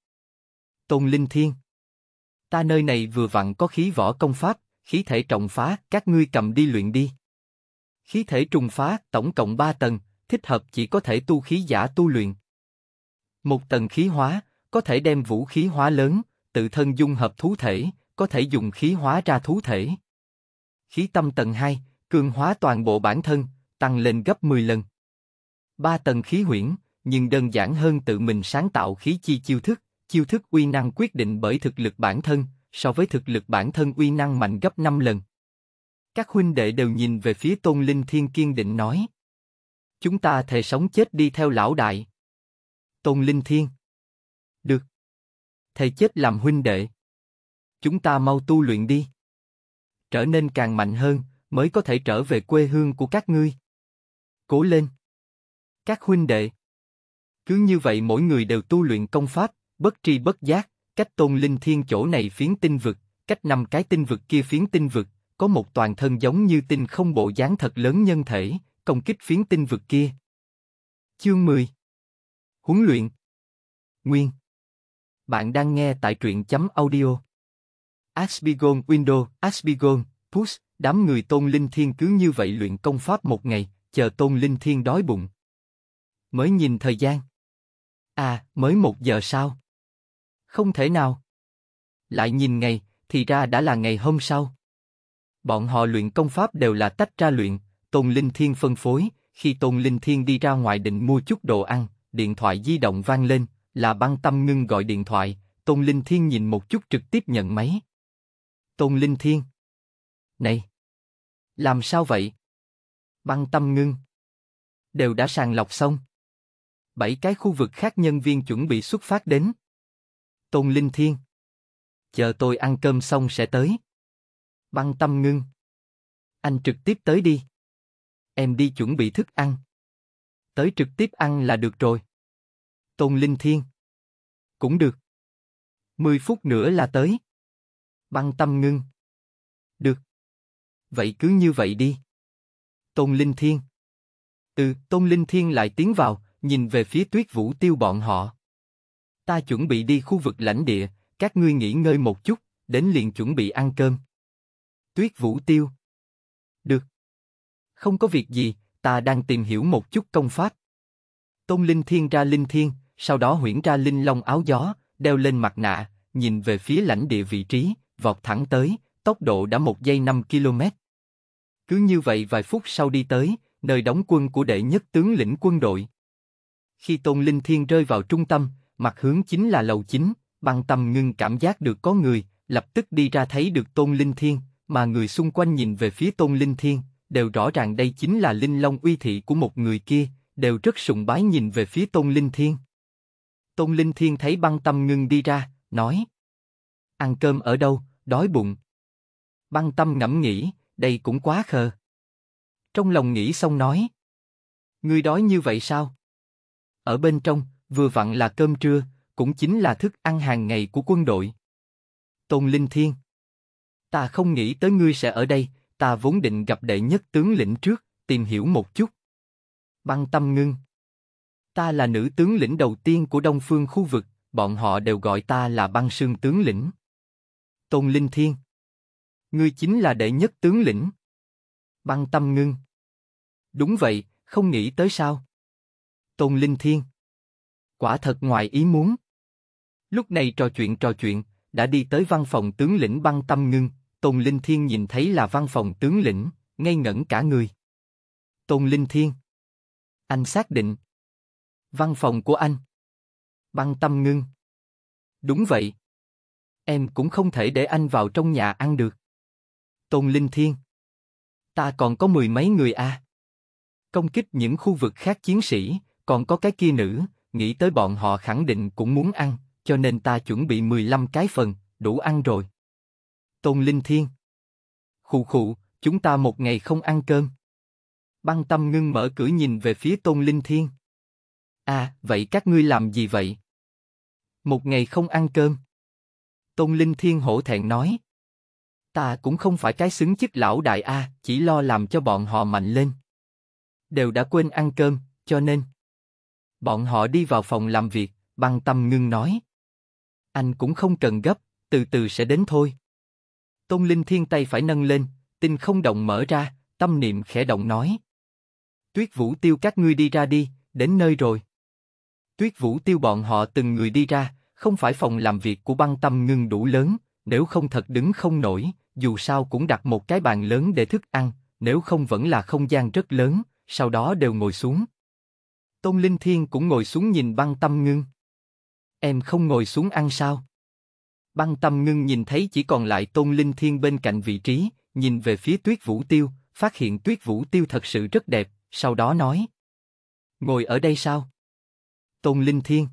Tôn Linh Thiên Ta nơi này vừa vặn có khí võ công pháp, khí thể trọng phá, các ngươi cầm đi luyện đi. Khí thể trùng phá, tổng cộng 3 tầng, thích hợp chỉ có thể tu khí giả tu luyện. Một tầng khí hóa, có thể đem vũ khí hóa lớn, tự thân dung hợp thú thể, có thể dùng khí hóa ra thú thể khí tâm tầng 2, cường hóa toàn bộ bản thân, tăng lên gấp 10 lần. Ba tầng khí huyễn, nhưng đơn giản hơn tự mình sáng tạo khí chi chiêu thức, chiêu thức uy năng quyết định bởi thực lực bản thân, so với thực lực bản thân uy năng mạnh gấp 5 lần. Các huynh đệ đều nhìn về phía Tôn Linh Thiên kiên định nói. Chúng ta thề sống chết đi theo lão đại. Tôn Linh Thiên. Được. Thề chết làm huynh đệ. Chúng ta mau tu luyện đi trở nên càng mạnh hơn, mới có thể trở về quê hương của các ngươi. Cố lên! Các huynh đệ! Cứ như vậy mỗi người đều tu luyện công pháp, bất tri bất giác, cách tôn linh thiên chỗ này phiến tinh vực, cách năm cái tinh vực kia phiến tinh vực, có một toàn thân giống như tinh không bộ dáng thật lớn nhân thể, công kích phiến tinh vực kia. Chương 10 Huấn luyện Nguyên Bạn đang nghe tại truyện chấm audio Asbigon Window, Asbigon, Push, đám người tôn linh thiên cứ như vậy luyện công pháp một ngày, chờ tôn linh thiên đói bụng. Mới nhìn thời gian. À, mới một giờ sao? Không thể nào. Lại nhìn ngày, thì ra đã là ngày hôm sau. Bọn họ luyện công pháp đều là tách ra luyện, Tôn Linh Thiên phân phối, khi Tôn Linh Thiên đi ra ngoài định mua chút đồ ăn, điện thoại di động vang lên, là băng tâm ngưng gọi điện thoại, Tôn Linh Thiên nhìn một chút trực tiếp nhận máy. Tôn Linh Thiên. Này! Làm sao vậy? Băng tâm ngưng. Đều đã sàng lọc xong. Bảy cái khu vực khác nhân viên chuẩn bị xuất phát đến. Tôn Linh Thiên. Chờ tôi ăn cơm xong sẽ tới. Băng tâm ngưng. Anh trực tiếp tới đi. Em đi chuẩn bị thức ăn. Tới trực tiếp ăn là được rồi. Tôn Linh Thiên. Cũng được. Mười phút nữa là tới. Băng tâm ngưng. Được. Vậy cứ như vậy đi. Tôn Linh Thiên. Ừ, Tôn Linh Thiên lại tiến vào, nhìn về phía tuyết vũ tiêu bọn họ. Ta chuẩn bị đi khu vực lãnh địa, các ngươi nghỉ ngơi một chút, đến liền chuẩn bị ăn cơm. Tuyết vũ tiêu. Được. Không có việc gì, ta đang tìm hiểu một chút công pháp. Tôn Linh Thiên ra Linh Thiên, sau đó huyễn ra Linh Long áo gió, đeo lên mặt nạ, nhìn về phía lãnh địa vị trí, vọt thẳng tới, tốc độ đã một giây 5 km. Cứ như vậy vài phút sau đi tới, nơi đóng quân của đệ nhất tướng lĩnh quân đội. Khi Tôn Linh Thiên rơi vào trung tâm, mặt hướng chính là lầu chính, băng tâm ngưng cảm giác được có người, lập tức đi ra thấy được Tôn Linh Thiên, mà người xung quanh nhìn về phía Tôn Linh Thiên, đều rõ ràng đây chính là linh long uy thị của một người kia, đều rất sùng bái nhìn về phía Tôn Linh Thiên. Tôn Linh Thiên thấy băng tâm ngưng đi ra, nói Ăn cơm ở đâu, đói bụng. Băng tâm ngẫm nghĩ, đây cũng quá khờ. Trong lòng nghĩ xong nói. Ngươi đói như vậy sao? Ở bên trong, vừa vặn là cơm trưa, cũng chính là thức ăn hàng ngày của quân đội. Tôn Linh Thiên. Ta không nghĩ tới ngươi sẽ ở đây, ta vốn định gặp đệ nhất tướng lĩnh trước, tìm hiểu một chút. Băng tâm ngưng. Ta là nữ tướng lĩnh đầu tiên của Đông Phương khu vực, bọn họ đều gọi ta là băng sương tướng lĩnh. Tôn Linh Thiên. Ngươi chính là đệ nhất tướng lĩnh. Băng tâm ngưng. Đúng vậy, không nghĩ tới sao. Tôn Linh Thiên. Quả thật ngoài ý muốn. Lúc này trò chuyện trò chuyện, đã đi tới văn phòng tướng lĩnh băng tâm ngưng, Tôn Linh Thiên nhìn thấy là văn phòng tướng lĩnh, ngây ngẩn cả người. Tôn Linh Thiên. Anh xác định. Văn phòng của anh. Băng tâm ngưng. Đúng vậy. Em cũng không thể để anh vào trong nhà ăn được. Tôn Linh Thiên. Ta còn có mười mấy người a. À. Công kích những khu vực khác chiến sĩ, còn có cái kia nữ, nghĩ tới bọn họ khẳng định cũng muốn ăn, cho nên ta chuẩn bị 15 cái phần, đủ ăn rồi. Tôn Linh Thiên. Khụ khụ, chúng ta một ngày không ăn cơm. Băng tâm ngưng mở cửa nhìn về phía Tôn Linh Thiên. À, vậy các ngươi làm gì vậy? Một ngày không ăn cơm. Tôn Linh Thiên hổ thẹn nói. Ta cũng không phải cái xứng chức lão đại A, chỉ lo làm cho bọn họ mạnh lên. Đều đã quên ăn cơm, cho nên. Bọn họ đi vào phòng làm việc, băng tâm ngưng nói. Anh cũng không cần gấp, từ từ sẽ đến thôi. Tôn Linh Thiên tay phải nâng lên, tinh không động mở ra, tâm niệm khẽ động nói. Tuyết Vũ Tiêu các ngươi đi ra đi, đến nơi rồi. Tuyết Vũ Tiêu bọn họ từng người đi ra, không phải phòng làm việc của băng tâm ngưng đủ lớn, nếu không thật đứng không nổi, dù sao cũng đặt một cái bàn lớn để thức ăn, nếu không vẫn là không gian rất lớn, sau đó đều ngồi xuống. Tôn Linh Thiên cũng ngồi xuống nhìn băng tâm ngưng. Em không ngồi xuống ăn sao? Băng tâm ngưng nhìn thấy chỉ còn lại Tôn Linh Thiên bên cạnh vị trí, nhìn về phía tuyết vũ tiêu, phát hiện tuyết vũ tiêu thật sự rất đẹp, sau đó nói. Ngồi ở đây sao? Tôn Linh Thiên.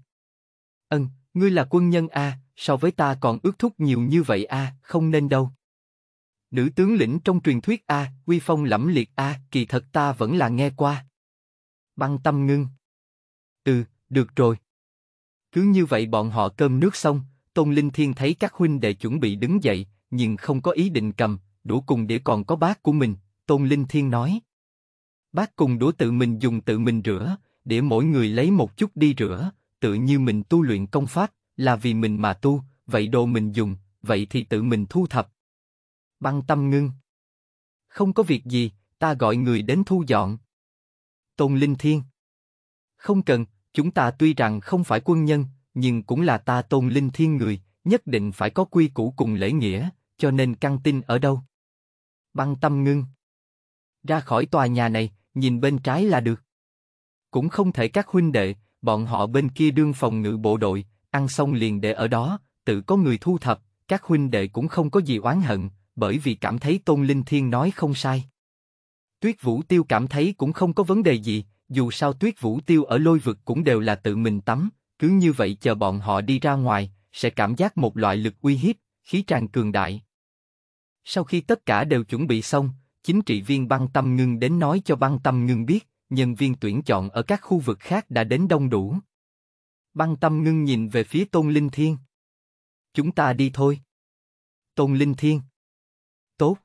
Ân, Ngươi là quân nhân a, so với ta còn ước thúc nhiều như vậy a, không nên đâu. Nữ tướng lĩnh trong truyền thuyết a, uy phong lẫm liệt a, kỳ thật ta vẫn là nghe qua. Băng tâm ngưng. Ừ, được rồi. Cứ như vậy bọn họ cơm nước xong, Tôn Linh Thiên thấy các huynh đệ chuẩn bị đứng dậy, nhưng không có ý định cầm, đũa cùng để còn có bát của mình, Tôn Linh Thiên nói. Bác cùng đũa tự mình dùng tự mình rửa, để mỗi người lấy một chút đi rửa, tự như mình tu luyện công pháp, là vì mình mà tu, vậy đồ mình dùng, vậy thì tự mình thu thập. Băng tâm ngưng. Không có việc gì, ta gọi người đến thu dọn. Tôn Linh Thiên. Không cần, chúng ta tuy rằng không phải quân nhân, nhưng cũng là ta Tôn Linh Thiên người, nhất định phải có quy củ cùng lễ nghĩa, cho nên căng tin ở đâu. Băng tâm ngưng. Ra khỏi tòa nhà này, nhìn bên trái là được. Cũng không thể các huynh đệ, bọn họ bên kia đương phòng ngự bộ đội, ăn xong liền để ở đó, tự có người thu thập, các huynh đệ cũng không có gì oán hận, bởi vì cảm thấy Tôn Linh Thiên nói không sai. Tuyết Vũ Tiêu cảm thấy cũng không có vấn đề gì, dù sao Tuyết Vũ Tiêu ở lôi vực cũng đều là tự mình tắm, cứ như vậy chờ bọn họ đi ra ngoài, sẽ cảm giác một loại lực uy hiếp, khí tràn cường đại. Sau khi tất cả đều chuẩn bị xong, chính trị viên băng tâm ngưng đến nói cho băng tâm ngưng biết, nhân viên tuyển chọn ở các khu vực khác đã đến đông đủ. Băng tâm ngưng nhìn về phía Tôn Linh Thiên. Chúng ta đi thôi. Tôn Linh Thiên. Tốt.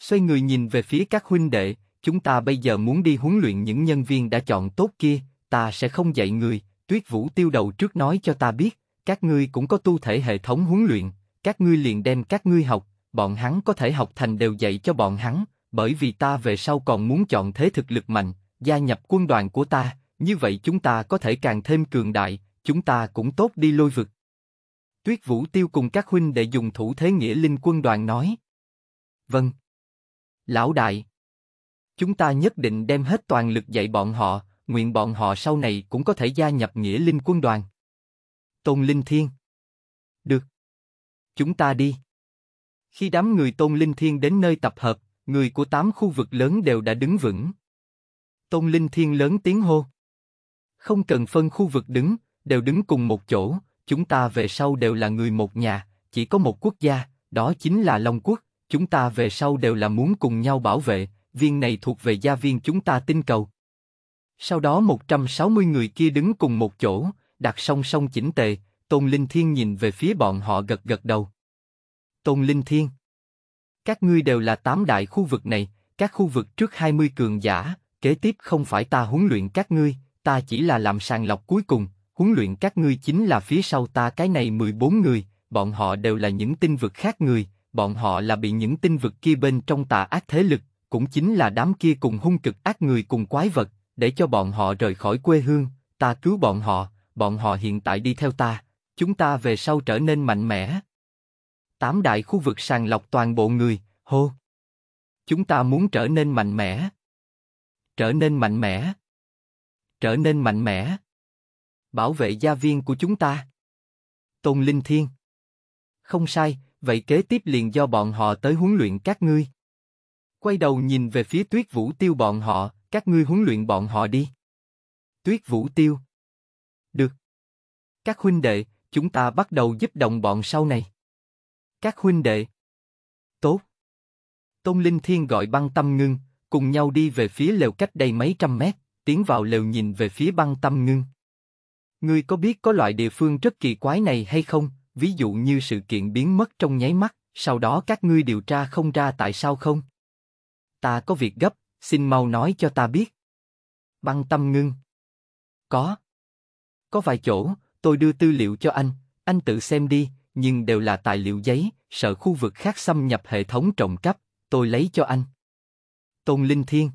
Xoay người nhìn về phía các huynh đệ, chúng ta bây giờ muốn đi huấn luyện những nhân viên đã chọn tốt kia, ta sẽ không dạy người, tuyết vũ tiêu đầu trước nói cho ta biết, các ngươi cũng có tu thể hệ thống huấn luyện, các ngươi liền đem các ngươi học, bọn hắn có thể học thành đều dạy cho bọn hắn, bởi vì ta về sau còn muốn chọn thế thực lực mạnh, gia nhập quân đoàn của ta, như vậy chúng ta có thể càng thêm cường đại, chúng ta cũng tốt đi lôi vực. Tuyết Vũ Tiêu cùng các huynh đệ dùng thủ thế nghĩa linh quân đoàn nói. Vâng. Lão đại. Chúng ta nhất định đem hết toàn lực dạy bọn họ, nguyện bọn họ sau này cũng có thể gia nhập nghĩa linh quân đoàn. Tôn Linh Thiên. Được. Chúng ta đi. Khi đám người Tôn Linh Thiên đến nơi tập hợp, người của tám khu vực lớn đều đã đứng vững. Tôn Linh Thiên lớn tiếng hô. Không cần phân khu vực đứng, đều đứng cùng một chỗ, chúng ta về sau đều là người một nhà, chỉ có một quốc gia, đó chính là Long Quốc, chúng ta về sau đều là muốn cùng nhau bảo vệ, viên này thuộc về gia viên chúng ta tinh cầu. Sau đó 160 người kia đứng cùng một chỗ, đặt song song chỉnh tề, Tôn Linh Thiên nhìn về phía bọn họ gật gật đầu. Tôn Linh Thiên các ngươi đều là tám đại khu vực này, các khu vực trước 20 cường giả, kế tiếp không phải ta huấn luyện các ngươi, ta chỉ là làm sàng lọc cuối cùng, huấn luyện các ngươi chính là phía sau ta cái này 14 người, bọn họ đều là những tinh vực khác người, bọn họ là bị những tinh vực kia bên trong tà ác thế lực, cũng chính là đám kia cùng hung cực ác người cùng quái vật, để cho bọn họ rời khỏi quê hương, ta cứu bọn họ, bọn họ hiện tại đi theo ta, chúng ta về sau trở nên mạnh mẽ, tám đại khu vực sàng lọc toàn bộ người, hô. Chúng ta muốn trở nên mạnh mẽ. Trở nên mạnh mẽ. Trở nên mạnh mẽ. Bảo vệ gia viên của chúng ta. Tôn Linh Thiên. Không sai, vậy kế tiếp liền do bọn họ tới huấn luyện các ngươi. Quay đầu nhìn về phía Tuyết Vũ Tiêu bọn họ, các ngươi huấn luyện bọn họ đi. Tuyết Vũ Tiêu. Được. Các huynh đệ, chúng ta bắt đầu giúp đồng bọn sau này. Các huynh đệ. Tốt. Tôn Linh Thiên gọi băng tâm ngưng, cùng nhau đi về phía lều cách đây mấy trăm mét, tiến vào lều nhìn về phía băng tâm ngưng. Ngươi có biết có loại địa phương rất kỳ quái này hay không, ví dụ như sự kiện biến mất trong nháy mắt, sau đó các ngươi điều tra không ra tại sao không? Ta có việc gấp, xin mau nói cho ta biết. Băng tâm ngưng. Có. Có vài chỗ, tôi đưa tư liệu cho anh, anh tự xem đi, nhưng đều là tài liệu giấy, sợ khu vực khác xâm nhập hệ thống trộm cắp, tôi lấy cho anh. Tôn Linh Thiên.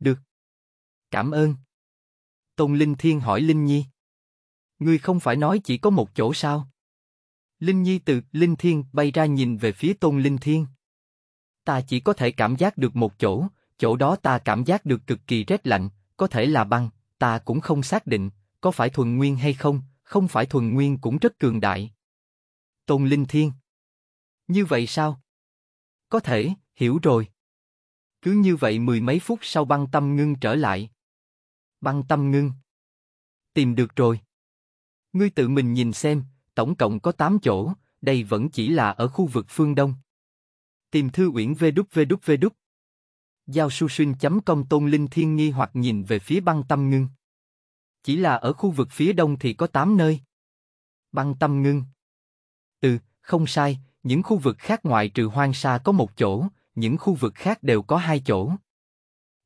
Được. Cảm ơn. Tôn Linh Thiên hỏi Linh Nhi. Ngươi không phải nói chỉ có một chỗ sao? Linh Nhi từ Linh Thiên bay ra nhìn về phía Tôn Linh Thiên. Ta chỉ có thể cảm giác được một chỗ, chỗ đó ta cảm giác được cực kỳ rét lạnh, có thể là băng, ta cũng không xác định, có phải thuần nguyên hay không, không phải thuần nguyên cũng rất cường đại. Tôn Linh Thiên. Như vậy sao? Có thể, hiểu rồi. Cứ như vậy mười mấy phút sau băng tâm ngưng trở lại. Băng tâm ngưng. Tìm được rồi. Ngươi tự mình nhìn xem, tổng cộng có 8 chỗ, đây vẫn chỉ là ở khu vực phương Đông. Tìm thư uyển vê đúc vê đúc vê đúc. Giao su xuyên chấm công tôn linh thiên nghi hoặc nhìn về phía băng tâm ngưng. Chỉ là ở khu vực phía đông thì có 8 nơi. Băng tâm ngưng. Ừ, không sai, những khu vực khác ngoại trừ hoang sa có một chỗ, những khu vực khác đều có hai chỗ.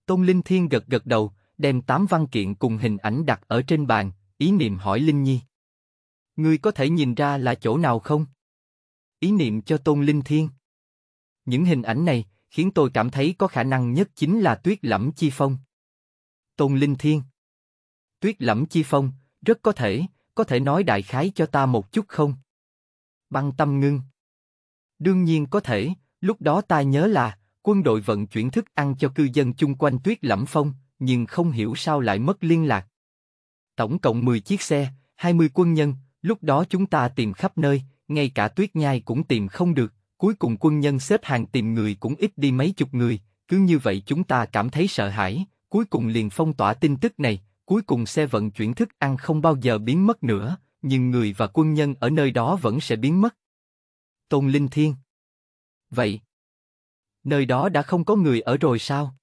Tôn Linh Thiên gật gật đầu, đem tám văn kiện cùng hình ảnh đặt ở trên bàn, ý niệm hỏi Linh Nhi. Ngươi có thể nhìn ra là chỗ nào không? Ý niệm cho Tôn Linh Thiên. Những hình ảnh này khiến tôi cảm thấy có khả năng nhất chính là tuyết lẫm chi phong. Tôn Linh Thiên Tuyết lẫm chi phong, rất có thể, có thể nói đại khái cho ta một chút không? băng tâm ngưng. Đương nhiên có thể, lúc đó ta nhớ là, quân đội vận chuyển thức ăn cho cư dân chung quanh tuyết lẫm phong, nhưng không hiểu sao lại mất liên lạc. Tổng cộng 10 chiếc xe, 20 quân nhân, lúc đó chúng ta tìm khắp nơi, ngay cả tuyết nhai cũng tìm không được, cuối cùng quân nhân xếp hàng tìm người cũng ít đi mấy chục người, cứ như vậy chúng ta cảm thấy sợ hãi, cuối cùng liền phong tỏa tin tức này, cuối cùng xe vận chuyển thức ăn không bao giờ biến mất nữa, nhưng người và quân nhân ở nơi đó vẫn sẽ biến mất. Tôn Linh Thiên Vậy, nơi đó đã không có người ở rồi sao?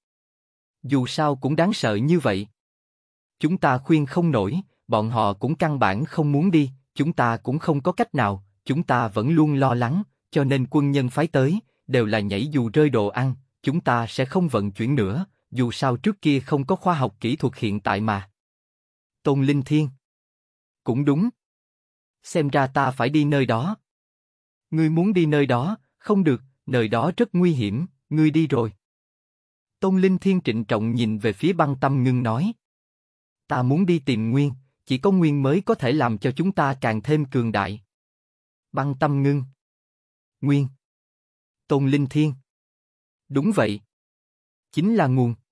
Dù sao cũng đáng sợ như vậy. Chúng ta khuyên không nổi, bọn họ cũng căn bản không muốn đi, chúng ta cũng không có cách nào, chúng ta vẫn luôn lo lắng, cho nên quân nhân phái tới, đều là nhảy dù rơi đồ ăn, chúng ta sẽ không vận chuyển nữa, dù sao trước kia không có khoa học kỹ thuật hiện tại mà. Tôn Linh Thiên Cũng đúng xem ra ta phải đi nơi đó. Ngươi muốn đi nơi đó, không được, nơi đó rất nguy hiểm, ngươi đi rồi. Tôn Linh Thiên trịnh trọng nhìn về phía băng tâm ngưng nói. Ta muốn đi tìm Nguyên, chỉ có Nguyên mới có thể làm cho chúng ta càng thêm cường đại. Băng tâm ngưng. Nguyên. Tôn Linh Thiên. Đúng vậy. Chính là nguồn.